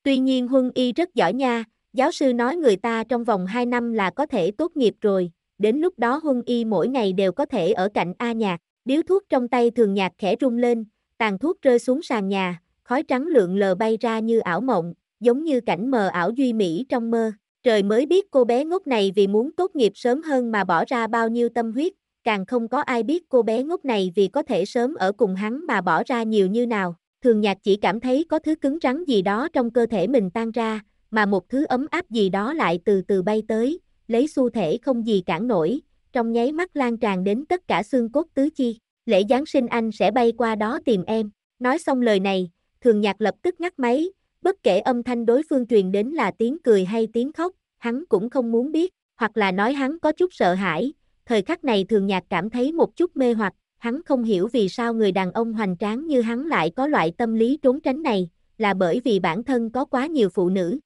Tuy nhiên Huân Y rất giỏi nha, Giáo sư nói người ta trong vòng 2 năm là có thể tốt nghiệp rồi, đến lúc đó Huân Y mỗi ngày đều có thể ở cạnh A Nhạc. Điếu thuốc trong tay thường nhạc khẽ rung lên, tàn thuốc rơi xuống sàn nhà, khói trắng lượng lờ bay ra như ảo mộng, giống như cảnh mờ ảo duy mỹ trong mơ. Trời mới biết cô bé ngốc này vì muốn tốt nghiệp sớm hơn mà bỏ ra bao nhiêu tâm huyết, càng không có ai biết cô bé ngốc này vì có thể sớm ở cùng hắn mà bỏ ra nhiều như nào. Thường nhạc chỉ cảm thấy có thứ cứng rắn gì đó trong cơ thể mình tan ra, mà một thứ ấm áp gì đó lại từ từ bay tới, lấy xu thể không gì cản nổi, trong nháy mắt lan tràn đến tất cả xương cốt tứ chi. Lễ Giáng sinh anh sẽ bay qua đó tìm em. Nói xong lời này, thường nhạc lập tức ngắt máy, bất kể âm thanh đối phương truyền đến là tiếng cười hay tiếng khóc, hắn cũng không muốn biết, hoặc là nói hắn có chút sợ hãi. Thời khắc này thường nhạc cảm thấy một chút mê hoặc, hắn không hiểu vì sao người đàn ông hoành tráng như hắn lại có loại tâm lý trốn tránh này, là bởi vì bản thân có quá nhiều phụ nữ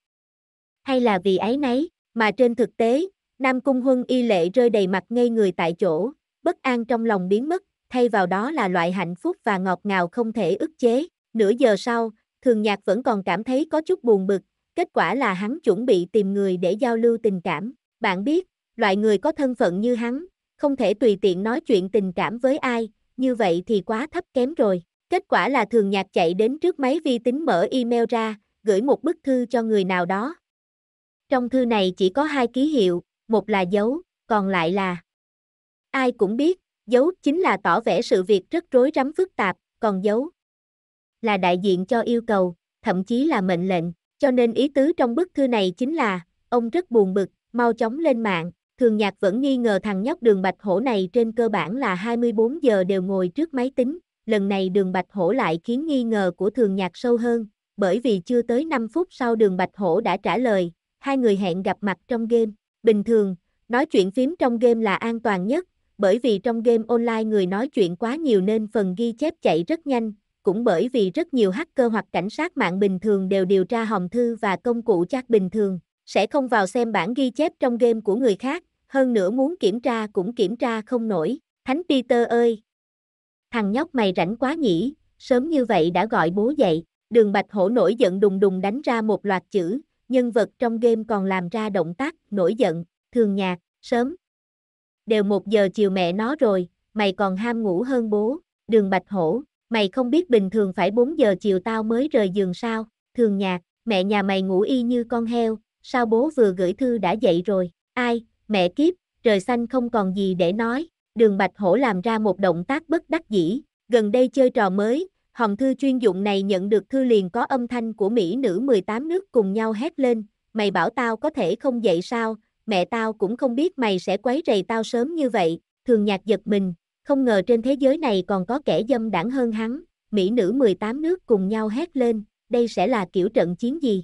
hay là vì ấy nấy, mà trên thực tế, Nam Cung Huân y lệ rơi đầy mặt ngây người tại chỗ, bất an trong lòng biến mất, thay vào đó là loại hạnh phúc và ngọt ngào không thể ức chế. Nửa giờ sau, Thường Nhạc vẫn còn cảm thấy có chút buồn bực, kết quả là hắn chuẩn bị tìm người để giao lưu tình cảm. Bạn biết, loại người có thân phận như hắn, không thể tùy tiện nói chuyện tình cảm với ai, như vậy thì quá thấp kém rồi. Kết quả là Thường Nhạc chạy đến trước máy vi tính mở email ra, gửi một bức thư cho người nào đó. Trong thư này chỉ có hai ký hiệu, một là dấu, còn lại là Ai cũng biết, dấu chính là tỏ vẻ sự việc rất rối rắm phức tạp, còn dấu là đại diện cho yêu cầu, thậm chí là mệnh lệnh, cho nên ý tứ trong bức thư này chính là, ông rất buồn bực, mau chóng lên mạng, thường nhạc vẫn nghi ngờ thằng nhóc đường bạch hổ này trên cơ bản là 24 giờ đều ngồi trước máy tính, lần này đường bạch hổ lại khiến nghi ngờ của thường nhạc sâu hơn, bởi vì chưa tới 5 phút sau đường bạch hổ đã trả lời, hai người hẹn gặp mặt trong game. Bình thường, nói chuyện phím trong game là an toàn nhất, bởi vì trong game online người nói chuyện quá nhiều nên phần ghi chép chạy rất nhanh, cũng bởi vì rất nhiều hacker hoặc cảnh sát mạng bình thường đều điều tra hòm thư và công cụ chat bình thường, sẽ không vào xem bản ghi chép trong game của người khác, hơn nữa muốn kiểm tra cũng kiểm tra không nổi. Thánh Peter ơi! Thằng nhóc mày rảnh quá nhỉ, sớm như vậy đã gọi bố dậy. Đường Bạch Hổ nổi giận đùng đùng đánh ra một loạt chữ, nhân vật trong game còn làm ra động tác, nổi giận, thường nhạc, sớm. Đều một giờ chiều mẹ nó rồi, mày còn ham ngủ hơn bố, đường bạch hổ, mày không biết bình thường phải 4 giờ chiều tao mới rời giường sao, thường nhạc, mẹ nhà mày ngủ y như con heo, sao bố vừa gửi thư đã dậy rồi, ai, mẹ kiếp, trời xanh không còn gì để nói, đường bạch hổ làm ra một động tác bất đắc dĩ, gần đây chơi trò mới, hòn thư chuyên dụng này nhận được thư liền có âm thanh của mỹ nữ 18 nước cùng nhau hét lên, mày bảo tao có thể không dậy sao, mẹ tao cũng không biết mày sẽ quấy rầy tao sớm như vậy, thường nhạc giật mình, không ngờ trên thế giới này còn có kẻ dâm đảng hơn hắn, mỹ nữ 18 nước cùng nhau hét lên, đây sẽ là kiểu trận chiến gì.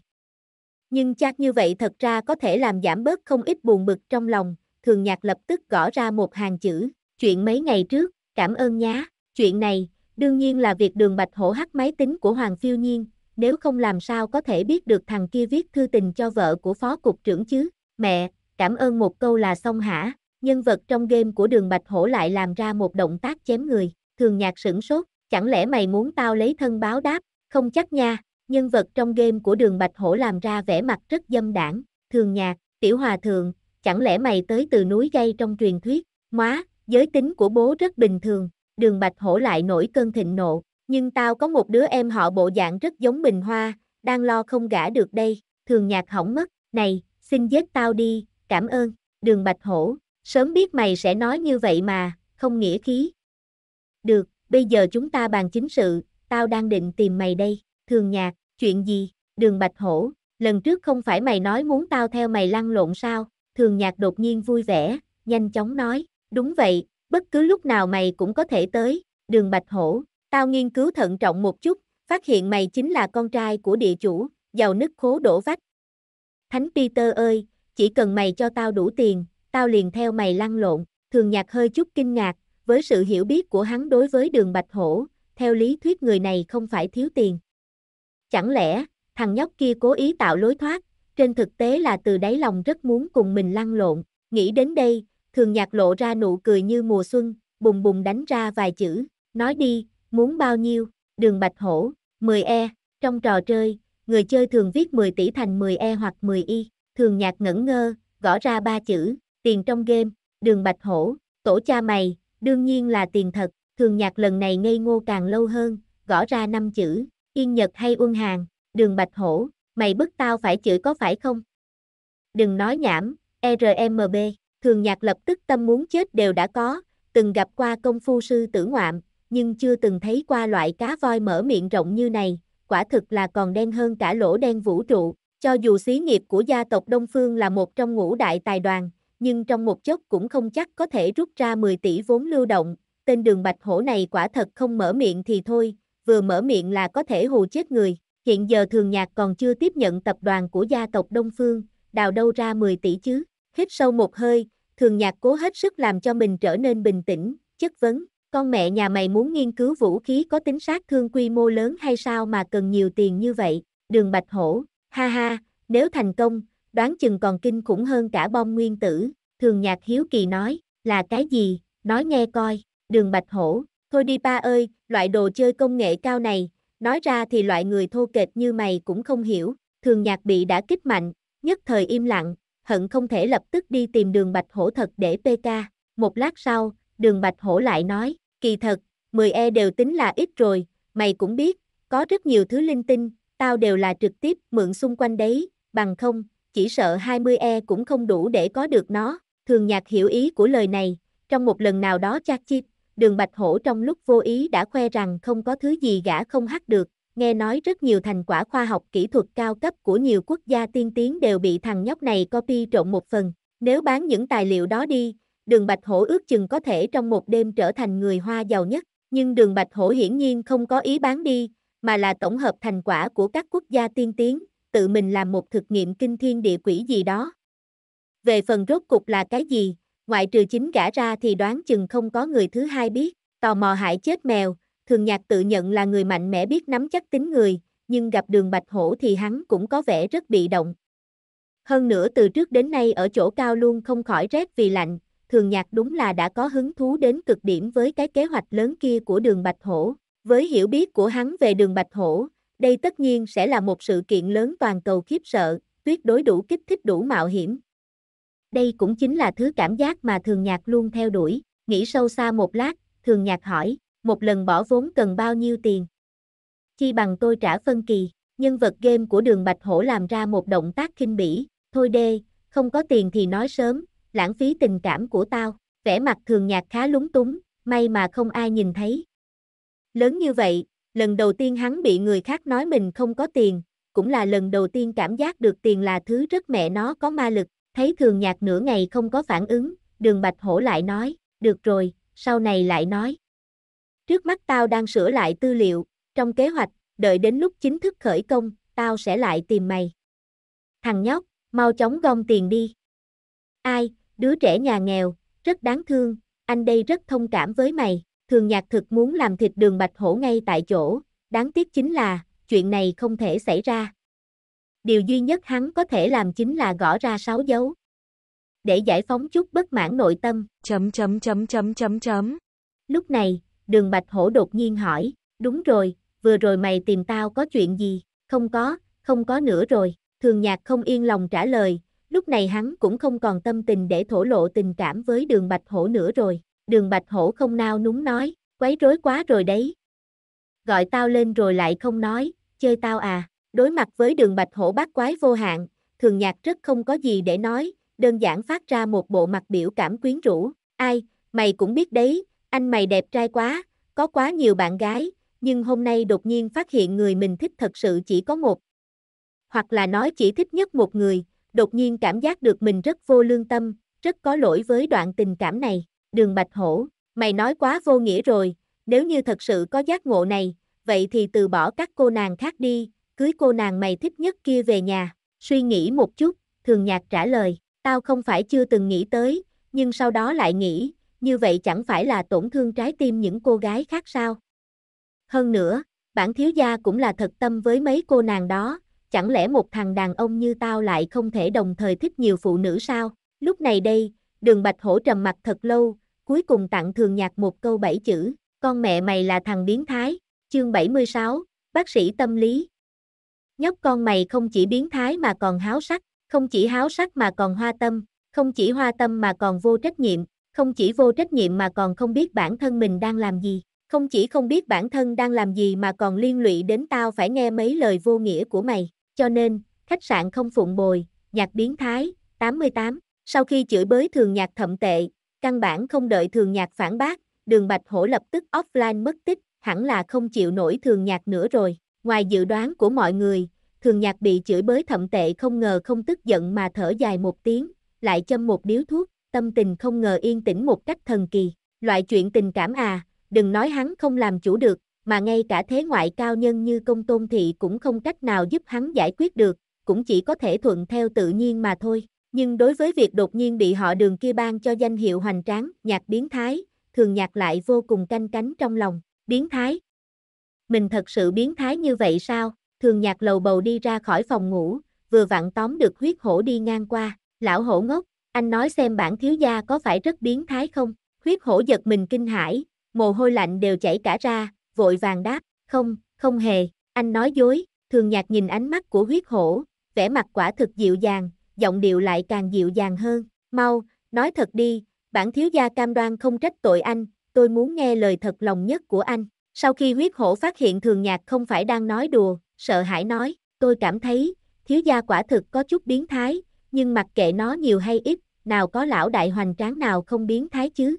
Nhưng chắc như vậy thật ra có thể làm giảm bớt không ít buồn bực trong lòng, thường nhạc lập tức gõ ra một hàng chữ, chuyện mấy ngày trước, cảm ơn nhá, chuyện này, đương nhiên là việc đường bạch hổ hắc máy tính của Hoàng Phiêu Nhiên, nếu không làm sao có thể biết được thằng kia viết thư tình cho vợ của phó cục trưởng chứ, mẹ, cảm ơn một câu là xong hả, nhân vật trong game của đường bạch hổ lại làm ra một động tác chém người, thường nhạc sửng sốt, chẳng lẽ mày muốn tao lấy thân báo đáp, không chắc nha, nhân vật trong game của đường bạch hổ làm ra vẻ mặt rất dâm đảng, thường nhạc, tiểu hòa thường chẳng lẽ mày tới từ núi gây trong truyền thuyết, móa, giới tính của bố rất bình thường, đường bạch hổ lại nổi cơn thịnh nộ, nhưng tao có một đứa em họ bộ dạng rất giống bình hoa, đang lo không gả được đây, thường nhạc hỏng mất, này, xin giết tao đi, cảm ơn, đường bạch hổ, sớm biết mày sẽ nói như vậy mà, không nghĩa khí. Được, bây giờ chúng ta bàn chính sự, tao đang định tìm mày đây, thường nhạc, chuyện gì, đường bạch hổ, lần trước không phải mày nói muốn tao theo mày lăn lộn sao, thường nhạc đột nhiên vui vẻ, nhanh chóng nói, đúng vậy, bất cứ lúc nào mày cũng có thể tới, đường bạch hổ, tao nghiên cứu thận trọng một chút, phát hiện mày chính là con trai của địa chủ, giàu nứt khố đổ vách. Thánh Peter ơi, chỉ cần mày cho tao đủ tiền, tao liền theo mày lăn lộn, thường nhạc hơi chút kinh ngạc, với sự hiểu biết của hắn đối với đường bạch hổ, theo lý thuyết người này không phải thiếu tiền. Chẳng lẽ, thằng nhóc kia cố ý tạo lối thoát, trên thực tế là từ đáy lòng rất muốn cùng mình lăn lộn, nghĩ đến đây, thường nhạc lộ ra nụ cười như mùa xuân, bùng bùng đánh ra vài chữ, nói đi, muốn bao nhiêu, đường bạch hổ, 10E, trong trò chơi, người chơi thường viết 10 tỷ thành 10E hoặc 10Y, thường nhạc ngẩn ngơ, gõ ra ba chữ, tiền trong game, đường bạch hổ, tổ cha mày, đương nhiên là tiền thật, thường nhạc lần này ngây ngô càng lâu hơn, gõ ra năm chữ, yên nhật hay uân hàng, đường bạch hổ, mày bức tao phải chửi có phải không? Đừng nói nhảm, RMB thường nhạc lập tức tâm muốn chết đều đã có, từng gặp qua công phu sư tử ngoạm, nhưng chưa từng thấy qua loại cá voi mở miệng rộng như này, quả thực là còn đen hơn cả lỗ đen vũ trụ, cho dù xí nghiệp của gia tộc Đông Phương là một trong ngũ đại tài đoàn, nhưng trong một chốc cũng không chắc có thể rút ra 10 tỷ vốn lưu động, tên đường bạch hổ này quả thật không mở miệng thì thôi, vừa mở miệng là có thể hù chết người, hiện giờ thường nhạc còn chưa tiếp nhận tập đoàn của gia tộc Đông Phương, đào đâu ra 10 tỷ chứ, hít sâu một hơi, thường nhạc cố hết sức làm cho mình trở nên bình tĩnh, chất vấn, con mẹ nhà mày muốn nghiên cứu vũ khí có tính sát thương quy mô lớn hay sao mà cần nhiều tiền như vậy, đường bạch hổ, ha ha, nếu thành công, đoán chừng còn kinh khủng hơn cả bom nguyên tử, thường nhạc hiếu kỳ nói, là cái gì, nói nghe coi, đường bạch hổ, thôi đi ba ơi, loại đồ chơi công nghệ cao này, nói ra thì loại người thô kệch như mày cũng không hiểu, thường nhạc bị đã kích mạnh, nhất thời im lặng, hận không thể lập tức đi tìm đường bạch hổ thật để PK. Một lát sau, đường bạch hổ lại nói, kỳ thật, 10 e đều tính là ít rồi, mày cũng biết, có rất nhiều thứ linh tinh, tao đều là trực tiếp mượn xung quanh đấy, bằng không, chỉ sợ 20 e cũng không đủ để có được nó. Thường nhạc hiểu ý của lời này, trong một lần nào đó chat chip, đường bạch hổ trong lúc vô ý đã khoe rằng không có thứ gì gã không hát được, nghe nói rất nhiều thành quả khoa học kỹ thuật cao cấp của nhiều quốc gia tiên tiến đều bị thằng nhóc này copy trộn một phần. Nếu bán những tài liệu đó đi, đường Bạch Hổ ước chừng có thể trong một đêm trở thành người Hoa giàu nhất. Nhưng đường Bạch Hổ hiển nhiên không có ý bán đi, mà là tổng hợp thành quả của các quốc gia tiên tiến, tự mình làm một thực nghiệm kinh thiên địa quỷ gì đó. Về phần rốt cục là cái gì, ngoại trừ chính gã ra thì đoán chừng không có người thứ hai biết, tò mò hại chết mèo, thường nhạc tự nhận là người mạnh mẽ biết nắm chắc tính người, nhưng gặp đường bạch hổ thì hắn cũng có vẻ rất bị động. Hơn nữa từ trước đến nay ở chỗ cao luôn không khỏi rét vì lạnh, thường nhạc đúng là đã có hứng thú đến cực điểm với cái kế hoạch lớn kia của đường bạch hổ. Với hiểu biết của hắn về đường bạch hổ, đây tất nhiên sẽ là một sự kiện lớn toàn cầu khiếp sợ, tuyệt đối đủ kích thích đủ mạo hiểm. Đây cũng chính là thứ cảm giác mà thường nhạc luôn theo đuổi, nghĩ sâu xa một lát, thường nhạc hỏi, một lần bỏ vốn cần bao nhiêu tiền. Chi bằng tôi trả phân kỳ, nhân vật game của đường Bạch Hổ làm ra một động tác kinh bỉ, thôi đê, không có tiền thì nói sớm, lãng phí tình cảm của tao, vẻ mặt thường nhạt khá lúng túng, may mà không ai nhìn thấy. Lớn như vậy, lần đầu tiên hắn bị người khác nói mình không có tiền, cũng là lần đầu tiên cảm giác được tiền là thứ rất mẹ nó có ma lực, thấy thường nhạt nửa ngày không có phản ứng, đường Bạch Hổ lại nói, được rồi, sau này lại nói. Trước mắt tao đang sửa lại tư liệu, trong kế hoạch, đợi đến lúc chính thức khởi công, tao sẽ lại tìm mày. Thằng nhóc, mau chóng gom tiền đi. Ai, đứa trẻ nhà nghèo, rất đáng thương, anh đây rất thông cảm với mày. Thường nhạc thực muốn làm thịt đường bạch hổ ngay tại chỗ, đáng tiếc chính là, chuyện này không thể xảy ra. Điều duy nhất hắn có thể làm chính là gõ ra sáu dấu. Để giải phóng chút bất mãn nội tâm. Chấm chấm chấm chấm chấm chấm. Lúc này, đường bạch hổ đột nhiên hỏi, đúng rồi, vừa rồi mày tìm tao có chuyện gì, không có, không có nữa rồi, thường nhạc không yên lòng trả lời, lúc này hắn cũng không còn tâm tình để thổ lộ tình cảm với đường bạch hổ nữa rồi, đường bạch hổ không nao núng nói, quấy rối quá rồi đấy. Gọi tao lên rồi lại không nói, chơi tao à, đối mặt với đường bạch hổ bát quái vô hạn, thường nhạc rất không có gì để nói, đơn giản phát ra một bộ mặt biểu cảm quyến rũ, ai, mày cũng biết đấy, anh mày đẹp trai quá, có quá nhiều bạn gái, nhưng hôm nay đột nhiên phát hiện người mình thích thật sự chỉ có một. Hoặc là nói chỉ thích nhất một người, đột nhiên cảm giác được mình rất vô lương tâm, rất có lỗi với đoạn tình cảm này. Đường Bạch Hổ, mày nói quá vô nghĩa rồi, nếu như thật sự có giác ngộ này, vậy thì từ bỏ các cô nàng khác đi, cưới cô nàng mày thích nhất kia về nhà. Suy nghĩ một chút, thường nhạc trả lời, tao không phải chưa từng nghĩ tới, nhưng sau đó lại nghĩ, như vậy chẳng phải là tổn thương trái tim những cô gái khác sao? Hơn nữa, bản thiếu gia cũng là thật tâm với mấy cô nàng đó, chẳng lẽ một thằng đàn ông như tao lại không thể đồng thời thích nhiều phụ nữ sao? Lúc này đây, đường bạch hổ trầm mặt thật lâu, cuối cùng tặng thường nhạc một câu bảy chữ, con mẹ mày là thằng biến thái, chương 76, bác sĩ tâm lý. Nhóc con mày không chỉ biến thái mà còn háo sắc, không chỉ háo sắc mà còn hoa tâm, không chỉ hoa tâm mà còn vô trách nhiệm, không chỉ vô trách nhiệm mà còn không biết bản thân mình đang làm gì, không chỉ không biết bản thân đang làm gì mà còn liên lụy đến tao phải nghe mấy lời vô nghĩa của mày, cho nên, khách sạn không phụng bồi, nhạc biến thái, 88, sau khi chửi bới thường nhạc thậm tệ, căn bản không đợi thường nhạc phản bác, đường bạch hổ lập tức offline mất tích, hẳn là không chịu nổi thường nhạc nữa rồi, ngoài dự đoán của mọi người, thường nhạc bị chửi bới thậm tệ không ngờ không tức giận mà thở dài một tiếng, lại châm một điếu thuốc, tâm tình không ngờ yên tĩnh một cách thần kỳ. Loại chuyện tình cảm à, đừng nói hắn không làm chủ được, mà ngay cả thế ngoại cao nhân như công tôn thị cũng không cách nào giúp hắn giải quyết được, cũng chỉ có thể thuận theo tự nhiên mà thôi. Nhưng đối với việc đột nhiên bị họ đường kia ban cho danh hiệu hoành tráng, nhạc biến thái, thường nhạc lại vô cùng canh cánh trong lòng, biến thái. Mình thật sự biến thái như vậy sao? Thường nhạc lầu bầu đi ra khỏi phòng ngủ, vừa vặn tóm được huyết hổ đi ngang qua, lão hổ ngốc, anh nói xem bản thiếu gia có phải rất biến thái không? Khuyết hổ giật mình kinh hãi, mồ hôi lạnh đều chảy cả ra, vội vàng đáp, không, không hề, anh nói dối, thường nhạc nhìn ánh mắt của huyết hổ, vẻ mặt quả thực dịu dàng, giọng điệu lại càng dịu dàng hơn, mau, nói thật đi, bản thiếu gia cam đoan không trách tội anh, tôi muốn nghe lời thật lòng nhất của anh. Sau khi huyết hổ phát hiện thường nhạc không phải đang nói đùa, sợ hãi nói, tôi cảm thấy, thiếu gia quả thực có chút biến thái, nhưng mặc kệ nó nhiều hay ít, nào có lão đại hoành tráng nào không biến thái chứ.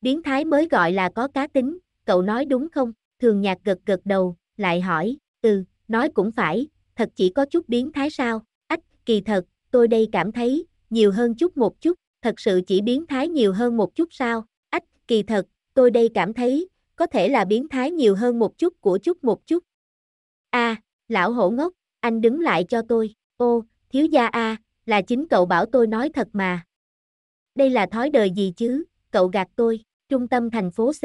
Biến thái mới gọi là có cá tính, cậu nói đúng không? Thường nhạc gật gật đầu, lại hỏi, ừ, nói cũng phải, thật chỉ có chút biến thái sao? Ách, kỳ thật, tôi đây cảm thấy, nhiều hơn chút một chút, thật sự chỉ biến thái nhiều hơn một chút sao? Ách, kỳ thật, tôi đây cảm thấy, có thể là biến thái nhiều hơn một chút của chút một chút. a à, lão hổ ngốc, anh đứng lại cho tôi, ô, thiếu gia a à, là chính cậu bảo tôi nói thật mà. Đây là thói đời gì chứ, cậu gạt tôi, trung tâm thành phố C,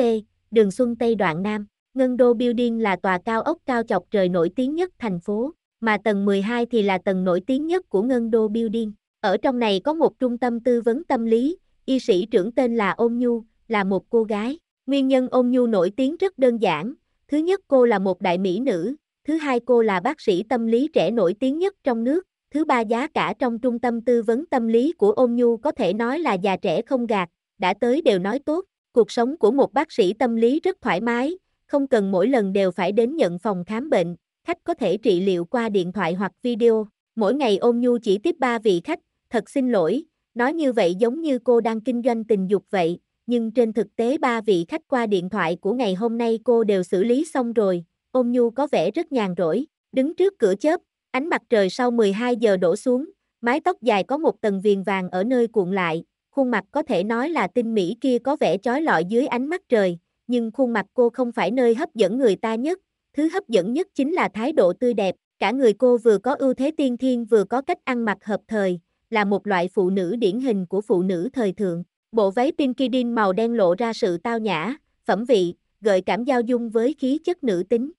đường Xuân Tây đoạn Nam, Ngân Đô Building là tòa cao ốc cao chọc trời nổi tiếng nhất thành phố, mà tầng 12 thì là tầng nổi tiếng nhất của Ngân Đô Building. Ở trong này có một trung tâm tư vấn tâm lý, y sĩ trưởng tên là Ôn Nhu, là một cô gái. Nguyên nhân Ôn Nhu nổi tiếng rất đơn giản, thứ nhất cô là một đại mỹ nữ, thứ hai cô là bác sĩ tâm lý trẻ nổi tiếng nhất trong nước, Thứ ba giá cả trong trung tâm tư vấn tâm lý của ôn nhu có thể nói là già trẻ không gạt, đã tới đều nói tốt, cuộc sống của một bác sĩ tâm lý rất thoải mái, không cần mỗi lần đều phải đến nhận phòng khám bệnh, khách có thể trị liệu qua điện thoại hoặc video. Mỗi ngày ôn nhu chỉ tiếp 3 vị khách, thật xin lỗi, nói như vậy giống như cô đang kinh doanh tình dục vậy, nhưng trên thực tế ba vị khách qua điện thoại của ngày hôm nay cô đều xử lý xong rồi, ôn nhu có vẻ rất nhàn rỗi, đứng trước cửa chớp, Ánh mặt trời sau 12 giờ đổ xuống, mái tóc dài có một tầng viền vàng ở nơi cuộn lại, khuôn mặt có thể nói là tinh mỹ kia có vẻ chói lọi dưới ánh mắt trời, nhưng khuôn mặt cô không phải nơi hấp dẫn người ta nhất, thứ hấp dẫn nhất chính là thái độ tươi đẹp, cả người cô vừa có ưu thế tiên thiên vừa có cách ăn mặc hợp thời, là một loại phụ nữ điển hình của phụ nữ thời thượng. Bộ váy pinky màu đen lộ ra sự tao nhã, phẩm vị, gợi cảm giao dung với khí chất nữ tính.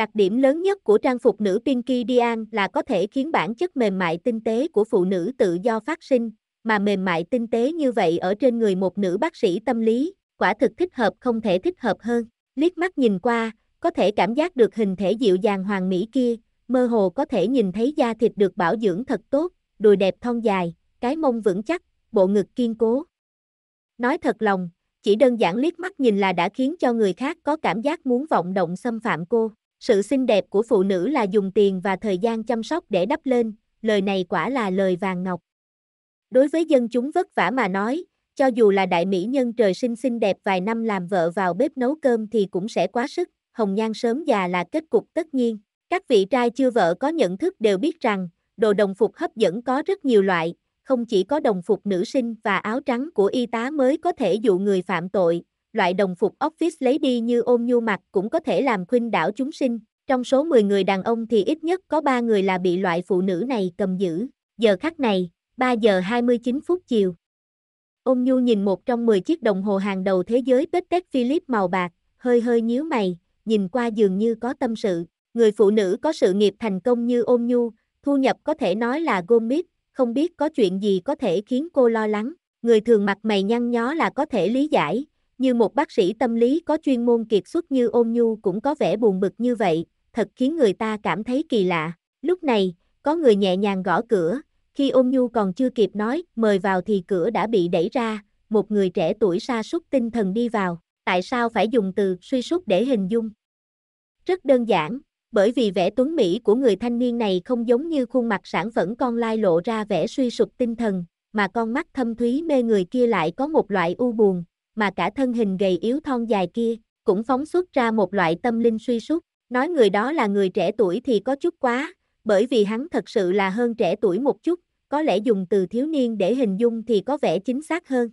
Đặc điểm lớn nhất của trang phục nữ Pinky Dian là có thể khiến bản chất mềm mại tinh tế của phụ nữ tự do phát sinh, mà mềm mại tinh tế như vậy ở trên người một nữ bác sĩ tâm lý, quả thực thích hợp không thể thích hợp hơn. Liếc mắt nhìn qua, có thể cảm giác được hình thể dịu dàng hoàng mỹ kia, mơ hồ có thể nhìn thấy da thịt được bảo dưỡng thật tốt, đùi đẹp thon dài, cái mông vững chắc, bộ ngực kiên cố. Nói thật lòng, chỉ đơn giản liếc mắt nhìn là đã khiến cho người khác có cảm giác muốn vọng động xâm phạm cô. Sự xinh đẹp của phụ nữ là dùng tiền và thời gian chăm sóc để đắp lên, lời này quả là lời vàng ngọc. Đối với dân chúng vất vả mà nói, cho dù là đại mỹ nhân trời sinh xinh đẹp vài năm làm vợ vào bếp nấu cơm thì cũng sẽ quá sức, hồng nhan sớm già là kết cục tất nhiên. Các vị trai chưa vợ có nhận thức đều biết rằng, đồ đồng phục hấp dẫn có rất nhiều loại, không chỉ có đồng phục nữ sinh và áo trắng của y tá mới có thể dụ người phạm tội, loại đồng phục office lấy đi như ôm nhu mặt cũng có thể làm khuynh đảo chúng sinh. Trong số 10 người đàn ông thì ít nhất có 3 người là bị loại phụ nữ này cầm giữ. Giờ khắc này, 3 giờ 29 phút chiều. Ôm nhu nhìn một trong 10 chiếc đồng hồ hàng đầu thế giới Patek Philip màu bạc, hơi hơi nhíu mày, nhìn qua dường như có tâm sự. Người phụ nữ có sự nghiệp thành công như ôm nhu, thu nhập có thể nói là gôm mít, không biết có chuyện gì có thể khiến cô lo lắng. Người thường mặt mày nhăn nhó là có thể lý giải, như một bác sĩ tâm lý có chuyên môn kiệt xuất như ôn nhu cũng có vẻ buồn bực như vậy, thật khiến người ta cảm thấy kỳ lạ. Lúc này, có người nhẹ nhàng gõ cửa, khi ôn nhu còn chưa kịp nói, mời vào thì cửa đã bị đẩy ra, một người trẻ tuổi sa sút tinh thần đi vào. Tại sao phải dùng từ suy sút để hình dung? Rất đơn giản, bởi vì vẻ tuấn mỹ của người thanh niên này không giống như khuôn mặt sản phẩm con lai lộ ra vẻ suy sụp tinh thần, mà con mắt thâm thúy mê người kia lại có một loại u buồn, mà cả thân hình gầy yếu thon dài kia, cũng phóng xuất ra một loại tâm linh suy sút. Nói người đó là người trẻ tuổi thì có chút quá, bởi vì hắn thật sự là hơn trẻ tuổi một chút, có lẽ dùng từ thiếu niên để hình dung thì có vẻ chính xác hơn.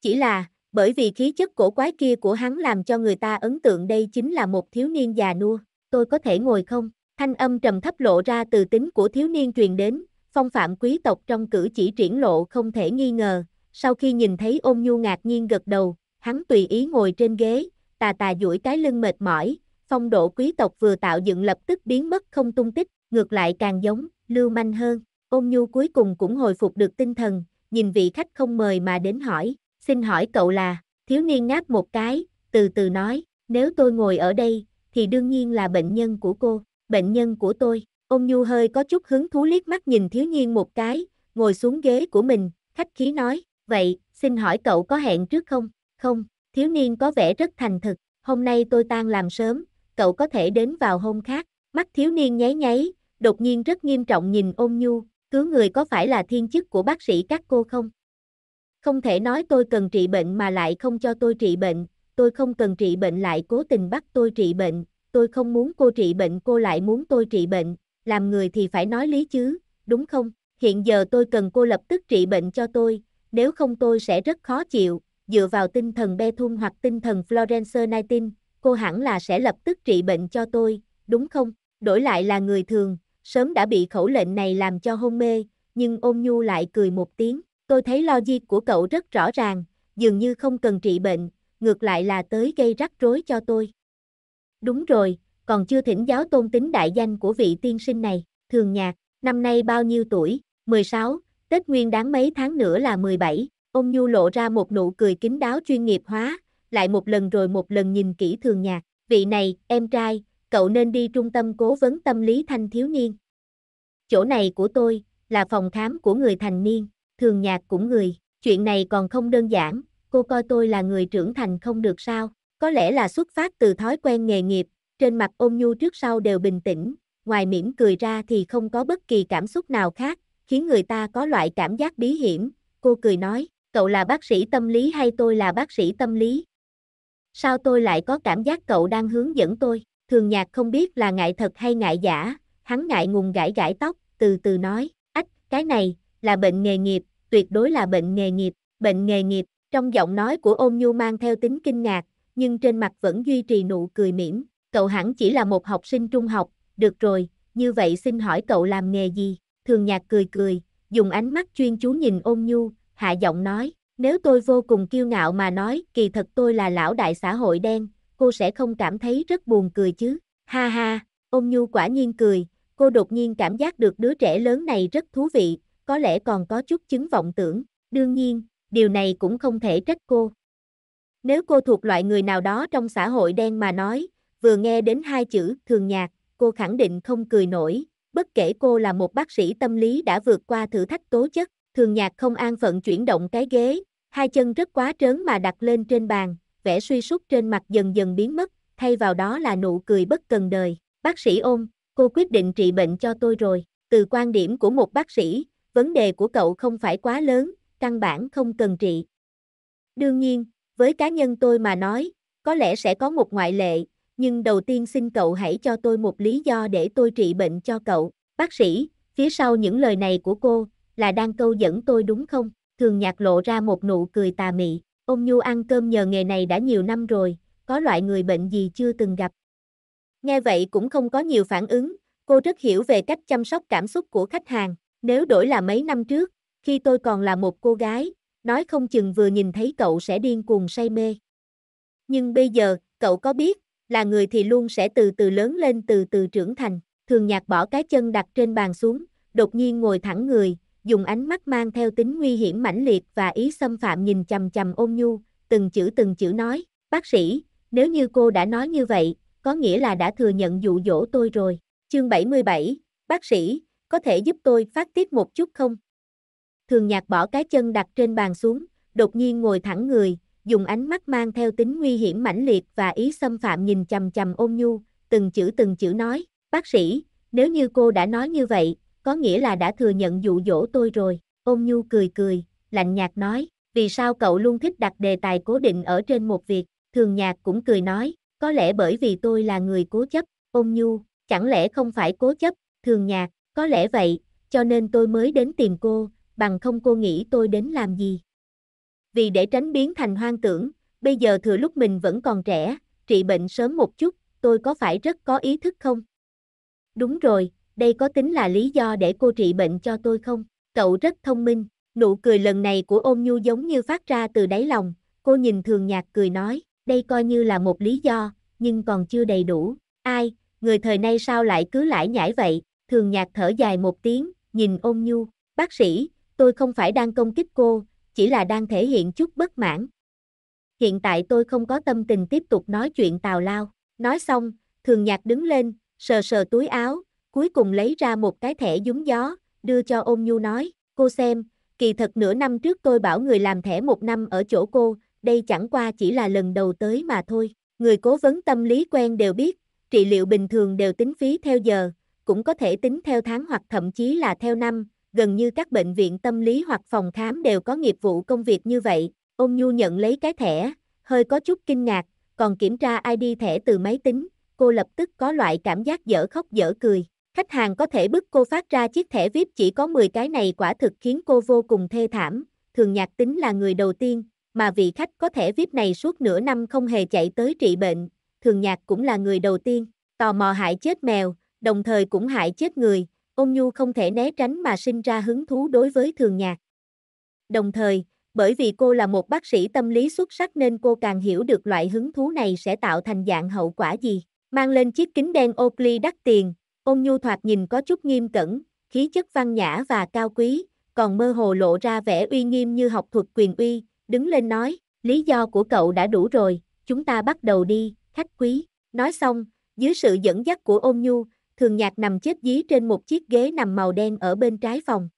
Chỉ là, bởi vì khí chất cổ quái kia của hắn làm cho người ta ấn tượng đây chính là một thiếu niên già nua, tôi có thể ngồi không? Thanh âm trầm thấp lộ ra từ tính của thiếu niên truyền đến, phong phạm quý tộc trong cử chỉ triển lộ không thể nghi ngờ, sau khi nhìn thấy ôn nhu ngạc nhiên gật đầu, hắn tùy ý ngồi trên ghế, tà tà duỗi cái lưng mệt mỏi, phong độ quý tộc vừa tạo dựng lập tức biến mất không tung tích, ngược lại càng giống, lưu manh hơn. Ôn nhu cuối cùng cũng hồi phục được tinh thần, nhìn vị khách không mời mà đến hỏi, xin hỏi cậu là, thiếu niên ngáp một cái, từ từ nói, nếu tôi ngồi ở đây, thì đương nhiên là bệnh nhân của cô, bệnh nhân của tôi. Ôn nhu hơi có chút hứng thú liếc mắt nhìn thiếu niên một cái, ngồi xuống ghế của mình, khách khí nói, Vậy, xin hỏi cậu có hẹn trước không? Không, thiếu niên có vẻ rất thành thực. Hôm nay tôi tan làm sớm, cậu có thể đến vào hôm khác. Mắt thiếu niên nháy nháy, đột nhiên rất nghiêm trọng nhìn ôn nhu. Cứu người có phải là thiên chức của bác sĩ các cô không? Không thể nói tôi cần trị bệnh mà lại không cho tôi trị bệnh. Tôi không cần trị bệnh lại cố tình bắt tôi trị bệnh. Tôi không muốn cô trị bệnh cô lại muốn tôi trị bệnh. Làm người thì phải nói lý chứ, đúng không? Hiện giờ tôi cần cô lập tức trị bệnh cho tôi, nếu không tôi sẽ rất khó chịu, dựa vào tinh thần Bethune hoặc tinh thần Florence nightin cô hẳn là sẽ lập tức trị bệnh cho tôi, đúng không? Đổi lại là người thường, sớm đã bị khẩu lệnh này làm cho hôn mê, nhưng ôn nhu lại cười một tiếng, tôi thấy logic của cậu rất rõ ràng, dường như không cần trị bệnh, ngược lại là tới gây rắc rối cho tôi. Đúng rồi, còn chưa thỉnh giáo tôn tính đại danh của vị tiên sinh này, thường nhạc, năm nay bao nhiêu tuổi, 16, Tết Nguyên đáng mấy tháng nữa là 17, ông Nhu lộ ra một nụ cười kín đáo chuyên nghiệp hóa, lại một lần rồi một lần nhìn kỹ thường nhạc, vị này, em trai, cậu nên đi trung tâm cố vấn tâm lý thanh thiếu niên. Chỗ này của tôi, là phòng khám của người thành niên, thường nhạc cũng người, chuyện này còn không đơn giản, cô coi tôi là người trưởng thành không được sao, có lẽ là xuất phát từ thói quen nghề nghiệp, trên mặt ôm nhu trước sau đều bình tĩnh, ngoài mỉm cười ra thì không có bất kỳ cảm xúc nào khác, khiến người ta có loại cảm giác bí hiểm, cô cười nói, cậu là bác sĩ tâm lý hay tôi là bác sĩ tâm lý? Sao tôi lại có cảm giác cậu đang hướng dẫn tôi? Thường nhạc không biết là ngại thật hay ngại giả, hắn ngại ngùng gãi gãi tóc, từ từ nói, ách, cái này, là bệnh nghề nghiệp, tuyệt đối là bệnh nghề nghiệp, bệnh nghề nghiệp, trong giọng nói của ôn nhu mang theo tính kinh ngạc, nhưng trên mặt vẫn duy trì nụ cười mỉm, cậu hẳn chỉ là một học sinh trung học, được rồi, như vậy xin hỏi cậu làm nghề gì? thường nhạc cười cười, dùng ánh mắt chuyên chú nhìn ôn nhu, hạ giọng nói, nếu tôi vô cùng kiêu ngạo mà nói, kỳ thật tôi là lão đại xã hội đen, cô sẽ không cảm thấy rất buồn cười chứ, ha ha, ôn nhu quả nhiên cười, cô đột nhiên cảm giác được đứa trẻ lớn này rất thú vị, có lẽ còn có chút chứng vọng tưởng, đương nhiên, điều này cũng không thể trách cô. Nếu cô thuộc loại người nào đó trong xã hội đen mà nói, vừa nghe đến hai chữ thường nhạc, cô khẳng định không cười nổi, bất kể cô là một bác sĩ tâm lý đã vượt qua thử thách tố chất, thường nhạc không an phận chuyển động cái ghế, hai chân rất quá trớn mà đặt lên trên bàn, vẻ suy sút trên mặt dần dần biến mất, thay vào đó là nụ cười bất cần đời. Bác sĩ ôm, cô quyết định trị bệnh cho tôi rồi. Từ quan điểm của một bác sĩ, vấn đề của cậu không phải quá lớn, căn bản không cần trị. Đương nhiên, với cá nhân tôi mà nói, có lẽ sẽ có một ngoại lệ, nhưng đầu tiên xin cậu hãy cho tôi một lý do để tôi trị bệnh cho cậu. Bác sĩ, phía sau những lời này của cô, là đang câu dẫn tôi đúng không? Thường nhạc lộ ra một nụ cười tà mị. Ông Nhu ăn cơm nhờ nghề này đã nhiều năm rồi, có loại người bệnh gì chưa từng gặp. Nghe vậy cũng không có nhiều phản ứng, cô rất hiểu về cách chăm sóc cảm xúc của khách hàng. Nếu đổi là mấy năm trước, khi tôi còn là một cô gái, nói không chừng vừa nhìn thấy cậu sẽ điên cuồng say mê. Nhưng bây giờ, cậu có biết, là người thì luôn sẽ từ từ lớn lên từ từ trưởng thành. Thường nhạt bỏ cái chân đặt trên bàn xuống, đột nhiên ngồi thẳng người, dùng ánh mắt mang theo tính nguy hiểm mãnh liệt và ý xâm phạm nhìn chầm chầm ôn nhu, từng chữ từng chữ nói, bác sĩ, nếu như cô đã nói như vậy, có nghĩa là đã thừa nhận dụ dỗ tôi rồi. Chương 77, bác sĩ, có thể giúp tôi phát tiết một chút không? Thường nhạt bỏ cái chân đặt trên bàn xuống, đột nhiên ngồi thẳng người, dùng ánh mắt mang theo tính nguy hiểm mãnh liệt và ý xâm phạm nhìn chầm chầm ôn nhu, từng chữ từng chữ nói, bác sĩ, nếu như cô đã nói như vậy, có nghĩa là đã thừa nhận dụ dỗ tôi rồi, ôn nhu cười cười, lạnh nhạt nói, vì sao cậu luôn thích đặt đề tài cố định ở trên một việc, thường nhạc cũng cười nói, có lẽ bởi vì tôi là người cố chấp, ôn nhu, chẳng lẽ không phải cố chấp, thường nhạc, có lẽ vậy, cho nên tôi mới đến tìm cô, bằng không cô nghĩ tôi đến làm gì, vì để tránh biến thành hoang tưởng, bây giờ thừa lúc mình vẫn còn trẻ, trị bệnh sớm một chút, tôi có phải rất có ý thức không? Đúng rồi, đây có tính là lý do để cô trị bệnh cho tôi không? Cậu rất thông minh, nụ cười lần này của ôm nhu giống như phát ra từ đáy lòng, cô nhìn thường nhạc cười nói, đây coi như là một lý do, nhưng còn chưa đầy đủ, ai, người thời nay sao lại cứ lải nhải vậy, thường nhạc thở dài một tiếng, nhìn ôm nhu, bác sĩ, tôi không phải đang công kích cô, chỉ là đang thể hiện chút bất mãn. Hiện tại tôi không có tâm tình tiếp tục nói chuyện tào lao. Nói xong, thường nhạc đứng lên, sờ sờ túi áo, cuối cùng lấy ra một cái thẻ dúng gió, đưa cho ôm nhu nói, cô xem, kỳ thật nửa năm trước tôi bảo người làm thẻ một năm ở chỗ cô, đây chẳng qua chỉ là lần đầu tới mà thôi. Người cố vấn tâm lý quen đều biết, trị liệu bình thường đều tính phí theo giờ, cũng có thể tính theo tháng hoặc thậm chí là theo năm, gần như các bệnh viện tâm lý hoặc phòng khám đều có nghiệp vụ công việc như vậy, ông nhu nhận lấy cái thẻ, hơi có chút kinh ngạc, còn kiểm tra ID thẻ từ máy tính, cô lập tức có loại cảm giác dở khóc dở cười. Khách hàng có thể bức cô phát ra chiếc thẻ VIP chỉ có 10 cái này quả thực khiến cô vô cùng thê thảm, thường nhạc tính là người đầu tiên, mà vị khách có thẻ VIP này suốt nửa năm không hề chạy tới trị bệnh, thường nhạc cũng là người đầu tiên, tò mò hại chết mèo, đồng thời cũng hại chết người, ôn nhu không thể né tránh mà sinh ra hứng thú đối với thường nhạc. Đồng thời, bởi vì cô là một bác sĩ tâm lý xuất sắc nên cô càng hiểu được loại hứng thú này sẽ tạo thành dạng hậu quả gì. Mang lên chiếc kính đen Oakley đắt tiền, ôn nhu thoạt nhìn có chút nghiêm cẩn, khí chất văn nhã và cao quý, còn mơ hồ lộ ra vẻ uy nghiêm như học thuật quyền uy, đứng lên nói, lý do của cậu đã đủ rồi, chúng ta bắt đầu đi, khách quý. Nói xong, dưới sự dẫn dắt của ôn nhu, thường nhạc nằm chết dí trên một chiếc ghế nằm màu đen ở bên trái phòng.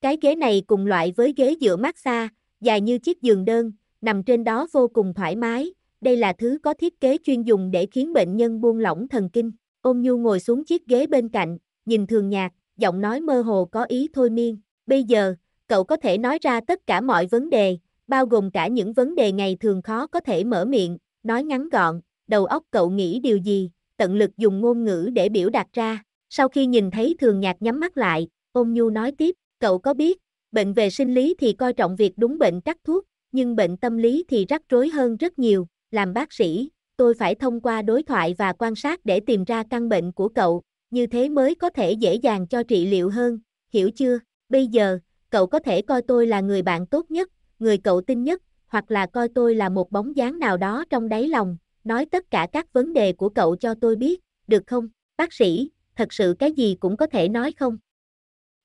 Cái ghế này cùng loại với ghế dựa massage, dài như chiếc giường đơn, nằm trên đó vô cùng thoải mái, đây là thứ có thiết kế chuyên dùng để khiến bệnh nhân buông lỏng thần kinh. Ôn Nhu ngồi xuống chiếc ghế bên cạnh, nhìn thường nhạc, giọng nói mơ hồ có ý thôi miên. Bây giờ, cậu có thể nói ra tất cả mọi vấn đề, bao gồm cả những vấn đề ngày thường khó có thể mở miệng, nói ngắn gọn, đầu óc cậu nghĩ điều gì, tận lực dùng ngôn ngữ để biểu đạt ra. Sau khi nhìn thấy thường nhạc nhắm mắt lại, ôn nhu nói tiếp, cậu có biết, bệnh về sinh lý thì coi trọng việc đúng bệnh cắt thuốc, nhưng bệnh tâm lý thì rắc rối hơn rất nhiều, làm bác sĩ, tôi phải thông qua đối thoại và quan sát để tìm ra căn bệnh của cậu, như thế mới có thể dễ dàng cho trị liệu hơn, hiểu chưa? Bây giờ, cậu có thể coi tôi là người bạn tốt nhất, người cậu tin nhất, hoặc là coi tôi là một bóng dáng nào đó trong đáy lòng, nói tất cả các vấn đề của cậu cho tôi biết, được không? Bác sĩ, thật sự cái gì cũng có thể nói không?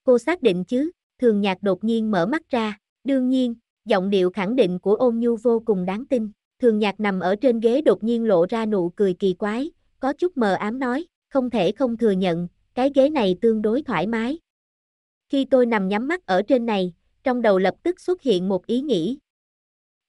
Cô xác định chứ, thường nhạc đột nhiên mở mắt ra, đương nhiên, giọng điệu khẳng định của ôn nhu vô cùng đáng tin. Thường nhạc nằm ở trên ghế đột nhiên lộ ra nụ cười kỳ quái, có chút mờ ám nói, không thể không thừa nhận, cái ghế này tương đối thoải mái. Khi tôi nằm nhắm mắt ở trên này, trong đầu lập tức xuất hiện một ý nghĩ,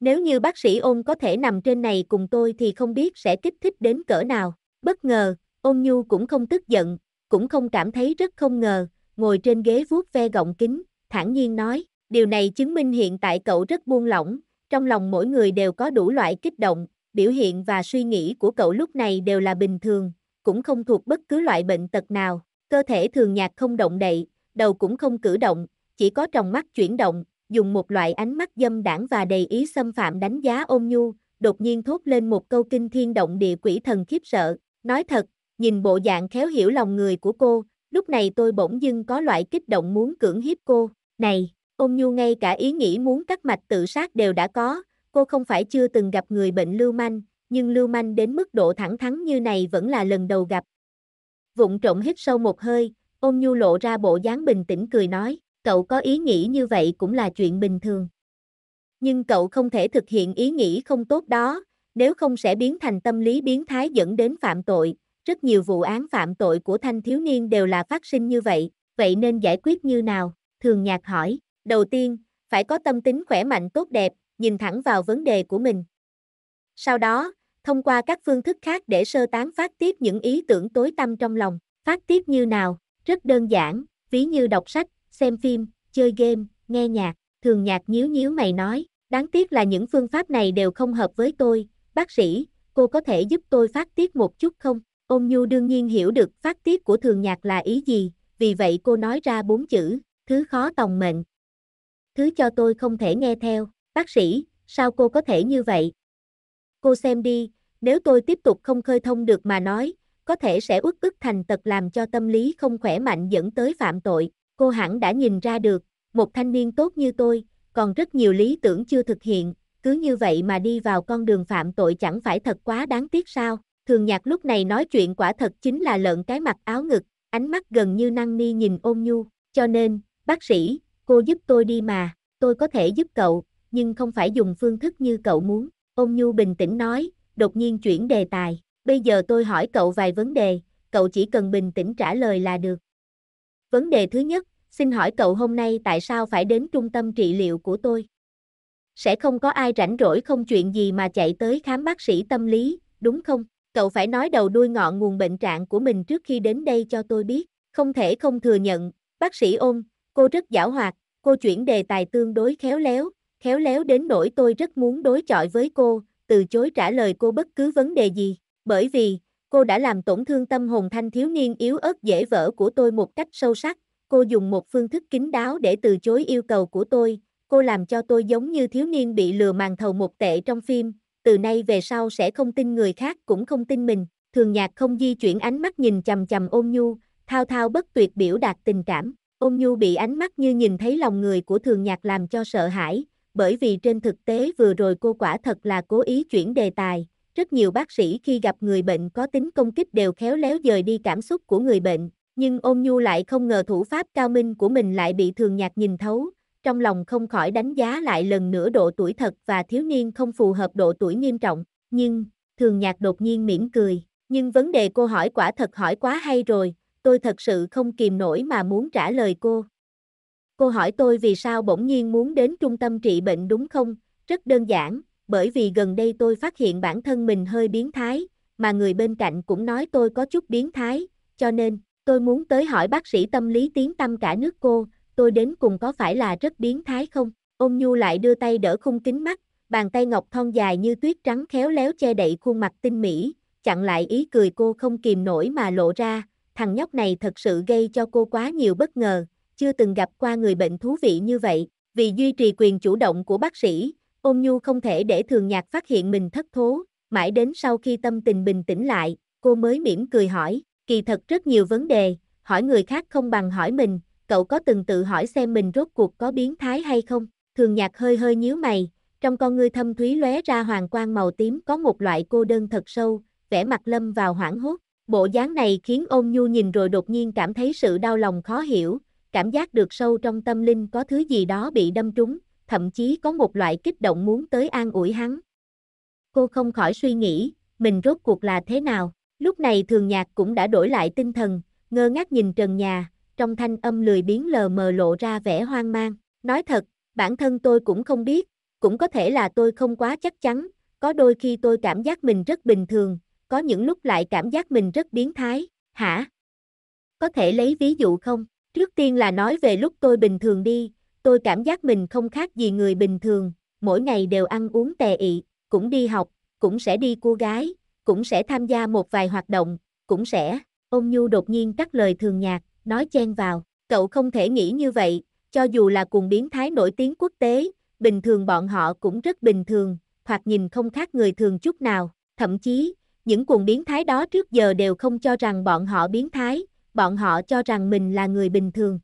nếu như bác sĩ ôn có thể nằm trên này cùng tôi thì không biết sẽ kích thích đến cỡ nào. Bất ngờ, ôn nhu cũng không tức giận, cũng không cảm thấy rất không ngờ, ngồi trên ghế vuốt ve gọng kính, thản nhiên nói, điều này chứng minh hiện tại cậu rất buông lỏng, trong lòng mỗi người đều có đủ loại kích động, biểu hiện và suy nghĩ của cậu lúc này đều là bình thường, cũng không thuộc bất cứ loại bệnh tật nào, cơ thể thường nhạt không động đậy, đầu cũng không cử động, chỉ có tròng mắt chuyển động, dùng một loại ánh mắt dâm đảng và đầy ý xâm phạm đánh giá ôn nhu, đột nhiên thốt lên một câu kinh thiên động địa quỷ thần khiếp sợ, nói thật, nhìn bộ dạng khéo hiểu lòng người của cô, lúc này tôi bỗng dưng có loại kích động muốn cưỡng hiếp cô, này, ôn nhu ngay cả ý nghĩ muốn cắt mạch tự sát đều đã có, cô không phải chưa từng gặp người bệnh lưu manh, nhưng lưu manh đến mức độ thẳng thắn như này vẫn là lần đầu gặp. Vụng trộm hít sâu một hơi, ôn nhu lộ ra bộ dáng bình tĩnh cười nói, cậu có ý nghĩ như vậy cũng là chuyện bình thường. Nhưng cậu không thể thực hiện ý nghĩ không tốt đó, nếu không sẽ biến thành tâm lý biến thái dẫn đến phạm tội. Rất nhiều vụ án phạm tội của thanh thiếu niên đều là phát sinh như vậy, vậy nên giải quyết như nào? Thường nhạc hỏi, đầu tiên, phải có tâm tính khỏe mạnh tốt đẹp, nhìn thẳng vào vấn đề của mình. Sau đó, thông qua các phương thức khác để sơ tán phát tiết những ý tưởng tối tâm trong lòng, phát tiết như nào? Rất đơn giản, ví như đọc sách, xem phim, chơi game, nghe nhạc, thường nhạc nhíu nhíu mày nói, đáng tiếc là những phương pháp này đều không hợp với tôi, bác sĩ, cô có thể giúp tôi phát tiết một chút không? Ôn Nhu đương nhiên hiểu được phát tiết của thường nhạc là ý gì, vì vậy cô nói ra bốn chữ, thứ khó tòng mệnh. Thứ cho tôi không thể nghe theo, bác sĩ, sao cô có thể như vậy? Cô xem đi, nếu tôi tiếp tục không khơi thông được mà nói, có thể sẽ uất ức thành tật làm cho tâm lý không khỏe mạnh dẫn tới phạm tội. Cô hẳn đã nhìn ra được, một thanh niên tốt như tôi, còn rất nhiều lý tưởng chưa thực hiện, cứ như vậy mà đi vào con đường phạm tội chẳng phải thật quá đáng tiếc sao. Thường nhạc lúc này nói chuyện quả thật chính là lợn cái mặt áo ngực, ánh mắt gần như năng ni nhìn ôn nhu, cho nên, bác sĩ, cô giúp tôi đi mà, tôi có thể giúp cậu, nhưng không phải dùng phương thức như cậu muốn. Ôn nhu bình tĩnh nói, đột nhiên chuyển đề tài, bây giờ tôi hỏi cậu vài vấn đề, cậu chỉ cần bình tĩnh trả lời là được. Vấn đề thứ nhất, xin hỏi cậu hôm nay tại sao phải đến trung tâm trị liệu của tôi? Sẽ không có ai rảnh rỗi không chuyện gì mà chạy tới khám bác sĩ tâm lý, đúng không? Cậu phải nói đầu đuôi ngọn nguồn bệnh trạng của mình trước khi đến đây cho tôi biết. Không thể không thừa nhận, bác sĩ ôn, cô rất giảo hoạt, cô chuyển đề tài tương đối khéo léo, khéo léo đến nỗi tôi rất muốn đối chọi với cô, từ chối trả lời cô bất cứ vấn đề gì, bởi vì, cô đã làm tổn thương tâm hồn thanh thiếu niên yếu ớt dễ vỡ của tôi một cách sâu sắc, cô dùng một phương thức kín đáo để từ chối yêu cầu của tôi, cô làm cho tôi giống như thiếu niên bị lừa màn thầu một tệ trong phim, từ nay về sau sẽ không tin người khác cũng không tin mình, thường nhạc không di chuyển ánh mắt nhìn chầm chầm ôn nhu, thao thao bất tuyệt biểu đạt tình cảm, ôn nhu bị ánh mắt như nhìn thấy lòng người của thường nhạc làm cho sợ hãi, bởi vì trên thực tế vừa rồi cô quả thật là cố ý chuyển đề tài, rất nhiều bác sĩ khi gặp người bệnh có tính công kích đều khéo léo dời đi cảm xúc của người bệnh, nhưng ôn nhu lại không ngờ thủ pháp cao minh của mình lại bị thường nhạc nhìn thấu, trong lòng không khỏi đánh giá lại lần nữa độ tuổi thật và thiếu niên không phù hợp độ tuổi nghiêm trọng, nhưng, thường nhạc đột nhiên mỉm cười, nhưng vấn đề cô hỏi quả thật hỏi quá hay rồi, tôi thật sự không kìm nổi mà muốn trả lời cô. Cô hỏi tôi vì sao bỗng nhiên muốn đến trung tâm trị bệnh đúng không? Rất đơn giản, bởi vì gần đây tôi phát hiện bản thân mình hơi biến thái, mà người bên cạnh cũng nói tôi có chút biến thái, cho nên, tôi muốn tới hỏi bác sĩ tâm lý tiếng tâm cả nước cô, tôi đến cùng có phải là rất biến thái không? Ôm Nhu lại đưa tay đỡ khung kính mắt, bàn tay ngọc thon dài như tuyết trắng khéo léo che đậy khuôn mặt tinh mỹ, chặn lại ý cười cô không kìm nổi mà lộ ra, thằng nhóc này thật sự gây cho cô quá nhiều bất ngờ, chưa từng gặp qua người bệnh thú vị như vậy, vì duy trì quyền chủ động của bác sĩ, Ôn nhu không thể để thường nhạc phát hiện mình thất thố, mãi đến sau khi tâm tình bình tĩnh lại, cô mới mỉm cười hỏi, kỳ thật rất nhiều vấn đề, hỏi người khác không bằng hỏi mình, cậu có từng tự hỏi xem mình rốt cuộc có biến thái hay không? Thường nhạc hơi hơi nhíu mày, trong con ngươi thâm thúy lóe ra hoàng quang màu tím có một loại cô đơn thật sâu, vẻ mặt lâm vào hoảng hốt. Bộ dáng này khiến ôn nhu nhìn rồi đột nhiên cảm thấy sự đau lòng khó hiểu, cảm giác được sâu trong tâm linh có thứ gì đó bị đâm trúng, thậm chí có một loại kích động muốn tới an ủi hắn. Cô không khỏi suy nghĩ, mình rốt cuộc là thế nào. Lúc này thường nhạc cũng đã đổi lại tinh thần, ngơ ngác nhìn trần nhà, trong thanh âm lười biến lờ mờ lộ ra vẻ hoang mang. Nói thật, bản thân tôi cũng không biết, cũng có thể là tôi không quá chắc chắn, có đôi khi tôi cảm giác mình rất bình thường, có những lúc lại cảm giác mình rất biến thái, hả? Có thể lấy ví dụ không? Trước tiên là nói về lúc tôi bình thường đi, Tôi cảm giác mình không khác gì người bình thường, mỗi ngày đều ăn uống tè ị, cũng đi học, cũng sẽ đi cô gái, cũng sẽ tham gia một vài hoạt động, cũng sẽ. ông Nhu đột nhiên cắt lời thường nhạc, nói chen vào, cậu không thể nghĩ như vậy, cho dù là cuồng biến thái nổi tiếng quốc tế, bình thường bọn họ cũng rất bình thường, hoặc nhìn không khác người thường chút nào, thậm chí, những cuồng biến thái đó trước giờ đều không cho rằng bọn họ biến thái, bọn họ cho rằng mình là người bình thường.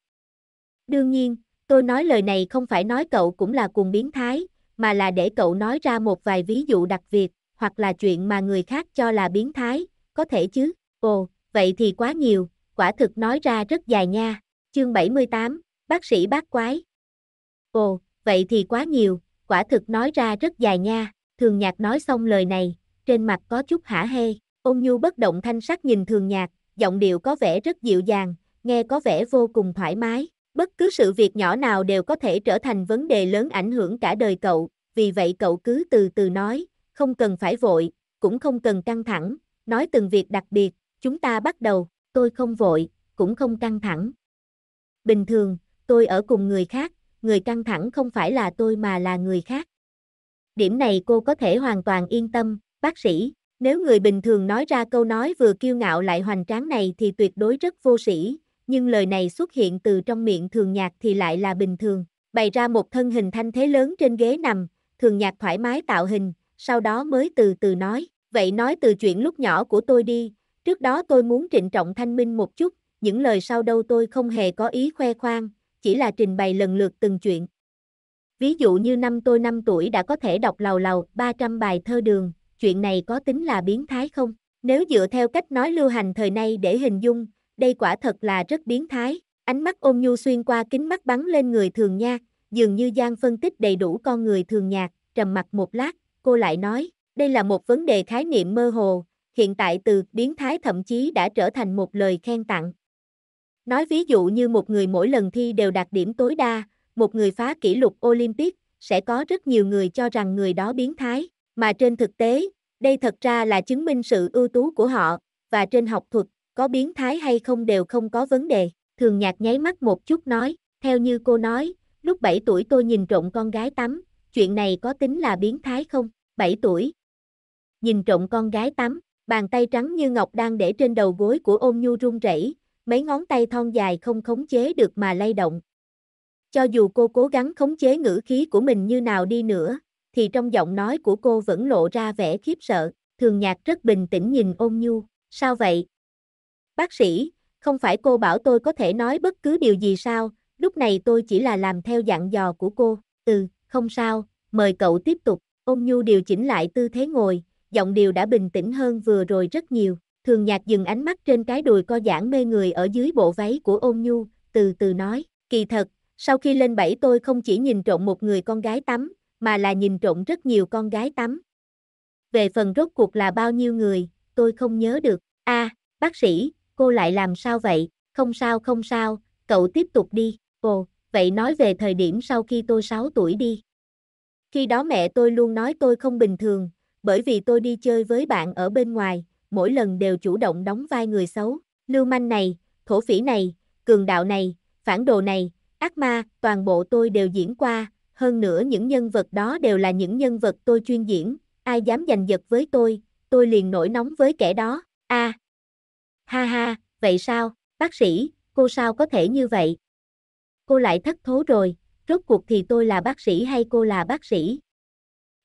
Đương nhiên, Tôi nói lời này không phải nói cậu cũng là cuồng biến thái, mà là để cậu nói ra một vài ví dụ đặc biệt, hoặc là chuyện mà người khác cho là biến thái, có thể chứ? Ồ, vậy thì quá nhiều, quả thực nói ra rất dài nha. Chương 78, bác sĩ bác quái. Ồ, vậy thì quá nhiều, quả thực nói ra rất dài nha. Thường nhạc nói xong lời này, trên mặt có chút hả hê, ôn nhu bất động thanh sắc nhìn thường nhạc, giọng điệu có vẻ rất dịu dàng, nghe có vẻ vô cùng thoải mái. Bất cứ sự việc nhỏ nào đều có thể trở thành vấn đề lớn ảnh hưởng cả đời cậu, vì vậy cậu cứ từ từ nói, không cần phải vội, cũng không cần căng thẳng, nói từng việc đặc biệt, chúng ta bắt đầu, tôi không vội, cũng không căng thẳng. Bình thường, tôi ở cùng người khác, người căng thẳng không phải là tôi mà là người khác. Điểm này cô có thể hoàn toàn yên tâm, bác sĩ, nếu người bình thường nói ra câu nói vừa kiêu ngạo lại hoành tráng này thì tuyệt đối rất vô sĩ, nhưng lời này xuất hiện từ trong miệng thường nhạc thì lại là bình thường. Bày ra một thân hình thanh thế lớn trên ghế nằm, thường nhạc thoải mái tạo hình, sau đó mới từ từ nói. Vậy nói từ chuyện lúc nhỏ của tôi đi, trước đó tôi muốn trịnh trọng thanh minh một chút, những lời sau đâu tôi không hề có ý khoe khoang, chỉ là trình bày lần lượt từng chuyện. Ví dụ như năm tôi 5 tuổi đã có thể đọc lầu lầu 300 bài thơ đường, chuyện này có tính là biến thái không? Nếu dựa theo cách nói lưu hành thời nay để hình dung, đây quả thật là rất biến thái. Ánh mắt ôm nhu xuyên qua kính mắt bắn lên người thường nha, dường như Giang phân tích đầy đủ con người thường nhạc, trầm mặt một lát, cô lại nói, đây là một vấn đề khái niệm mơ hồ, hiện tại từ biến thái thậm chí đã trở thành một lời khen tặng. Nói ví dụ như một người mỗi lần thi đều đạt điểm tối đa, một người phá kỷ lục Olympic, sẽ có rất nhiều người cho rằng người đó biến thái, mà trên thực tế, đây thật ra là chứng minh sự ưu tú của họ, và trên học thuật, có biến thái hay không đều không có vấn đề. Thường nhạc nháy mắt một chút nói, theo như cô nói, lúc 7 tuổi tôi nhìn trộm con gái tắm, chuyện này có tính là biến thái không? 7 tuổi. Nhìn trộm con gái tắm, bàn tay trắng như ngọc đang để trên đầu gối của ôm nhu run rẩy, mấy ngón tay thon dài không khống chế được mà lay động. Cho dù cô cố gắng khống chế ngữ khí của mình như nào đi nữa, thì trong giọng nói của cô vẫn lộ ra vẻ khiếp sợ, thường nhạc rất bình tĩnh nhìn ôm nhu, sao vậy, Bác sĩ, không phải cô bảo tôi có thể nói bất cứ điều gì sao, lúc này tôi chỉ là làm theo dặn dò của cô. Ừ, không sao, mời cậu tiếp tục. Ôn Nhu điều chỉnh lại tư thế ngồi, giọng điều đã bình tĩnh hơn vừa rồi rất nhiều. Thường nhạc dừng ánh mắt trên cái đùi co giãn mê người ở dưới bộ váy của ôn nhu, từ từ nói, kỳ thật, sau khi lên bảy tôi không chỉ nhìn trộm một người con gái tắm, mà là nhìn trộm rất nhiều con gái tắm. Về phần rốt cuộc là bao nhiêu người, tôi không nhớ được. a bác sĩ, cô lại làm sao vậy, không sao không sao, cậu tiếp tục đi, ồ, vậy nói về thời điểm sau khi tôi 6 tuổi đi. Khi đó mẹ tôi luôn nói tôi không bình thường, bởi vì tôi đi chơi với bạn ở bên ngoài, mỗi lần đều chủ động đóng vai người xấu, lưu manh này, thổ phỉ này, cường đạo này, phản đồ này, ác ma, toàn bộ tôi đều diễn qua, hơn nữa những nhân vật đó đều là những nhân vật tôi chuyên diễn, ai dám giành giật với tôi, tôi liền nổi nóng với kẻ đó, a à, Ha ha, vậy sao, bác sĩ, cô sao có thể như vậy? Cô lại thất thố rồi, rốt cuộc thì tôi là bác sĩ hay cô là bác sĩ?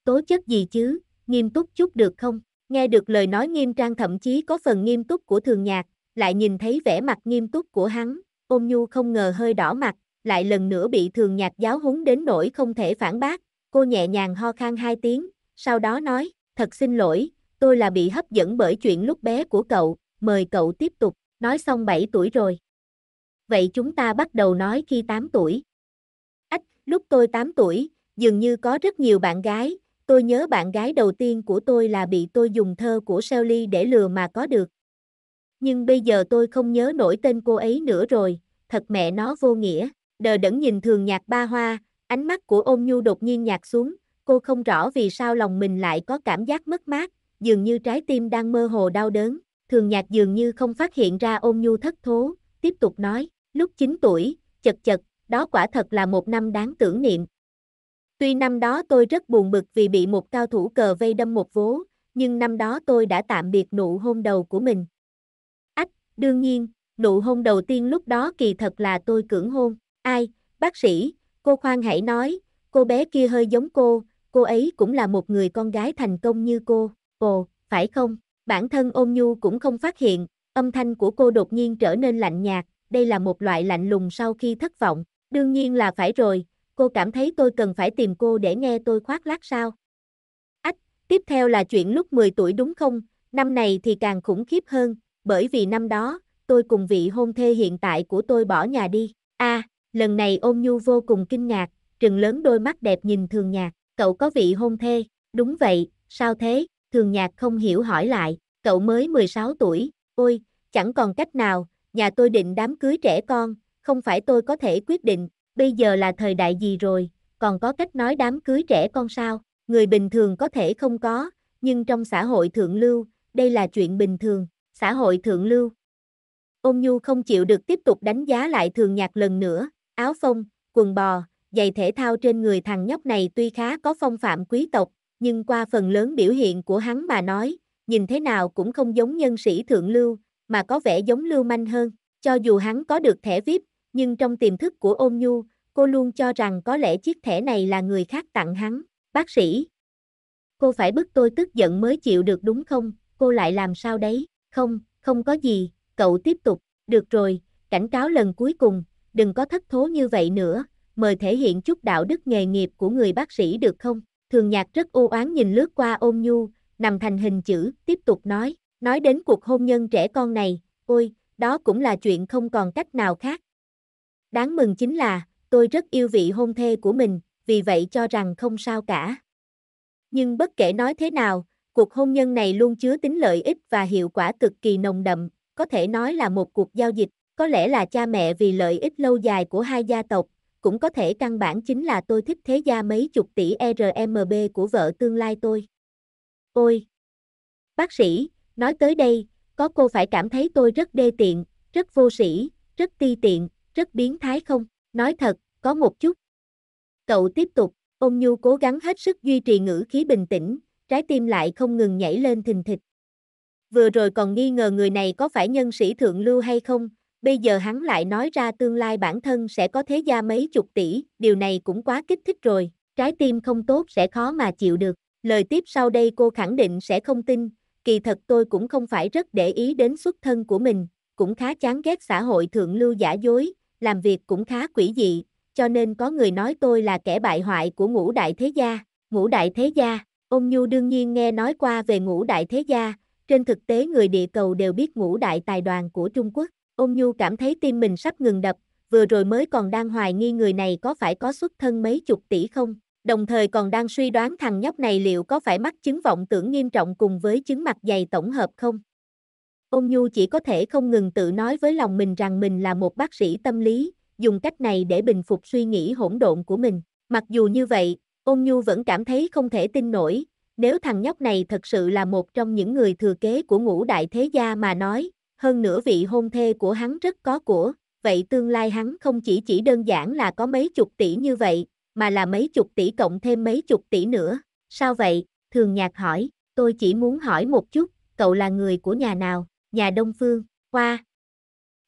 Tố chất gì chứ, nghiêm túc chút được không? Nghe được lời nói nghiêm trang thậm chí có phần nghiêm túc của thường nhạc, lại nhìn thấy vẻ mặt nghiêm túc của hắn, ôm nhu không ngờ hơi đỏ mặt, lại lần nữa bị thường nhạc giáo húng đến nỗi không thể phản bác, cô nhẹ nhàng ho khan hai tiếng, sau đó nói, thật xin lỗi, tôi là bị hấp dẫn bởi chuyện lúc bé của cậu, mời cậu tiếp tục, nói xong 7 tuổi rồi. Vậy chúng ta bắt đầu nói khi 8 tuổi. Ách, lúc tôi 8 tuổi, dường như có rất nhiều bạn gái, tôi nhớ bạn gái đầu tiên của tôi là bị tôi dùng thơ của Shelley để lừa mà có được. Nhưng bây giờ tôi không nhớ nổi tên cô ấy nữa rồi, thật mẹ nó vô nghĩa, đờ đẫn nhìn thường nhạc ba hoa, ánh mắt của ôm nhu đột nhiên nhạt xuống, cô không rõ vì sao lòng mình lại có cảm giác mất mát, dường như trái tim đang mơ hồ đau đớn thường nhạc dường như không phát hiện ra ôn nhu thất thố, tiếp tục nói, lúc 9 tuổi, chật chật, đó quả thật là một năm đáng tưởng niệm. Tuy năm đó tôi rất buồn bực vì bị một cao thủ cờ vây đâm một vố, nhưng năm đó tôi đã tạm biệt nụ hôn đầu của mình. Ách, đương nhiên, nụ hôn đầu tiên lúc đó kỳ thật là tôi cưỡng hôn. Ai, bác sĩ, cô khoan hãy nói, cô bé kia hơi giống cô, cô ấy cũng là một người con gái thành công như cô. Ồ, phải không? Bản thân ôm nhu cũng không phát hiện, âm thanh của cô đột nhiên trở nên lạnh nhạt, đây là một loại lạnh lùng sau khi thất vọng. Đương nhiên là phải rồi, cô cảm thấy tôi cần phải tìm cô để nghe tôi khoác lác sao. Ách, tiếp theo là chuyện lúc 10 tuổi đúng không? Năm này thì càng khủng khiếp hơn, bởi vì năm đó, tôi cùng vị hôn thê hiện tại của tôi bỏ nhà đi. A, à, lần này ôm nhu vô cùng kinh ngạc, trừng lớn đôi mắt đẹp nhìn thường nhạc, cậu có vị hôn thê, đúng vậy, sao thế? Thường Nhạc không hiểu hỏi lại, cậu mới 16 tuổi, ôi, chẳng còn cách nào, nhà tôi định đám cưới trẻ con, không phải tôi có thể quyết định, bây giờ là thời đại gì rồi, còn có cách nói đám cưới trẻ con sao, người bình thường có thể không có, nhưng trong xã hội thượng lưu, đây là chuyện bình thường, xã hội thượng lưu. Ôn Nhu không chịu được tiếp tục đánh giá lại thường nhạc lần nữa, áo phông, quần bò, giày thể thao trên người thằng nhóc này tuy khá có phong phạm quý tộc, nhưng qua phần lớn biểu hiện của hắn mà nói, nhìn thế nào cũng không giống nhân sĩ thượng lưu, mà có vẻ giống lưu manh hơn. Cho dù hắn có được thẻ VIP, nhưng trong tiềm thức của ôn nhu, cô luôn cho rằng có lẽ chiếc thẻ này là người khác tặng hắn. Bác sĩ, cô phải bức tôi tức giận mới chịu được đúng không? Cô lại làm sao đấy? Không, không có gì, cậu tiếp tục. Được rồi, cảnh cáo lần cuối cùng, đừng có thất thố như vậy nữa, mời thể hiện chút đạo đức nghề nghiệp của người bác sĩ được không? Thường Nhạc rất u oán nhìn lướt qua ôn nhu, nằm thành hình chữ, tiếp tục nói, nói đến cuộc hôn nhân trẻ con này, ôi, đó cũng là chuyện không còn cách nào khác. Đáng mừng chính là, tôi rất yêu vị hôn thê của mình, vì vậy cho rằng không sao cả. Nhưng bất kể nói thế nào, cuộc hôn nhân này luôn chứa tính lợi ích và hiệu quả cực kỳ nồng đậm, có thể nói là một cuộc giao dịch, có lẽ là cha mẹ vì lợi ích lâu dài của hai gia tộc, cũng có thể căn bản chính là tôi thích thế gia mấy chục tỷ RMB của vợ tương lai tôi. Ôi! Bác sĩ, nói tới đây, có cô phải cảm thấy tôi rất đê tiện, rất vô sĩ, rất ti tiện, rất biến thái không? Nói thật, có một chút. Cậu tiếp tục, ông nhu cố gắng hết sức duy trì ngữ khí bình tĩnh, trái tim lại không ngừng nhảy lên thình thịch. Vừa rồi còn nghi ngờ người này có phải nhân sĩ thượng lưu hay không, bây giờ hắn lại nói ra tương lai bản thân sẽ có thế gia mấy chục tỷ, điều này cũng quá kích thích rồi, trái tim không tốt sẽ khó mà chịu được. Lời tiếp sau đây cô khẳng định sẽ không tin, kỳ thật tôi cũng không phải rất để ý đến xuất thân của mình, cũng khá chán ghét xã hội thượng lưu giả dối, làm việc cũng khá quỷ dị, cho nên có người nói tôi là kẻ bại hoại của ngũ đại thế gia, ngũ đại thế gia, ông Nhu đương nhiên nghe nói qua về ngũ đại thế gia, trên thực tế người địa cầu đều biết ngũ đại tài đoàn của Trung Quốc, Ôn Nhu cảm thấy tim mình sắp ngừng đập, vừa rồi mới còn đang hoài nghi người này có phải có xuất thân mấy chục tỷ không, đồng thời còn đang suy đoán thằng nhóc này liệu có phải mắc chứng vọng tưởng nghiêm trọng cùng với chứng mặt dày tổng hợp không. Ôn Nhu chỉ có thể không ngừng tự nói với lòng mình rằng mình là một bác sĩ tâm lý, dùng cách này để bình phục suy nghĩ hỗn độn của mình. Mặc dù như vậy, Ôn Nhu vẫn cảm thấy không thể tin nổi, nếu thằng nhóc này thật sự là một trong những người thừa kế của ngũ đại thế gia mà nói, hơn nữa vị hôn thê của hắn rất có của, vậy tương lai hắn không chỉ chỉ đơn giản là có mấy chục tỷ như vậy, mà là mấy chục tỷ cộng thêm mấy chục tỷ nữa. Sao vậy? Thường Nhạc hỏi, tôi chỉ muốn hỏi một chút, cậu là người của nhà nào? Nhà Đông Phương, Hoa.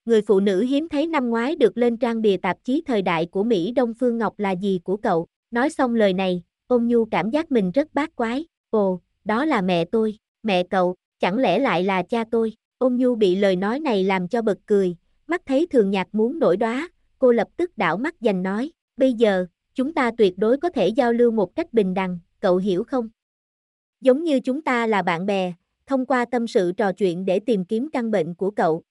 Người phụ nữ hiếm thấy năm ngoái được lên trang bìa tạp chí thời đại của Mỹ Đông Phương Ngọc là gì của cậu? Nói xong lời này, ông nhu cảm giác mình rất bát quái. Ồ, đó là mẹ tôi, mẹ cậu, chẳng lẽ lại là cha tôi? Ôn Nhu bị lời nói này làm cho bật cười, mắt thấy thường nhạc muốn nổi đóa, cô lập tức đảo mắt dành nói, bây giờ, chúng ta tuyệt đối có thể giao lưu một cách bình đẳng, cậu hiểu không? Giống như chúng ta là bạn bè, thông qua tâm sự trò chuyện để tìm kiếm căn bệnh của cậu.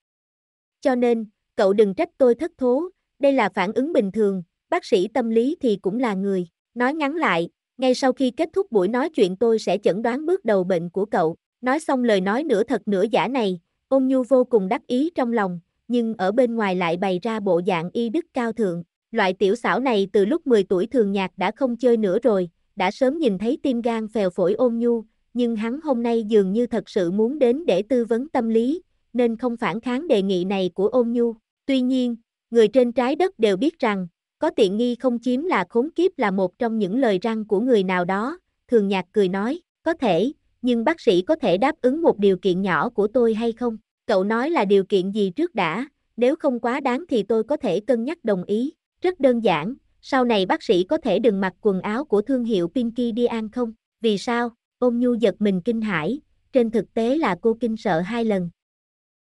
Cho nên, cậu đừng trách tôi thất thố, đây là phản ứng bình thường, bác sĩ tâm lý thì cũng là người. Nói ngắn lại, ngay sau khi kết thúc buổi nói chuyện tôi sẽ chẩn đoán bước đầu bệnh của cậu. Nói xong lời nói nửa thật nửa giả này, Ôn nhu vô cùng đắc ý trong lòng, nhưng ở bên ngoài lại bày ra bộ dạng y đức cao thượng. Loại tiểu xảo này từ lúc 10 tuổi thường nhạc đã không chơi nữa rồi, đã sớm nhìn thấy tim gan phèo phổi ôn nhu, nhưng hắn hôm nay dường như thật sự muốn đến để tư vấn tâm lý, nên không phản kháng đề nghị này của ôn nhu. Tuy nhiên, người trên trái đất đều biết rằng, có tiện nghi không chiếm là khốn kiếp là một trong những lời răng của người nào đó, thường nhạc cười nói, có thể, nhưng bác sĩ có thể đáp ứng một điều kiện nhỏ của tôi hay không? Cậu nói là điều kiện gì trước đã, nếu không quá đáng thì tôi có thể cân nhắc đồng ý. Rất đơn giản, sau này bác sĩ có thể đừng mặc quần áo của thương hiệu Pinky đi ăn không? Vì sao? Ôn Nhu giật mình kinh hãi, trên thực tế là cô kinh sợ hai lần.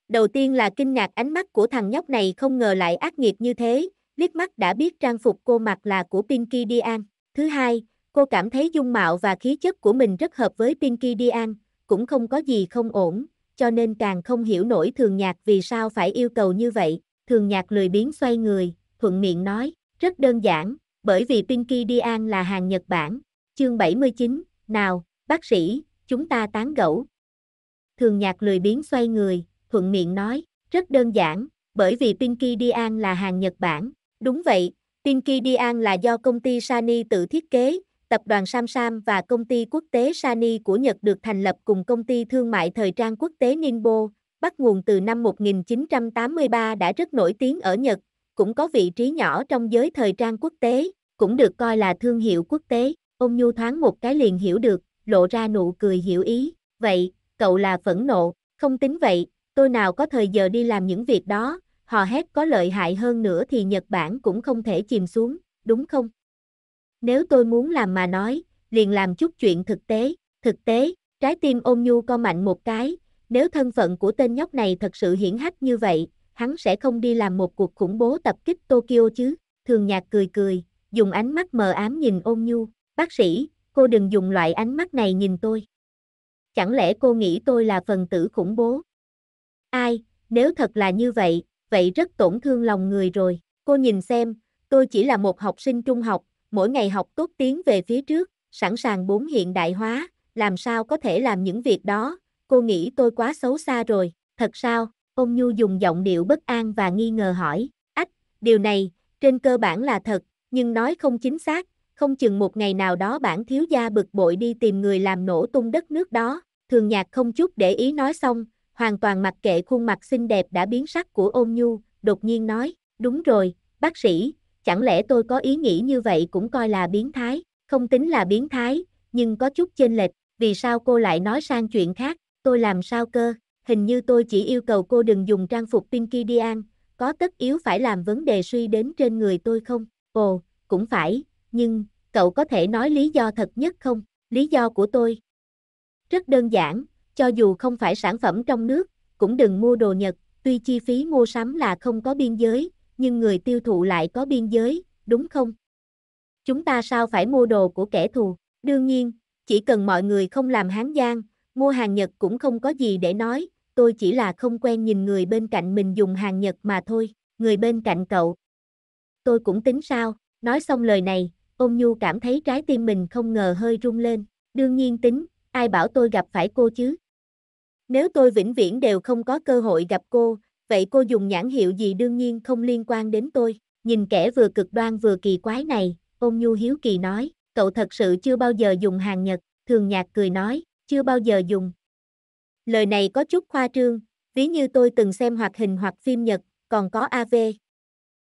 Đầu tiên là kinh ngạc ánh mắt của thằng nhóc này không ngờ lại ác nghiệt như thế, liếc mắt đã biết trang phục cô mặc là của Pinky Dian. Thứ hai, Cô cảm thấy dung mạo và khí chất của mình rất hợp với Pinky Dian, cũng không có gì không ổn, cho nên càng không hiểu nổi thường nhạc vì sao phải yêu cầu như vậy. Thường nhạc lười biến xoay người, thuận miệng nói, rất đơn giản, bởi vì Pinky Dian là hàng Nhật Bản. Chương 79, nào, bác sĩ, chúng ta tán gẫu. Thường nhạc lười biến xoay người, thuận miệng nói, rất đơn giản, bởi vì Pinky Dian là hàng Nhật Bản. Đúng vậy, Pinky Dian là do công ty Sani tự thiết kế, tập đoàn Samsam và công ty quốc tế Sani của Nhật được thành lập cùng công ty thương mại thời trang quốc tế Ninbo, bắt nguồn từ năm 1983 đã rất nổi tiếng ở Nhật, cũng có vị trí nhỏ trong giới thời trang quốc tế, cũng được coi là thương hiệu quốc tế. Ông Nhu thoáng một cái liền hiểu được, lộ ra nụ cười hiểu ý, vậy, cậu là phẫn nộ, không tính vậy, tôi nào có thời giờ đi làm những việc đó, hò hét có lợi hại hơn nữa thì Nhật Bản cũng không thể chìm xuống, đúng không? Nếu tôi muốn làm mà nói, liền làm chút chuyện thực tế, thực tế, trái tim ôm nhu co mạnh một cái, nếu thân phận của tên nhóc này thật sự hiển hách như vậy, hắn sẽ không đi làm một cuộc khủng bố tập kích Tokyo chứ, thường nhạc cười cười, dùng ánh mắt mờ ám nhìn ôm nhu, bác sĩ, cô đừng dùng loại ánh mắt này nhìn tôi. Chẳng lẽ cô nghĩ tôi là phần tử khủng bố? Ai, nếu thật là như vậy, vậy rất tổn thương lòng người rồi, cô nhìn xem, tôi chỉ là một học sinh trung học, mỗi ngày học tốt tiến về phía trước, sẵn sàng bốn hiện đại hóa, làm sao có thể làm những việc đó, cô nghĩ tôi quá xấu xa rồi, thật sao, ông Nhu dùng giọng điệu bất an và nghi ngờ hỏi, ách, điều này, trên cơ bản là thật, nhưng nói không chính xác, không chừng một ngày nào đó bản thiếu gia bực bội đi tìm người làm nổ tung đất nước đó, thường nhạc không chút để ý nói xong, hoàn toàn mặc kệ khuôn mặt xinh đẹp đã biến sắc của ôn nhu, đột nhiên nói, đúng rồi, bác sĩ, chẳng lẽ tôi có ý nghĩ như vậy cũng coi là biến thái, không tính là biến thái, nhưng có chút chênh lệch, vì sao cô lại nói sang chuyện khác, tôi làm sao cơ, hình như tôi chỉ yêu cầu cô đừng dùng trang phục Pinky Dian, có tất yếu phải làm vấn đề suy đến trên người tôi không, ồ, cũng phải, nhưng, cậu có thể nói lý do thật nhất không, lý do của tôi. Rất đơn giản, cho dù không phải sản phẩm trong nước, cũng đừng mua đồ Nhật, tuy chi phí mua sắm là không có biên giới, nhưng người tiêu thụ lại có biên giới, đúng không? Chúng ta sao phải mua đồ của kẻ thù? Đương nhiên, chỉ cần mọi người không làm hán gian, mua hàng Nhật cũng không có gì để nói, tôi chỉ là không quen nhìn người bên cạnh mình dùng hàng Nhật mà thôi, người bên cạnh cậu. Tôi cũng tính sao, nói xong lời này, ôm nhu cảm thấy trái tim mình không ngờ hơi rung lên, đương nhiên tính, ai bảo tôi gặp phải cô chứ. Nếu tôi vĩnh viễn đều không có cơ hội gặp cô, vậy cô dùng nhãn hiệu gì đương nhiên không liên quan đến tôi. Nhìn kẻ vừa cực đoan vừa kỳ quái này, ôn nhu hiếu kỳ nói, cậu thật sự chưa bao giờ dùng hàng Nhật, thường nhạc cười nói, chưa bao giờ dùng. Lời này có chút khoa trương, ví như tôi từng xem hoạt hình hoặc phim Nhật, còn có AV.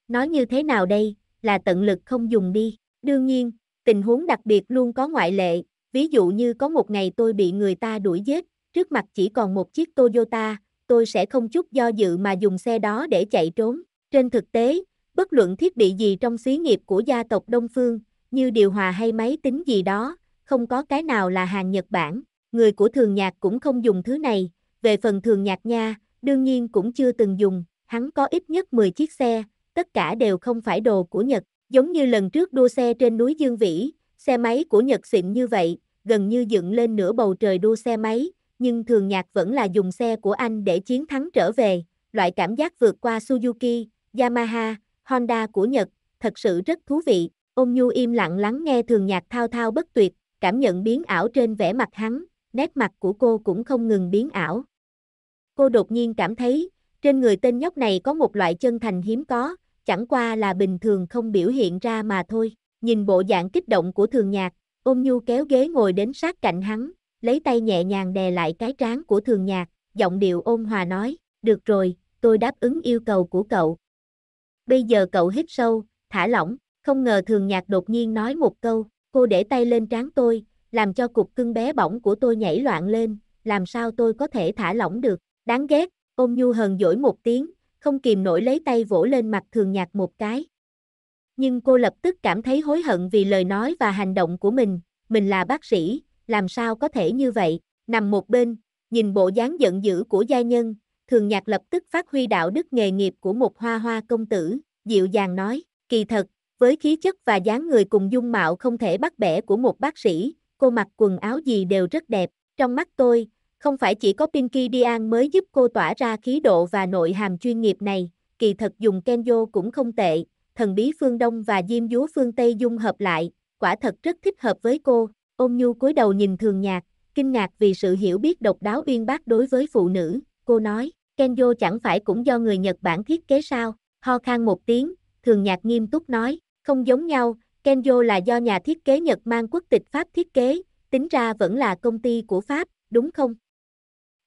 Nói như thế nào đây, là tận lực không dùng đi. Đương nhiên, tình huống đặc biệt luôn có ngoại lệ, ví dụ như có một ngày tôi bị người ta đuổi giết, trước mặt chỉ còn một chiếc Toyota, tôi sẽ không chút do dự mà dùng xe đó để chạy trốn. Trên thực tế, bất luận thiết bị gì trong xí nghiệp của gia tộc Đông Phương, như điều hòa hay máy tính gì đó, không có cái nào là hàng Nhật Bản. Người của thường nhạc cũng không dùng thứ này, về phần thường nhạc nha, đương nhiên cũng chưa từng dùng, hắn có ít nhất 10 chiếc xe, tất cả đều không phải đồ của Nhật, giống như lần trước đua xe trên núi Dương Vĩ, xe máy của Nhật xịn như vậy, gần như dựng lên nửa bầu trời đua xe máy, nhưng thường nhạc vẫn là dùng xe của anh để chiến thắng trở về, loại cảm giác vượt qua Suzuki, Yamaha, Honda của Nhật, thật sự rất thú vị. Ôm Nhu im lặng lắng nghe thường nhạc thao thao bất tuyệt, cảm nhận biến ảo trên vẻ mặt hắn, nét mặt của cô cũng không ngừng biến ảo. Cô đột nhiên cảm thấy, trên người tên nhóc này có một loại chân thành hiếm có, chẳng qua là bình thường không biểu hiện ra mà thôi. Nhìn bộ dạng kích động của thường nhạc, ôm Nhu kéo ghế ngồi đến sát cạnh hắn, lấy tay nhẹ nhàng đè lại cái trán của thường nhạc, giọng điệu ôn hòa nói, được rồi, tôi đáp ứng yêu cầu của cậu. Bây giờ cậu hít sâu, thả lỏng, không ngờ thường nhạc đột nhiên nói một câu, cô để tay lên trán tôi, làm cho cục cưng bé bỏng của tôi nhảy loạn lên, làm sao tôi có thể thả lỏng được, đáng ghét, ôm nhu hờn dỗi một tiếng, không kìm nổi lấy tay vỗ lên mặt thường nhạc một cái. Nhưng cô lập tức cảm thấy hối hận vì lời nói và hành động của mình, mình là bác sĩ, làm sao có thể như vậy, nằm một bên, nhìn bộ dáng giận dữ của gia nhân, thường nhạc lập tức phát huy đạo đức nghề nghiệp của một hoa hoa công tử, dịu dàng nói, kỳ thật, với khí chất và dáng người cùng dung mạo không thể bắt bẻ của một bác sĩ, cô mặc quần áo gì đều rất đẹp, trong mắt tôi, không phải chỉ có Pinky Dian mới giúp cô tỏa ra khí độ và nội hàm chuyên nghiệp này, kỳ thật dùng Kenjo cũng không tệ, thần bí phương Đông và diêm dúa phương Tây dung hợp lại, quả thật rất thích hợp với cô, Ôm Nhu cúi đầu nhìn thường nhạc, kinh ngạc vì sự hiểu biết độc đáo uyên bác đối với phụ nữ, cô nói, Kenjo chẳng phải cũng do người Nhật Bản thiết kế sao, ho khan một tiếng, thường nhạc nghiêm túc nói, không giống nhau, Kenjo là do nhà thiết kế Nhật mang quốc tịch Pháp thiết kế, tính ra vẫn là công ty của Pháp, đúng không?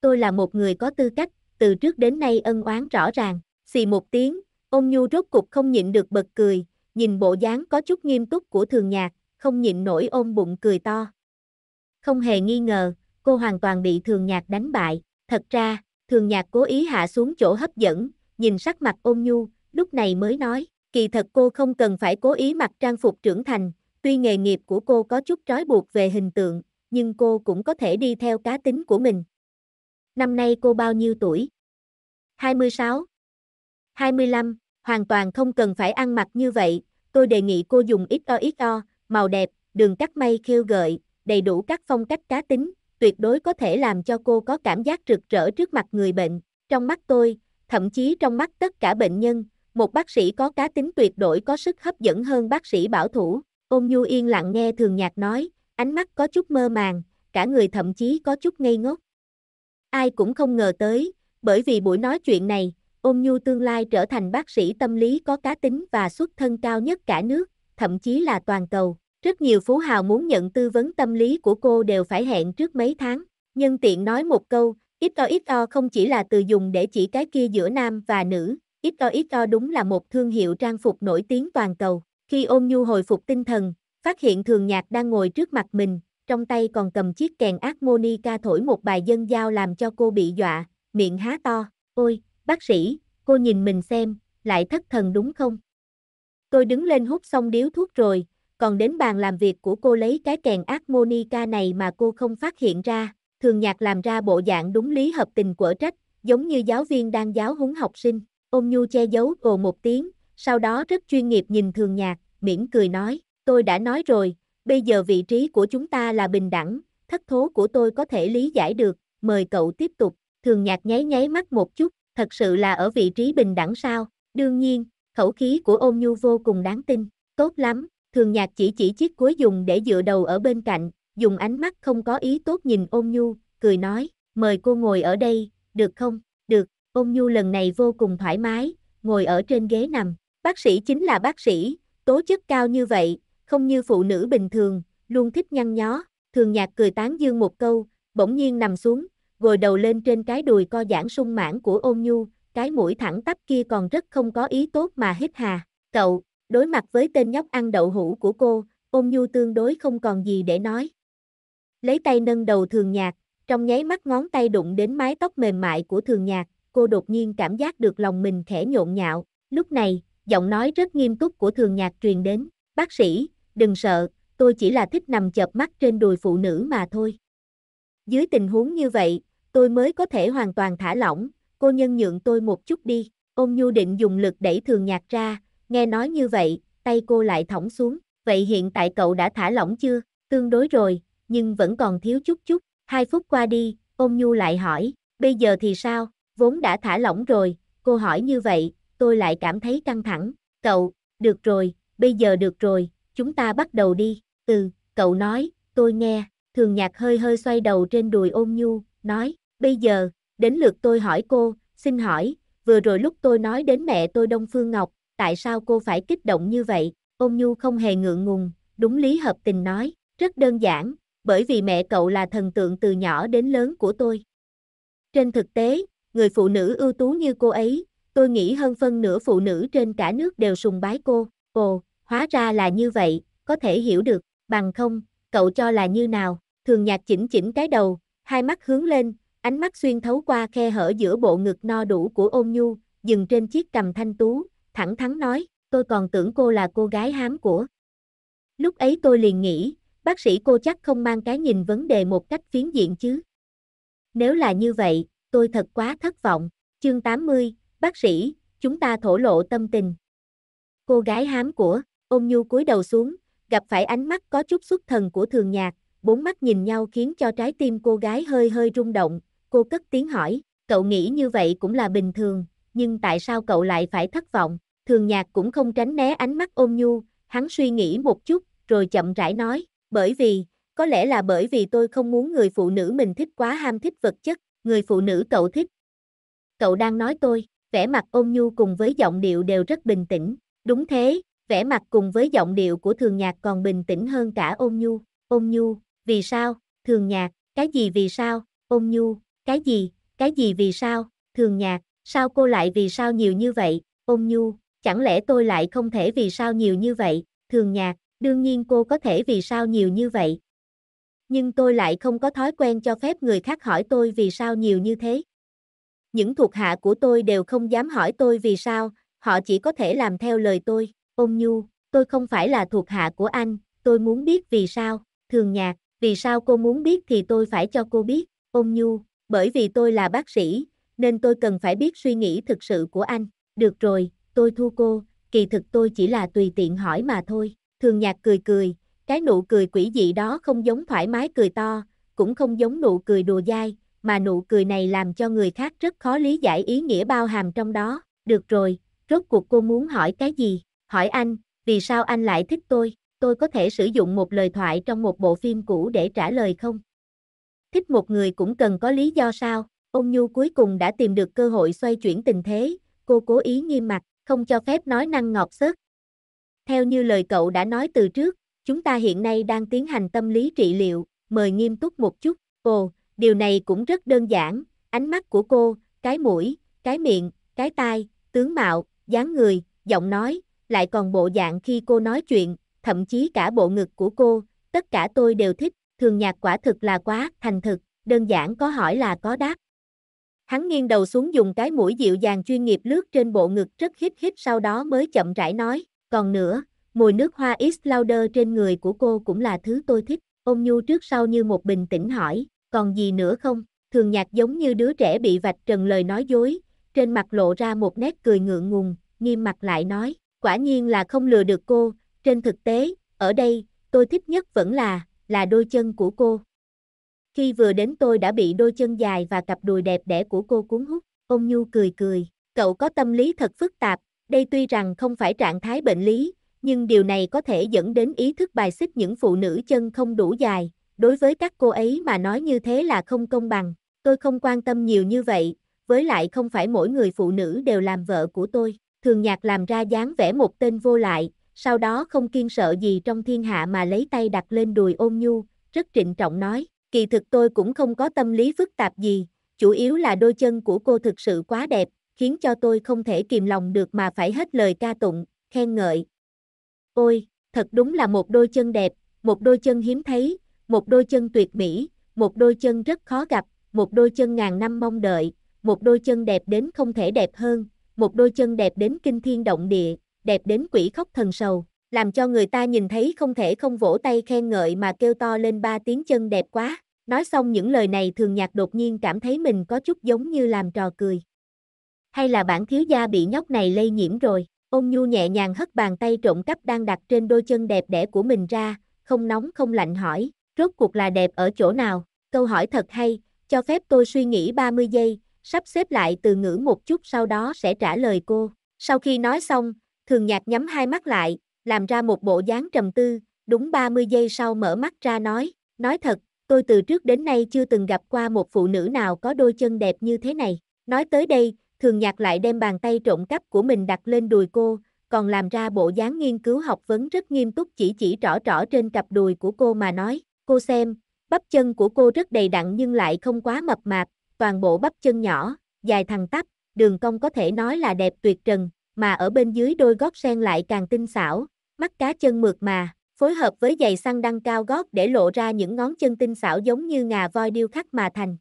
Tôi là một người có tư cách, từ trước đến nay ân oán rõ ràng, xì một tiếng, ôn nhu rốt cục không nhịn được bật cười, nhìn bộ dáng có chút nghiêm túc của thường nhạc, không nhịn nổi ôm bụng cười to. Không hề nghi ngờ, cô hoàn toàn bị thường nhạc đánh bại, thật ra, thường nhạc cố ý hạ xuống chỗ hấp dẫn, nhìn sắc mặt ôm nhu, lúc này mới nói, kỳ thật cô không cần phải cố ý mặc trang phục trưởng thành, tuy nghề nghiệp của cô có chút trói buộc về hình tượng, nhưng cô cũng có thể đi theo cá tính của mình. Năm nay cô bao nhiêu tuổi? 26 25, hoàn toàn không cần phải ăn mặc như vậy, tôi đề nghị cô dùng ít o ít o, màu đẹp, đường cắt may khiêu gợi, đầy đủ các phong cách cá tính, tuyệt đối có thể làm cho cô có cảm giác rực rỡ trước mặt người bệnh. Trong mắt tôi, thậm chí trong mắt tất cả bệnh nhân, một bác sĩ có cá tính tuyệt đối có sức hấp dẫn hơn bác sĩ bảo thủ. Ôn Nhu yên lặng nghe Thường Nhạc nói, ánh mắt có chút mơ màng, cả người thậm chí có chút ngây ngốc. Ai cũng không ngờ tới, bởi vì buổi nói chuyện này, Ôn Nhu tương lai trở thành bác sĩ tâm lý có cá tính và xuất thân cao nhất cả nước thậm chí là toàn cầu. Rất nhiều phú hào muốn nhận tư vấn tâm lý của cô đều phải hẹn trước mấy tháng. Nhân tiện nói một câu, ít ít XO không chỉ là từ dùng để chỉ cái kia giữa nam và nữ, ít ít XO đúng là một thương hiệu trang phục nổi tiếng toàn cầu. Khi ôm nhu hồi phục tinh thần, phát hiện thường nhạc đang ngồi trước mặt mình, trong tay còn cầm chiếc kèn harmonica thổi một bài dân giao làm cho cô bị dọa, miệng há to. Ôi, bác sĩ, cô nhìn mình xem, lại thất thần đúng không? Tôi đứng lên hút xong điếu thuốc rồi, còn đến bàn làm việc của cô lấy cái kèn Armonica này mà cô không phát hiện ra. Thường nhạc làm ra bộ dạng đúng lý hợp tình của trách, giống như giáo viên đang giáo huấn học sinh. Ôm nhu che giấu ồ một tiếng, sau đó rất chuyên nghiệp nhìn thường nhạc, mỉm cười nói, tôi đã nói rồi, bây giờ vị trí của chúng ta là bình đẳng, thất thố của tôi có thể lý giải được, mời cậu tiếp tục. Thường nhạc nháy nháy mắt một chút, thật sự là ở vị trí bình đẳng sao? Đương nhiên, khẩu khí của ôn nhu vô cùng đáng tin, tốt lắm, thường nhạc chỉ chỉ chiếc cuối dùng để dựa đầu ở bên cạnh, dùng ánh mắt không có ý tốt nhìn ôn nhu, cười nói, mời cô ngồi ở đây, được không, được, ôn nhu lần này vô cùng thoải mái, ngồi ở trên ghế nằm, bác sĩ chính là bác sĩ, tố chất cao như vậy, không như phụ nữ bình thường, luôn thích nhăn nhó, thường nhạc cười tán dương một câu, bỗng nhiên nằm xuống, gồi đầu lên trên cái đùi co giãn sung mãn của ôn nhu, cái mũi thẳng tắp kia còn rất không có ý tốt mà hít hà. Cậu, đối mặt với tên nhóc ăn đậu hũ của cô, ôn nhu tương đối không còn gì để nói. Lấy tay nâng đầu thường nhạc, trong nháy mắt ngón tay đụng đến mái tóc mềm mại của thường nhạc, cô đột nhiên cảm giác được lòng mình khẽ nhộn nhạo. Lúc này, giọng nói rất nghiêm túc của thường nhạc truyền đến. Bác sĩ, đừng sợ, tôi chỉ là thích nằm chợp mắt trên đùi phụ nữ mà thôi. Dưới tình huống như vậy, tôi mới có thể hoàn toàn thả lỏng, cô nhân nhượng tôi một chút đi, ôm nhu định dùng lực đẩy thường nhạc ra, nghe nói như vậy, tay cô lại thõng xuống, vậy hiện tại cậu đã thả lỏng chưa, tương đối rồi, nhưng vẫn còn thiếu chút chút, hai phút qua đi, ôm nhu lại hỏi, bây giờ thì sao, vốn đã thả lỏng rồi, cô hỏi như vậy, tôi lại cảm thấy căng thẳng, cậu, được rồi, bây giờ được rồi, chúng ta bắt đầu đi, ừ, cậu nói, tôi nghe, thường nhạc hơi hơi xoay đầu trên đùi ôm nhu, nói, bây giờ, đến lượt tôi hỏi cô, xin hỏi, vừa rồi lúc tôi nói đến mẹ tôi Đông Phương Ngọc, tại sao cô phải kích động như vậy? Ôn Nhu không hề ngượng ngùng, đúng lý hợp tình nói, rất đơn giản, bởi vì mẹ cậu là thần tượng từ nhỏ đến lớn của tôi. Trên thực tế, người phụ nữ ưu tú như cô ấy, tôi nghĩ hơn phân nửa phụ nữ trên cả nước đều sùng bái cô. Ồ, hóa ra là như vậy, có thể hiểu được, bằng không, cậu cho là như nào? Thường nhạc chỉnh chỉnh cái đầu, hai mắt hướng lên, Ánh mắt xuyên thấu qua khe hở giữa bộ ngực no đủ của ôn nhu, dừng trên chiếc cầm thanh tú, thẳng thắn nói, tôi còn tưởng cô là cô gái hám của. Lúc ấy tôi liền nghĩ, bác sĩ cô chắc không mang cái nhìn vấn đề một cách phiến diện chứ. Nếu là như vậy, tôi thật quá thất vọng. Chương 80, bác sĩ, chúng ta thổ lộ tâm tình. Cô gái hám của, ôm nhu cúi đầu xuống, gặp phải ánh mắt có chút xuất thần của thường nhạc, bốn mắt nhìn nhau khiến cho trái tim cô gái hơi hơi rung động, cô cất tiếng hỏi, cậu nghĩ như vậy cũng là bình thường, nhưng tại sao cậu lại phải thất vọng? Thường nhạc cũng không tránh né ánh mắt ôm nhu, hắn suy nghĩ một chút, rồi chậm rãi nói, bởi vì, có lẽ là bởi vì tôi không muốn người phụ nữ mình thích quá ham thích vật chất, người phụ nữ cậu thích. Cậu đang nói tôi, vẻ mặt ôm nhu cùng với giọng điệu đều rất bình tĩnh, đúng thế, vẻ mặt cùng với giọng điệu của thường nhạc còn bình tĩnh hơn cả ôm nhu, ôm nhu, vì sao, thường nhạc, cái gì vì sao, ôm nhu, cái gì, cái gì vì sao, thường nhạc, sao cô lại vì sao nhiều như vậy, ôm nhu, chẳng lẽ tôi lại không thể vì sao nhiều như vậy, thường nhạc, đương nhiên cô có thể vì sao nhiều như vậy. Nhưng tôi lại không có thói quen cho phép người khác hỏi tôi vì sao nhiều như thế. Những thuộc hạ của tôi đều không dám hỏi tôi vì sao, họ chỉ có thể làm theo lời tôi, ôm nhu, tôi không phải là thuộc hạ của anh, tôi muốn biết vì sao, thường nhạc, vì sao cô muốn biết thì tôi phải cho cô biết, ôm nhu, bởi vì tôi là bác sĩ, nên tôi cần phải biết suy nghĩ thực sự của anh. Được rồi, tôi thu cô, kỳ thực tôi chỉ là tùy tiện hỏi mà thôi. Thường nhạc cười cười, cái nụ cười quỷ dị đó không giống thoải mái cười to, cũng không giống nụ cười đùa dai, mà nụ cười này làm cho người khác rất khó lý giải ý nghĩa bao hàm trong đó. Được rồi, rốt cuộc cô muốn hỏi cái gì? Hỏi anh, vì sao anh lại thích tôi? Tôi có thể sử dụng một lời thoại trong một bộ phim cũ để trả lời không? Thích một người cũng cần có lý do sao? Ông Nhu cuối cùng đã tìm được cơ hội xoay chuyển tình thế, cô cố ý nghiêm mặt, không cho phép nói năng ngọt xớt. Theo như lời cậu đã nói từ trước, chúng ta hiện nay đang tiến hành tâm lý trị liệu, mời nghiêm túc một chút. Ồ, điều này cũng rất đơn giản, ánh mắt của cô, cái mũi, cái miệng, cái tai, tướng mạo, dáng người, giọng nói, lại còn bộ dạng khi cô nói chuyện, thậm chí cả bộ ngực của cô, tất cả tôi đều thích, thường nhạc quả thực là quá thành thực, đơn giản có hỏi là có đáp. Hắn nghiêng đầu xuống dùng cái mũi dịu dàng chuyên nghiệp lướt trên bộ ngực rất hít hít sau đó mới chậm rãi nói, còn nữa, mùi nước hoa is Lauder trên người của cô cũng là thứ tôi thích, ôm nhu trước sau như một bình tĩnh hỏi, còn gì nữa không? Thường nhạc giống như đứa trẻ bị vạch trần lời nói dối, trên mặt lộ ra một nét cười ngượng ngùng, nghiêm mặt lại nói, quả nhiên là không lừa được cô, trên thực tế, ở đây, tôi thích nhất vẫn là, là đôi chân của cô. Khi vừa đến tôi đã bị đôi chân dài và cặp đùi đẹp đẽ của cô cuốn hút, ông Nhu cười cười, cậu có tâm lý thật phức tạp, đây tuy rằng không phải trạng thái bệnh lý, nhưng điều này có thể dẫn đến ý thức bài xích những phụ nữ chân không đủ dài, đối với các cô ấy mà nói như thế là không công bằng, tôi không quan tâm nhiều như vậy, với lại không phải mỗi người phụ nữ đều làm vợ của tôi, thường nhạc làm ra dáng vẻ một tên vô lại, sau đó không kiên sợ gì trong thiên hạ mà lấy tay đặt lên đùi ôn nhu, rất trịnh trọng nói, kỳ thực tôi cũng không có tâm lý phức tạp gì, chủ yếu là đôi chân của cô thực sự quá đẹp, khiến cho tôi không thể kìm lòng được mà phải hết lời ca tụng, khen ngợi. Ôi, thật đúng là một đôi chân đẹp, một đôi chân hiếm thấy, một đôi chân tuyệt mỹ, một đôi chân rất khó gặp, một đôi chân ngàn năm mong đợi, một đôi chân đẹp đến không thể đẹp hơn, một đôi chân đẹp đến kinh thiên động địa, đẹp đến quỷ khóc thần sầu, làm cho người ta nhìn thấy không thể không vỗ tay khen ngợi mà kêu to lên ba tiếng chân đẹp quá. Nói xong những lời này thường nhạc đột nhiên cảm thấy mình có chút giống như làm trò cười. Hay là bản thiếu gia bị nhóc này lây nhiễm rồi, ôn nhu nhẹ nhàng hất bàn tay trộm cắp đang đặt trên đôi chân đẹp đẽ của mình ra, không nóng không lạnh hỏi, rốt cuộc là đẹp ở chỗ nào, câu hỏi thật hay, cho phép tôi suy nghĩ 30 giây, sắp xếp lại từ ngữ một chút sau đó sẽ trả lời cô. Sau khi nói xong, Thường nhạc nhắm hai mắt lại, làm ra một bộ dáng trầm tư, đúng 30 giây sau mở mắt ra nói, nói thật, tôi từ trước đến nay chưa từng gặp qua một phụ nữ nào có đôi chân đẹp như thế này. Nói tới đây, thường nhạc lại đem bàn tay trộm cắp của mình đặt lên đùi cô, còn làm ra bộ dáng nghiên cứu học vấn rất nghiêm túc chỉ chỉ rõ rõ trên cặp đùi của cô mà nói, cô xem, bắp chân của cô rất đầy đặn nhưng lại không quá mập mạp, toàn bộ bắp chân nhỏ, dài thằng tắp, đường cong có thể nói là đẹp tuyệt trần, mà ở bên dưới đôi gót sen lại càng tinh xảo, mắt cá chân mượt mà, phối hợp với giày săn đăng cao gót để lộ ra những ngón chân tinh xảo giống như ngà voi điêu khắc mà thành.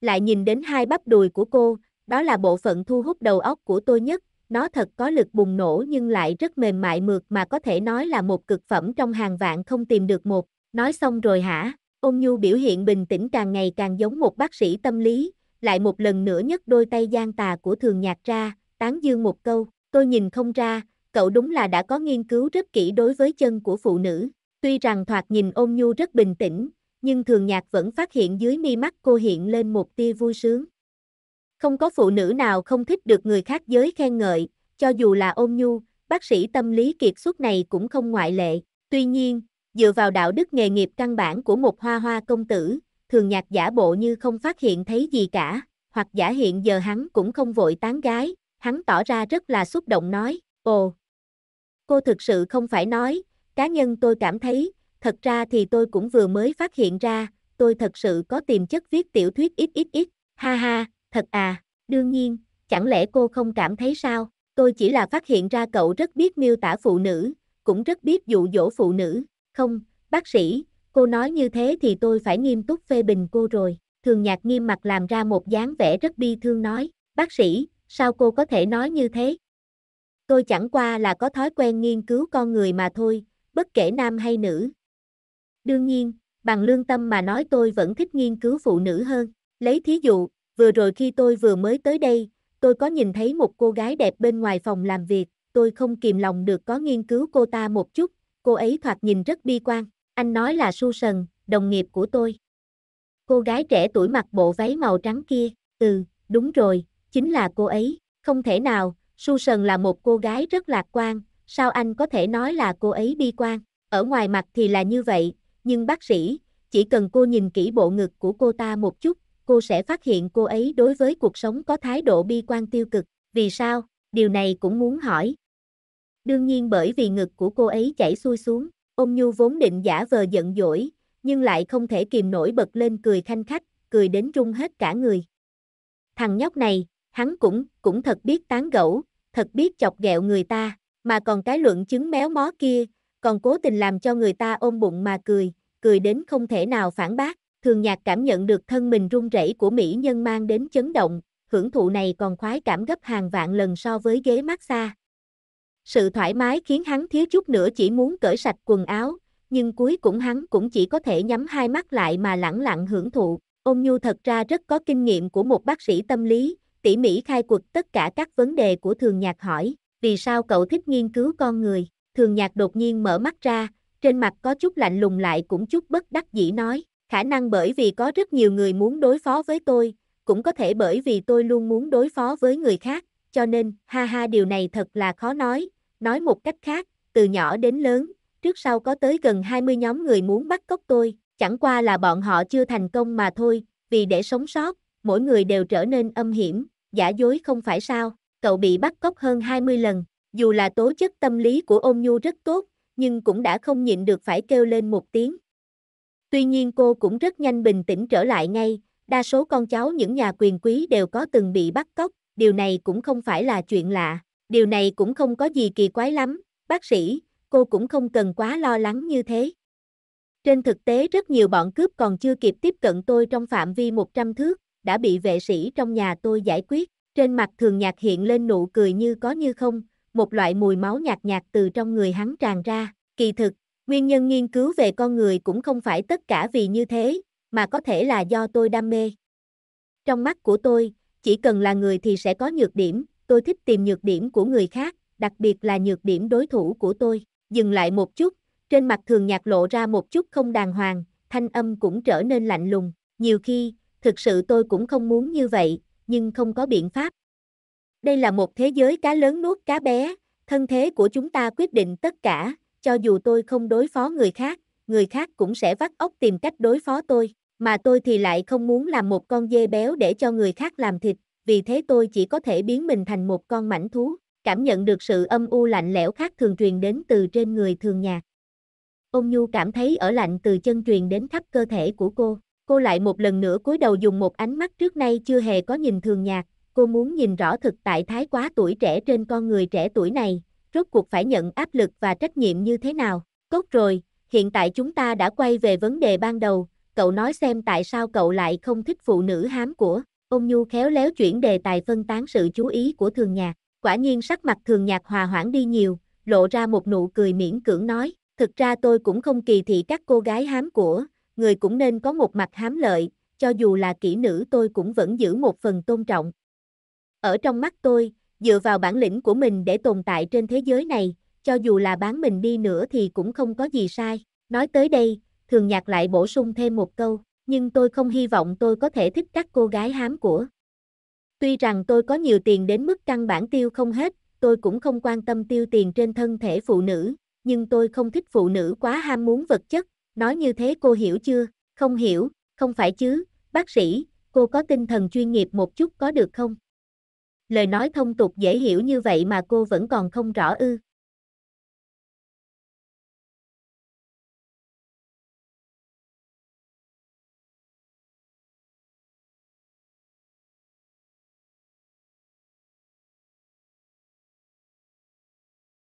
Lại nhìn đến hai bắp đùi của cô, đó là bộ phận thu hút đầu óc của tôi nhất, nó thật có lực bùng nổ nhưng lại rất mềm mại mượt mà có thể nói là một cực phẩm trong hàng vạn không tìm được một, nói xong rồi hả, ôn nhu biểu hiện bình tĩnh càng ngày càng giống một bác sĩ tâm lý, lại một lần nữa nhấc đôi tay gian tà của thường nhạc ra, tán dương một câu, tôi nhìn không ra, cậu đúng là đã có nghiên cứu rất kỹ đối với chân của phụ nữ. Tuy rằng thoạt nhìn ôm nhu rất bình tĩnh, nhưng thường nhạc vẫn phát hiện dưới mi mắt cô hiện lên một tia vui sướng. Không có phụ nữ nào không thích được người khác giới khen ngợi, cho dù là ôm nhu, bác sĩ tâm lý kiệt xuất này cũng không ngoại lệ. Tuy nhiên, dựa vào đạo đức nghề nghiệp căn bản của một hoa hoa công tử, thường nhạc giả bộ như không phát hiện thấy gì cả, hoặc giả hiện giờ hắn cũng không vội tán gái, hắn tỏ ra rất là xúc động nói, ồ, cô thực sự không phải nói, cá nhân tôi cảm thấy, thật ra thì tôi cũng vừa mới phát hiện ra, tôi thật sự có tiềm chất viết tiểu thuyết ít ít ít, ha ha, thật à, đương nhiên, chẳng lẽ cô không cảm thấy sao, tôi chỉ là phát hiện ra cậu rất biết miêu tả phụ nữ, cũng rất biết dụ dỗ phụ nữ, không, bác sĩ, cô nói như thế thì tôi phải nghiêm túc phê bình cô rồi, thường nhạc nghiêm mặt làm ra một dáng vẻ rất bi thương nói, bác sĩ, sao cô có thể nói như thế? Tôi chẳng qua là có thói quen nghiên cứu con người mà thôi, bất kể nam hay nữ. Đương nhiên, bằng lương tâm mà nói tôi vẫn thích nghiên cứu phụ nữ hơn. Lấy thí dụ, vừa rồi khi tôi vừa mới tới đây, tôi có nhìn thấy một cô gái đẹp bên ngoài phòng làm việc, tôi không kìm lòng được có nghiên cứu cô ta một chút, cô ấy thoạt nhìn rất bi quan. Anh nói là su sần, đồng nghiệp của tôi. Cô gái trẻ tuổi mặc bộ váy màu trắng kia, ừ, đúng rồi, chính là cô ấy, không thể nào, Su Sần là một cô gái rất lạc quan, sao anh có thể nói là cô ấy bi quan, ở ngoài mặt thì là như vậy, nhưng bác sĩ, chỉ cần cô nhìn kỹ bộ ngực của cô ta một chút, cô sẽ phát hiện cô ấy đối với cuộc sống có thái độ bi quan tiêu cực, vì sao, điều này cũng muốn hỏi. Đương nhiên bởi vì ngực của cô ấy chảy xuôi xuống, ôm nhu vốn định giả vờ giận dỗi, nhưng lại không thể kìm nổi bật lên cười thanh khách, cười đến rung hết cả người. Thằng nhóc này, hắn cũng, cũng thật biết tán gẫu, thật biết chọc ghẹo người ta, mà còn cái luận chứng méo mó kia, còn cố tình làm cho người ta ôm bụng mà cười, cười đến không thể nào phản bác, thường nhạc cảm nhận được thân mình run rẩy của mỹ nhân mang đến chấn động, hưởng thụ này còn khoái cảm gấp hàng vạn lần so với ghế massage. Sự thoải mái khiến hắn thiếu chút nữa chỉ muốn cởi sạch quần áo, nhưng cuối cùng hắn cũng chỉ có thể nhắm hai mắt lại mà lẳng lặng hưởng thụ. Ôn Nhu thật ra rất có kinh nghiệm của một bác sĩ tâm lý, tỉ mỉ khai quật tất cả các vấn đề của thường nhạc hỏi, vì sao cậu thích nghiên cứu con người, thường nhạc đột nhiên mở mắt ra, trên mặt có chút lạnh lùng lại cũng chút bất đắc dĩ nói, khả năng bởi vì có rất nhiều người muốn đối phó với tôi, cũng có thể bởi vì tôi luôn muốn đối phó với người khác, cho nên, ha ha điều này thật là khó nói, nói một cách khác, từ nhỏ đến lớn, trước sau có tới gần 20 nhóm người muốn bắt cóc tôi, chẳng qua là bọn họ chưa thành công mà thôi, vì để sống sót, mỗi người đều trở nên âm hiểm, giả dối không phải sao, cậu bị bắt cóc hơn 20 lần, dù là tố chất tâm lý của ôn nhu rất tốt, nhưng cũng đã không nhịn được phải kêu lên một tiếng. Tuy nhiên cô cũng rất nhanh bình tĩnh trở lại ngay, đa số con cháu những nhà quyền quý đều có từng bị bắt cóc, điều này cũng không phải là chuyện lạ, điều này cũng không có gì kỳ quái lắm, bác sĩ, cô cũng không cần quá lo lắng như thế. Trên thực tế rất nhiều bọn cướp còn chưa kịp tiếp cận tôi trong phạm vi 100 thước, đã bị vệ sĩ trong nhà tôi giải quyết. Trên mặt thường nhạc hiện lên nụ cười như có như không, một loại mùi máu nhạt nhạt từ trong người hắn tràn ra. Kỳ thực, nguyên nhân nghiên cứu về con người cũng không phải tất cả vì như thế, mà có thể là do tôi đam mê. Trong mắt của tôi, chỉ cần là người thì sẽ có nhược điểm, tôi thích tìm nhược điểm của người khác, đặc biệt là nhược điểm đối thủ của tôi. Dừng lại một chút, trên mặt thường nhạc lộ ra một chút không đàng hoàng, thanh âm cũng trở nên lạnh lùng. Nhiều khi, thực sự tôi cũng không muốn như vậy, nhưng không có biện pháp. Đây là một thế giới cá lớn nuốt cá bé, thân thế của chúng ta quyết định tất cả, cho dù tôi không đối phó người khác, người khác cũng sẽ vắt óc tìm cách đối phó tôi, mà tôi thì lại không muốn làm một con dê béo để cho người khác làm thịt, vì thế tôi chỉ có thể biến mình thành một con mảnh thú, cảm nhận được sự âm u lạnh lẽo khác thường truyền đến từ trên người thường nhạc. ông Nhu cảm thấy ở lạnh từ chân truyền đến khắp cơ thể của cô cô lại một lần nữa cúi đầu dùng một ánh mắt trước nay chưa hề có nhìn thường nhạc, cô muốn nhìn rõ thực tại thái quá tuổi trẻ trên con người trẻ tuổi này, rốt cuộc phải nhận áp lực và trách nhiệm như thế nào. Cốt rồi, hiện tại chúng ta đã quay về vấn đề ban đầu, cậu nói xem tại sao cậu lại không thích phụ nữ hám của. Ông Nhu khéo léo chuyển đề tài phân tán sự chú ý của thường nhạc, quả nhiên sắc mặt thường nhạc hòa hoãn đi nhiều, lộ ra một nụ cười miễn cưỡng nói, thực ra tôi cũng không kỳ thị các cô gái hám của, người cũng nên có một mặt hám lợi, cho dù là kỹ nữ tôi cũng vẫn giữ một phần tôn trọng. Ở trong mắt tôi, dựa vào bản lĩnh của mình để tồn tại trên thế giới này, cho dù là bán mình đi nữa thì cũng không có gì sai. Nói tới đây, thường nhạc lại bổ sung thêm một câu, nhưng tôi không hy vọng tôi có thể thích các cô gái hám của. Tuy rằng tôi có nhiều tiền đến mức căn bản tiêu không hết, tôi cũng không quan tâm tiêu tiền trên thân thể phụ nữ, nhưng tôi không thích phụ nữ quá ham muốn vật chất, Nói như thế cô hiểu chưa? Không hiểu, không phải chứ, bác sĩ, cô có tinh thần chuyên nghiệp một chút có được không? Lời nói thông tục dễ hiểu như vậy mà cô vẫn còn không rõ ư.